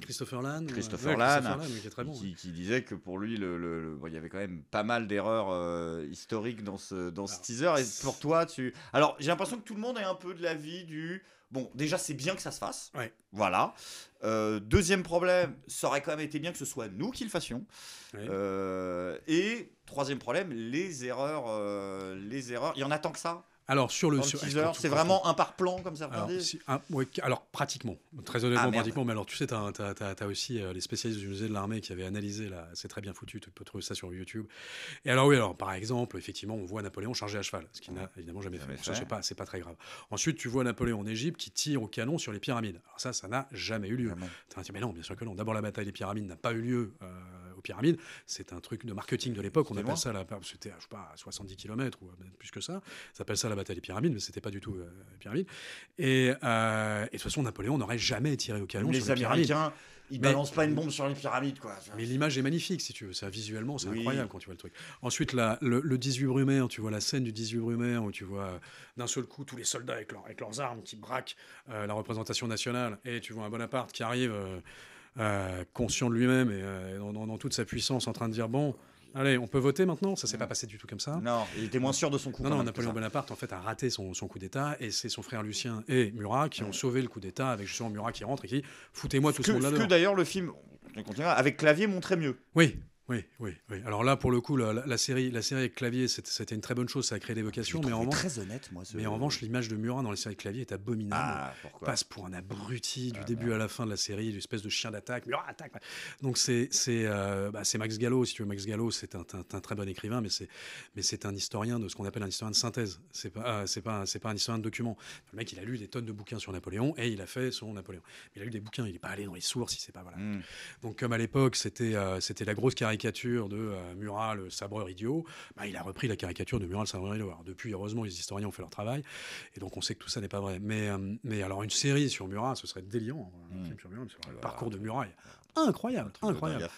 Christopher Lann. Christopher, ouais, qui, disait que pour lui, le, il y avait quand même pas mal d'erreurs historiques dans, ce, dans ce teaser. Et pour toi, tu... Alors j'ai l'impression que tout le monde est un peu de l'avis du... Bon, déjà, c'est bien que ça se fasse. Voilà. Euh, deuxième problème, ça aurait quand même été bien que ce soit nous qui le fassions. Euh, et troisième problème, les erreurs, euh, les erreurs. Il y en a tant que ça. Alors sur le sur, c'est vraiment un par plan comme ça. Alors, si, alors pratiquement, très honnêtement ah, pratiquement. Mais alors tu sais, tu as, aussi euh, les spécialistes du musée de l'armée qui avaient analysé là. C'est très bien foutu. Tu peux trouver ça sur YouTube. Et alors oui, alors par exemple, effectivement, on voit Napoléon charger à cheval, ce qu'il n'a évidemment jamais fait. c'est pas, c'est pas très grave. Ensuite, tu vois Napoléon en Égypte qui tire au canon sur les pyramides. Alors ça, ça n'a jamais eu lieu. mais non, bien sûr que non. D'abord, la bataille des pyramides n'a pas eu lieu. Euh, pyramide. C'est un truc de marketing de l'époque. On appelle ça la. C'était, je sais pas, 70 km ou plus que ça. Ça s'appelle ça la bataille des pyramides, mais c'était pas du tout euh, pyramide. Euh, et, de toute façon, Napoléon n'aurait jamais tiré au canon sur les Américains. Ils mais, balancent pas une bombe sur une pyramide, quoi. Mais l'image est magnifique, si tu veux. Ça, visuellement, c'est incroyable quand tu vois le truc. Ensuite, le, 18 Brumaire, tu vois la scène du 18 Brumaire où tu vois euh, d'un seul coup tous les soldats avec, avec leurs armes qui braquent la représentation nationale et tu vois un Bonaparte qui arrive. Euh, conscient de lui-même et euh, dans, toute sa puissance, en train de dire bon. Allez, on peut voter maintenant Ça s'est pas passé du tout comme ça. Non, il était moins sûr de son coup. Non, non Napoléon Bonaparte, en fait, a raté son, coup d'État et c'est son frère Lucien et Murat qui ont sauvé le coup d'État avec justement Murat qui rentre et qui foutez-moi tout ce, monde là-dedans. que d'ailleurs le film, avec clavier montrait mieux. Oui, oui, oui, oui. Alors là, pour le coup, la, série, la série clavier, c'était une très bonne chose, ça a créé des vocations. Mais en revanche, honnête, Mais en revanche, l'image de Murat dans les séries clavier est abominable. Ah, Passe pour un abruti du ah, début à la fin de la série, une espèce de chien d'attaque. Murat attaque. Donc c'est c'est euh, bah, Max Gallo, si tu veux. Max Gallo, c'est un, très bon écrivain, mais c'est mais c'est un historien de ce qu'on appelle un historien de synthèse. C'est pas euh, c'est pas c'est pas un historien de document Le mec, il a lu des tonnes de bouquins sur Napoléon et il a fait son Napoléon. il a lu des bouquins, il est pas allé dans les sources, il sait pas voilà. Mmh. Donc comme à l'époque, c'était euh, c'était la grosse caricature caricature de euh, Mural, le euh, sabreur idiot, bah, il a repris la caricature de Mural, le sabreur idiot. depuis, heureusement, les historiens ont fait leur travail, et donc on sait que tout ça n'est pas vrai. Mais, euh, mais alors, une série sur Murat, ce serait déliant. Un mmh. sur bah, le parcours de bah, Murat, bah, incroyable, incroyable.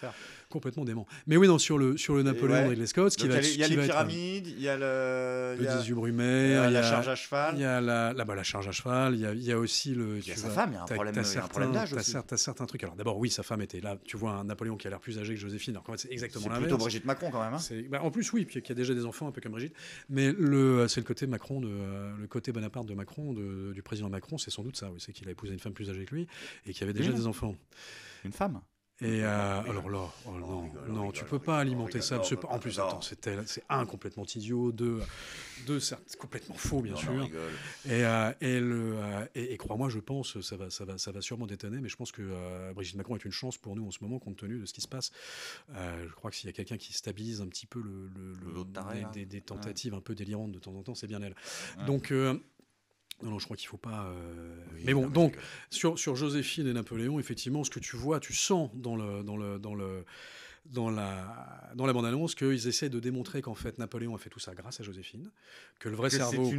Complètement dément. Mais oui, non, sur le, sur le Napoléon et les Scots, qui va Il y a les pyramides, il y a le. 18 Brumaire, il y a la charge à cheval. Il y a la, la, bah, la charge à cheval, il y a, il y a aussi le. Il y a sa femme, il y a un problème d'âge aussi. T'as certains trucs. Alors d'abord, oui, sa femme était là. Tu vois un Napoléon qui a l'air plus âgé que Joséphine. Alors c'est exactement la même. plutôt Brigitte Macron quand même. en plus, oui, puis y a déjà des enfants, un peu comme Brigitte. Mais le, c'est le côté Macron, le côté Bonaparte de Macron, du président Macron, c'est sans doute ça. Oui, c'est qu'il a épousé une femme plus âgée que lui et qui avait déjà des enfants. Une femme et euh, alors là, oh non, non, tu peux pas alimenter ça. en plus, attends, c'est, c'est un complètement idiot, deux, deux c'est complètement faux, bien sûr. Et, euh, euh et, crois-moi, je pense, ça va, ça va, ça va sûrement détonner, mais je pense que euh, Brigitte Macron est une chance pour nous en ce moment compte tenu de ce qui se passe. je crois que s'il y a quelqu'un qui stabilise un petit peu le, des, tentatives un peu délirantes de temps en temps, c'est bien elle. Donc non, je crois qu'il ne faut pas. Euh, mais bon, donc, sur, sur Joséphine et Napoléon, effectivement, ce que tu vois, tu sens dans le. Dans le, dans le dans la, dans la bande-annonce qu'ils essaient de démontrer qu'en fait Napoléon a fait tout ça grâce à Joséphine, que le vrai cerveau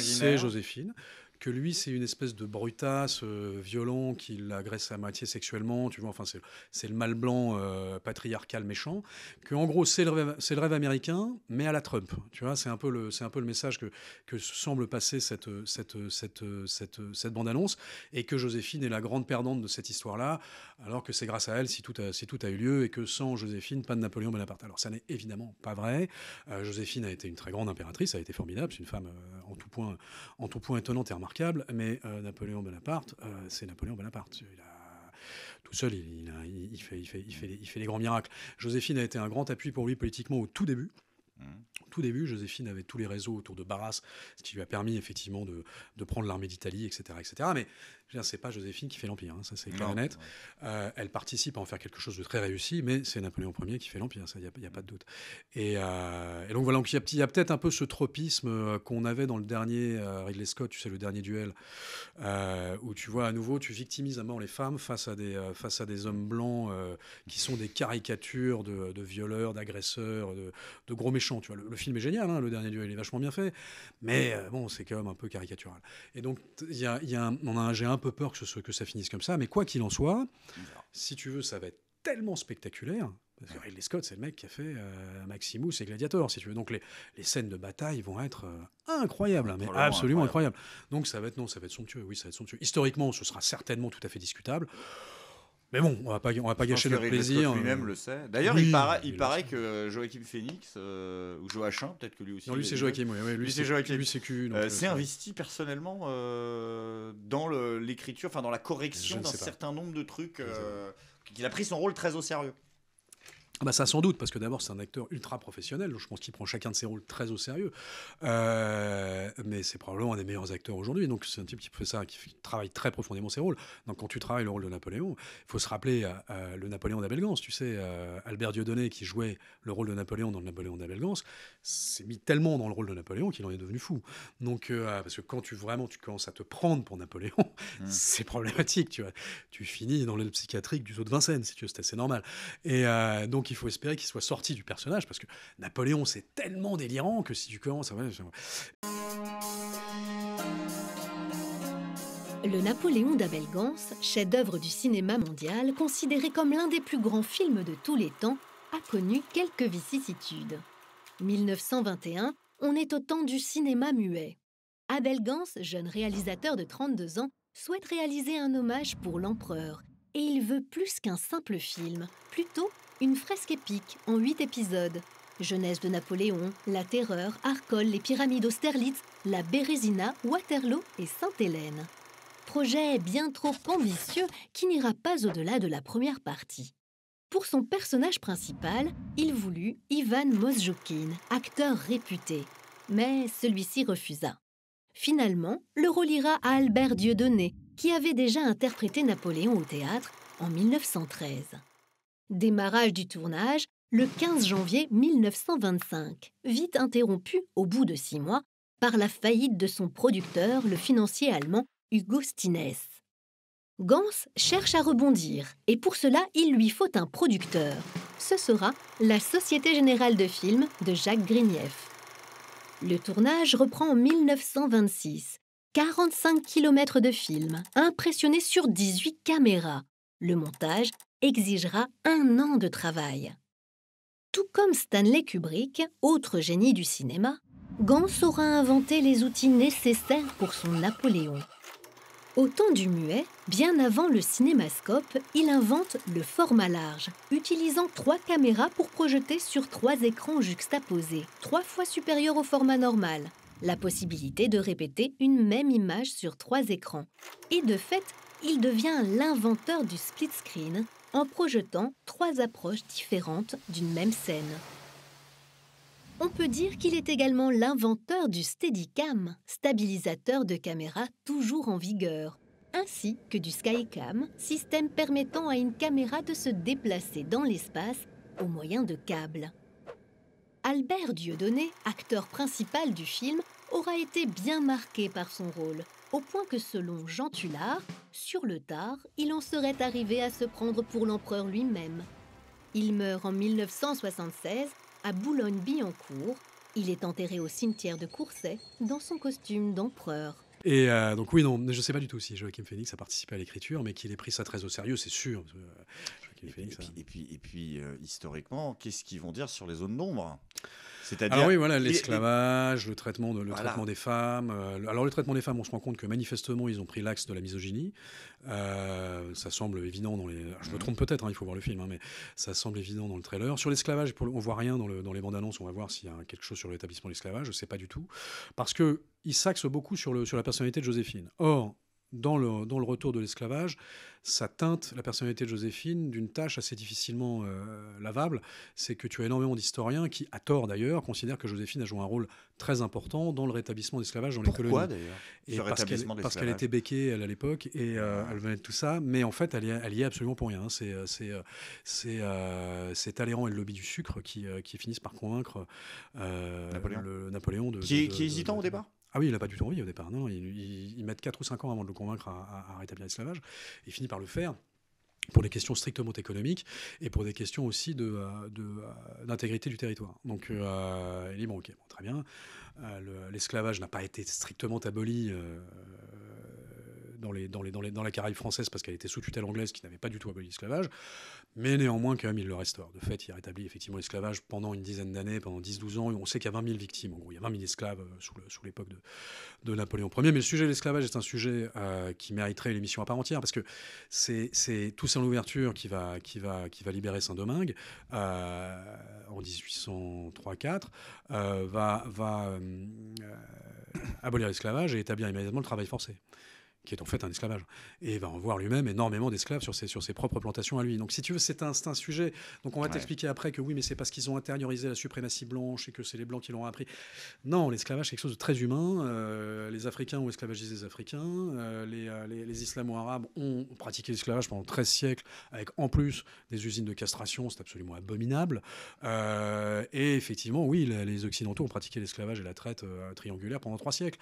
c'est Joséphine, que lui, c'est une espèce de brutasse euh, violent qui l'agresse à moitié sexuellement, tu vois, enfin, c'est le mal blanc euh, patriarcal méchant, que en gros, c'est le, rêve, le rêve américain, mais à la Trump, tu vois, c'est un, peu le, un peu le message que, que semble passer cette, cette, cette, cette, cette bande-annonce, et que Joséphine est la grande perdante de cette histoire-là, alors que c'est grâce à elle si tout, a, si tout a eu lieu, et que sans Joséphine, pas de Napoléon Bonaparte. Alors, ça n'est évidemment pas vrai. Euh, Joséphine a été une très grande impératrice, a été formidable, c'est une femme en, tout point, en tout point étonnante et remarquable mais euh, Napoléon Bonaparte, euh, c'est Napoléon Bonaparte. Il tout seul, il, fait, les, grands miracles. Joséphine a été un grand appui pour lui politiquement au tout début. Au mmh. tout début, Joséphine avait tous les réseaux autour de Barras, ce qui lui a permis effectivement de, de prendre l'armée d'Italie, etc., etc. Mais c'est pas Joséphine qui fait l'Empire, hein, ça c'est clair net. Euh, elle participe à en faire quelque chose de très réussi, mais c'est Napoléon Ier qui fait l'Empire, ça, il n'y a, pas de doute. Et, euh, donc voilà, il y a, peut-être un peu ce tropisme euh, qu'on avait dans le dernier Ridley Scott, tu sais, le dernier duel, où tu vois à nouveau, tu victimises à mort les femmes face à des, face à des hommes blancs qui sont des caricatures de, violeurs, d'agresseurs, de, gros méchants. Tu vois, le, film est génial, hein, le dernier duel, est vachement bien fait, mais bon, c'est quand même un peu caricatural. Et donc, il y a, a un, on a, peur que, ce soit, que ça finisse comme ça, mais quoi qu'il en soit, si tu veux, ça va être tellement spectaculaire. Parce que Ridley Scott, c'est le mec qui a fait euh, Maximus et Gladiator, si tu veux. Donc les, scènes de bataille vont être euh, incroyables, mais absolument incroyables. incroyables. Donc ça va être non, ça va être somptueux. Oui, ça va être somptueux. Historiquement, ce sera certainement tout à fait discutable. Mais bon, on va pas, on va pas gâcher le plaisir. Euh. Lui-même le sait. D'ailleurs, il, il, paraît que Joachim Phoenix euh, ou Joachim, peut-être que lui aussi. Non, lui c'est Joachim, oui, lui, c'est Joachim. Lui c'est S'est euh, investi personnellement dans l'écriture, enfin dans la correction d'un certain nombre de trucs. qu'il a pris son rôle très au sérieux. Ah bah ça sans doute, parce que d'abord c'est un acteur ultra professionnel, je pense qu'il prend chacun de ses rôles très au sérieux, euh, mais c'est probablement un des meilleurs acteurs aujourd'hui, donc c'est un type qui fait ça, qui travaille très profondément ses rôles. Donc quand tu travailles le rôle de Napoléon, il faut se rappeler euh, euh, le Napoléon d'Abelgans, tu sais, Albert Dieudonné qui jouait le rôle de Napoléon dans le Napoléon d'Abelgans, s'est mis tellement dans le rôle de Napoléon qu'il en est devenu fou. Donc ah, parce que quand tu vraiment tu commences à te prendre pour Napoléon, hmm. c'est problématique, tu vois. Tu finis dans l'aile psychiatrique du zoo de Vincennes, si tu veux, c'est assez normal. Et donc il faut espérer qu'il soit sorti du personnage, parce que Napoléon, c'est tellement délirant que si tu commences à... Le Napoléon d'Abel Gans, chef-d'œuvre du cinéma mondial, considéré comme l'un des plus grands films de tous les temps, a connu quelques vicissitudes. 1921, on est au temps du cinéma muet. Abel Gans, jeune réalisateur de 32 ans, souhaite réaliser un hommage pour l'empereur, et il veut plus qu'un simple film, plutôt une fresque épique en huit épisodes. Jeunesse de Napoléon, la Terreur, Arcole, les pyramides Austerlitz, la Bérésina, Waterloo et Sainte-Hélène. Projet bien trop ambitieux qui n'ira pas au-delà de la première partie. Pour son personnage principal, il voulut Ivan Mosjoukine, acteur réputé. Mais celui-ci refusa. Finalement, le rôle ira à Albert Dieudonné, qui avait déjà interprété Napoléon au théâtre en 1913. Démarrage du tournage le 15 janvier 1925, vite interrompu au bout de six mois par la faillite de son producteur, le financier allemand Hugo Stines. Gans cherche à rebondir et pour cela il lui faut un producteur. Ce sera la Société générale de films de Jacques Grignef. Le tournage reprend en 1926. 45 km de film impressionnés sur 18 caméras. Le montage exigera un an de travail. Tout comme Stanley Kubrick, autre génie du cinéma, Gans aura inventé les outils nécessaires pour son Napoléon. Au temps du muet, bien avant le cinémascope, il invente le format large, utilisant trois caméras pour projeter sur trois écrans juxtaposés, trois fois supérieurs au format normal, la possibilité de répéter une même image sur trois écrans. Et de fait, il devient l'inventeur du split screen en projetant trois approches différentes d'une même scène. On peut dire qu'il est également l'inventeur du Steadicam, stabilisateur de caméra toujours en vigueur, ainsi que du Skycam, système permettant à une caméra de se déplacer dans l'espace au moyen de câbles. Albert Dieudonné, acteur principal du film, aura été bien marqué par son rôle, au point que selon Jean Tullard, sur le tard, il en serait arrivé à se prendre pour l'empereur lui-même. Il meurt en 1976 à Boulogne-Billancourt. Il est enterré au cimetière de Courset dans son costume d'empereur. Et euh, donc oui, non, je ne sais pas du tout si Joachim Phoenix a participé à l'écriture, mais qu'il ait pris ça très au sérieux, c'est sûr. Euh, et, puis, et puis, euh, historiquement, qu'est-ce qu'ils vont dire sur les zones d'ombre C'est-à-dire ah oui, voilà, l'esclavage, le traitement traitement des femmes. Euh, alors le traitement des femmes, on se rend compte que manifestement ils ont pris l'axe de la misogynie. Euh, ça semble évident dans les. Je me mmh. trompe peut-être, hein, il faut voir le film, hein, mais ça semble évident dans le trailer. Sur l'esclavage, on voit rien dans, les bandes annonces. On va voir s'il y a quelque chose sur l'établissement de l'esclavage. Je sais pas du tout, parce que il s'axe beaucoup sur le sur la personnalité de Joséphine. Or dans le, retour de l'esclavage, ça teinte la personnalité de Joséphine d'une tâche assez difficilement euh, lavable. C'est que tu as énormément d'historiens qui, à tort d'ailleurs, considèrent que Joséphine a joué un rôle très important dans le rétablissement de l'esclavage dans Pourquoi, les colonies. d'ailleurs et parce qu'elle, était béquée à l'époque et euh, ah. elle venait de tout ça, mais en fait elle y, est, absolument pour rien. Hein. Euh, c'est, Talleyrand et le lobby du sucre qui, qui finissent par convaincre Napoléon. Le, Napoléon de, qui, est hésitant au départ ah oui, il n'a pas du tout envie au départ. Non, ils, il, il mettent 4 ou 5 ans avant de le convaincre à, rétablir l'esclavage. Il finit par le faire pour des questions strictement économiques et pour des questions aussi euh, euh, d'intégrité du territoire. Donc euh, il dit, bon ok, très bien, l'esclavage n'a pas été strictement aboli dans, la Caraïbe française parce qu'elle était sous tutelle anglaise qui n'avait pas du tout aboli l'esclavage, mais néanmoins quand même il le restaure. De fait, il rétablit effectivement l'esclavage pendant une dizaine d'années, pendant 10-12 ans, et on sait qu'il y a 20 000 victimes, en gros, il y a 20 000 esclaves euh, sous, l'époque de, Napoléon Ier. Mais le sujet de l'esclavage est un sujet euh, qui mériterait une émission à part entière parce que c'est, tout Toussaint Louverture qui va, qui va, qui va libérer Saint-Domingue euh, en 1803-4, va, va abolir l'esclavage et établir immédiatement le travail forcé qui est en fait un esclavage. Et il va en voir lui-même énormément d'esclaves sur ses, sur ses propres plantations à lui. Donc si tu veux, c'est un, un, sujet. Donc on va t'expliquer après que oui, mais c'est parce qu'ils ont intériorisé la suprématie blanche et que c'est les blancs qui l'ont appris. Non, l'esclavage, c'est quelque chose de très humain. Euh, les Africains ont esclavagisé les Africains. Euh, euh, les, les, islamo-arabes ont pratiqué l'esclavage pendant 13 siècles, avec en plus des usines de castration. C'est absolument abominable. et effectivement, oui, les, Occidentaux ont pratiqué l'esclavage et la traite triangulaire pendant 3 siècles.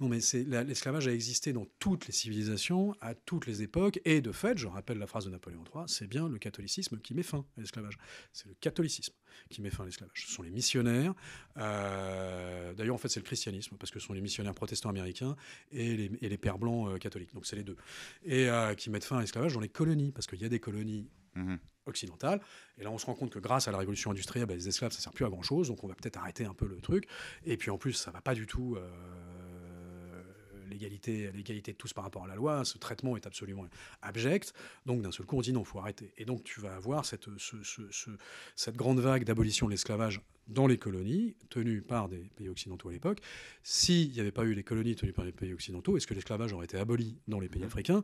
Non, mais l'esclavage a existé dans toute les civilisations, à toutes les époques, et de fait, je rappelle la phrase de Napoléon III, c'est bien le catholicisme qui met fin à l'esclavage. C'est le catholicisme qui met fin à l'esclavage. Ce sont les missionnaires, euh, d'ailleurs en fait c'est le christianisme, parce que ce sont les missionnaires protestants américains et les, pères blancs euh, catholiques, donc c'est les deux, et euh, qui mettent fin à l'esclavage dans les colonies, parce qu'il y a des colonies mmh. occidentales. Et là, on se rend compte que grâce à la révolution industrielle, bah, les esclaves, ça sert plus à grand chose. Donc, on va peut-être arrêter un peu le truc. Et puis, en plus, ça va pas du tout l'égalité l'égalité de tous par rapport à la loi, ce traitement est absolument abject. Donc d'un seul coup, on dit non, faut arrêter. Et donc tu vas avoir cette, cette grande vague d'abolition de l'esclavage dans les colonies, tenues par des pays occidentaux à l'époque. S'il n'y avait pas eu les colonies tenues par les pays occidentaux, est-ce que l'esclavage aurait été aboli dans les pays mmh. africains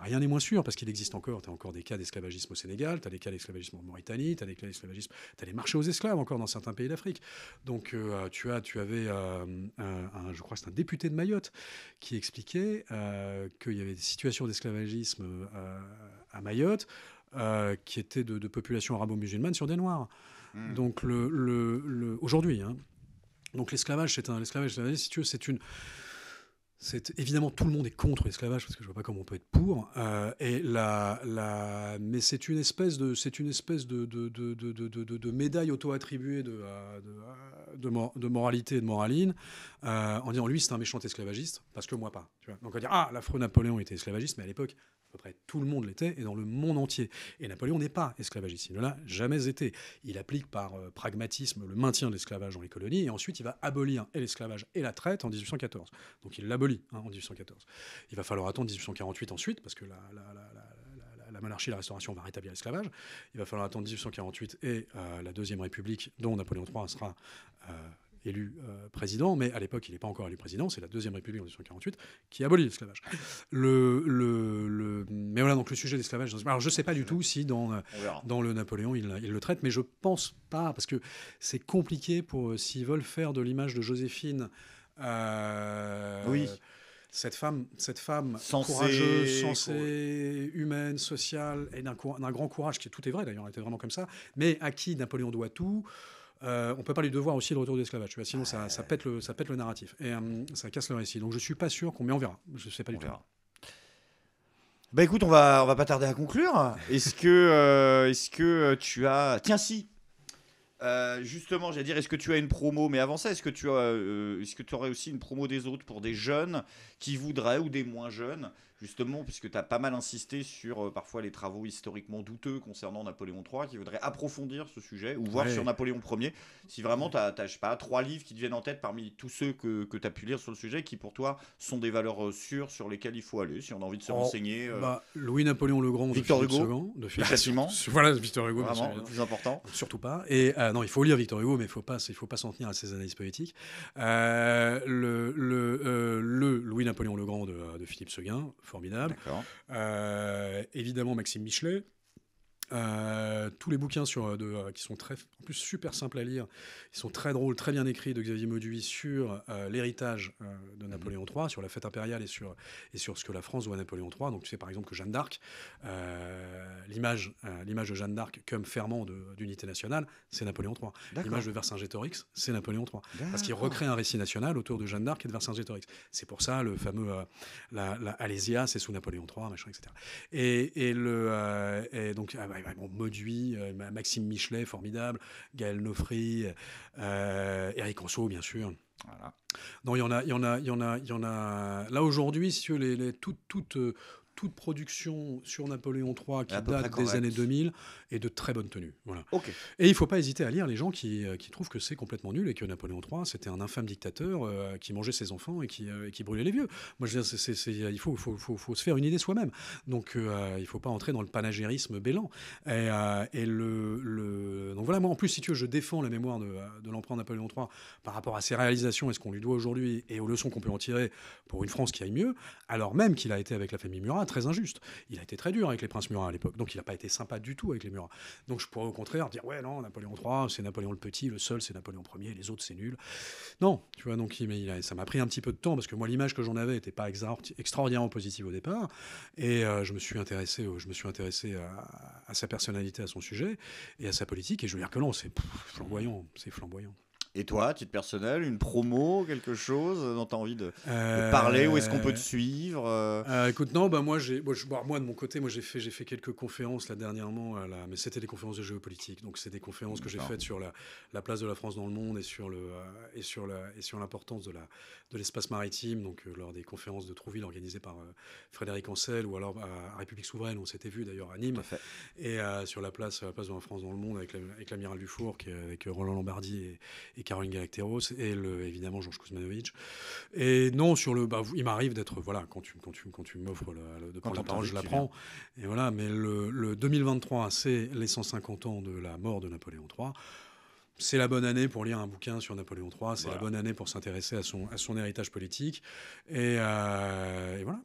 Rien n'est moins sûr parce qu'il existe encore. Tu as encore des cas d'esclavagisme au Sénégal, tu as des cas d'esclavagisme en Mauritanie, tu as des cas d'esclavagisme, tu as les marchés aux esclaves encore dans certains pays d'Afrique. Donc euh, tu, as, tu avais, euh, un, je crois c'est un député de Mayotte qui expliquait euh, qu'il y avait des situations d'esclavagisme à Mayotte qui étaient de, populations arabo musulmanes sur des Noirs. Hmm. Donc le, le, aujourd'hui, hein. donc l'esclavage, c'est un esclavage, c'est une évidemment tout le monde est contre l'esclavage parce que je vois pas comment on peut être pour. Euh, et la, mais c'est une espèce de c'est une espèce de, de, de, de médaille auto-attribuée de, euh, euh, de, moralité et de moraline en disant lui c'est un méchant esclavagiste parce que moi pas. Tu vois. Donc on va dire ah l'affreux Napoléon était esclavagiste mais à l'époque à peu près tout le monde l'était, et dans le monde entier. Et Napoléon n'est pas esclavagiste, il ne l'a jamais été. Il applique par euh, pragmatisme le maintien de l'esclavage dans les colonies, et ensuite il va abolir et l'esclavage et la traite en 1814. Donc il l'abolit hein, en 1814. Il va falloir attendre 1848 ensuite, parce que la, monarchie, la restauration va rétablir l'esclavage. Il va falloir attendre 1848 et euh, la Deuxième République, dont Napoléon III sera... Euh, élu euh, président, mais à l'époque, il n'est pas encore élu président, c'est la Deuxième République en 1848 qui abolit l'esclavage. Le, mais voilà, donc le sujet de l'esclavage. Alors, je ne sais pas du tout si dans, le Napoléon, il, le traite, mais je pense pas, parce que c'est compliqué pour. Euh, s'ils veulent faire de l'image de Joséphine. Euh, oui cette femme, cette femme courageuse, sensée, humaine, sociale, et d'un grand courage, qui tout est vrai d'ailleurs, elle était vraiment comme ça, mais à qui Napoléon doit tout, euh, on peut pas lui devoir aussi le retour de l'esclavage. Sinon, ça, pète le, narratif et euh, ça casse le récit. Donc, je ne suis pas sûr qu'on. Mais on verra. Je ne sais pas du on tout. Verra. Bah écoute, on va, on va pas tarder à conclure. Est-ce que, euh, tu as. Tiens, si justement, j'allais dire, est-ce que tu as une promo Mais avant ça, est est-ce que tu aurais aussi une promo des autres pour des jeunes qui voudraient ou des moins jeunes justement, puisque tu as pas mal insisté sur euh, parfois les travaux historiquement douteux concernant Napoléon III, qui voudrait approfondir ce sujet, ou voir sur Napoléon Ier, si vraiment tu as, pas, trois livres qui te viennent en tête parmi tous ceux que, que tu as pu lire sur le sujet, qui pour toi sont des valeurs euh, sûres sur lesquelles il faut aller, si on a envie de se oh, renseigner. Euh. Bah, Louis-Napoléon le Grand, Victor de Hugo, de Voilà, Victor Hugo, vraiment, plus important. Surtout pas. Et non, il faut lire Victor Hugo, mais il faut pas, il faut pas s'en tenir à ses analyses poétiques. le, le, Louis-Napoléon le Grand de, de Philippe Seguin, formidable. Euh, évidemment, Maxime Michelet, euh, tous les bouquins sur, euh, euh, qui sont très, en plus super simples à lire, ils sont très drôles, très bien écrits de Xavier Mauduit sur l'héritage de mhm. Napoléon III, sur la fête impériale et sur, et sur ce que la France doit à Napoléon III. Donc tu sais par exemple que Jeanne d'Arc, l'image, l'image de Jeanne d'Arc comme ferment d'unité nationale, c'est Napoléon III. L'image de Vercingétorix, c'est Napoléon III. Parce qu'il recrée un récit national autour de Jeanne d'Arc et de Vercingétorix. C'est pour ça le fameux la, Alésia, c'est sous Napoléon III, machin, etc. Et, et le, et donc, ah bah, bon, Mauduit, euh, Maxime Michelet, formidable, Gaël nofri Eric euh, Anso, bien sûr. Voilà. Non, il y en a, il y en a, il y en a, il y en a. Là aujourd'hui, si tu veux, les, les, toutes, toutes, euh, toute production sur Napoléon III qui date des années 2000 est de très bonne tenue. Voilà. Et il ne faut pas hésiter à lire les gens euh, qui, trouvent que c'est complètement nul et que Napoléon III, c'était un infâme dictateur euh, qui mangeait ses enfants euh, et qui, brûlait les vieux. Moi, je veux dire, il faut, faut, se faire une idée soi-même. Donc, il ne faut pas entrer dans le panagérisme bélan. Et, le, Donc voilà, moi, en plus, si tu veux, je défends la mémoire de, de l'empereur Napoléon III par rapport à ses réalisations et ce qu'on lui doit aujourd'hui et aux leçons qu'on peut en tirer pour une France qui aille mieux, alors même qu'il a été avec la famille Murat très injuste. Il a été très dur avec les princes Murat à l'époque, donc il n'a pas été sympa du tout avec les Murat. Donc je pourrais au contraire dire ouais non Napoléon III c'est Napoléon le Petit, le seul c'est Napoléon Ier, les autres c'est nul. Non, tu vois donc il, il ça m'a pris un petit peu de temps parce que moi l'image que j'en avais n'était pas extraordinairement positive au départ et euh, je me suis intéressé, je me suis intéressé à, à, sa personnalité, à son sujet et à sa politique et je veux dire que non c'est flamboyant, c'est flamboyant. Et toi, titre personnel, une promo, quelque chose dont tu as envie de, euh, parler Où est-ce qu'on peut te suivre euh euh, Écoute, non, bah, moi, moi, de mon côté, moi, j'ai fait, j'ai fait quelques conférences là dernièrement, à mais c'était des conférences de géopolitique. Donc, c'est des conférences que j'ai faites sur la, place de la France dans le monde et sur, le, et sur, la, et sur l'importance de, la, de l'espace maritime, donc lors des conférences de Trouville organisées par Frédéric Ancel ou alors à République Souveraine, on s'était vu d'ailleurs à Nîmes, et sur la place, place de la France dans le monde avec, l'amiral Dufour, avec Roland Lombardi et, et Caroline Galacteros et le, euh, évidemment Georges Kuzmanovic. Et non, sur le, bah, il m'arrive d'être, voilà, quand tu, quand tu, quand tu m'offres de prendre la parole, je la prends. Et voilà, mais le, 2023, c'est les 150 ans de la mort de Napoléon III c'est la bonne année pour lire un bouquin sur Napoléon III, c'est la bonne année pour s'intéresser à son, à son héritage politique. Et, euh, et voilà.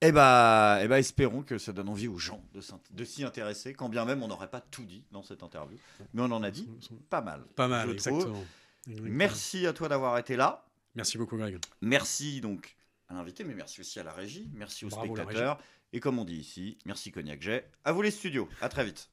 Eh bien, bah, eh bah, espérons que ça donne envie aux gens de, s'y intéresser, quand bien même on n'aurait pas tout dit dans cette interview, mais on en a dit mmh, mmh. pas mal. Pas mal, exactement. Merci à toi d'avoir été là. Merci beaucoup, Greg. Merci donc à l'invité, mais merci aussi à la régie, merci aux spectateurs. Et comme on dit ici, merci Cognac J. À vous les studios, à très vite.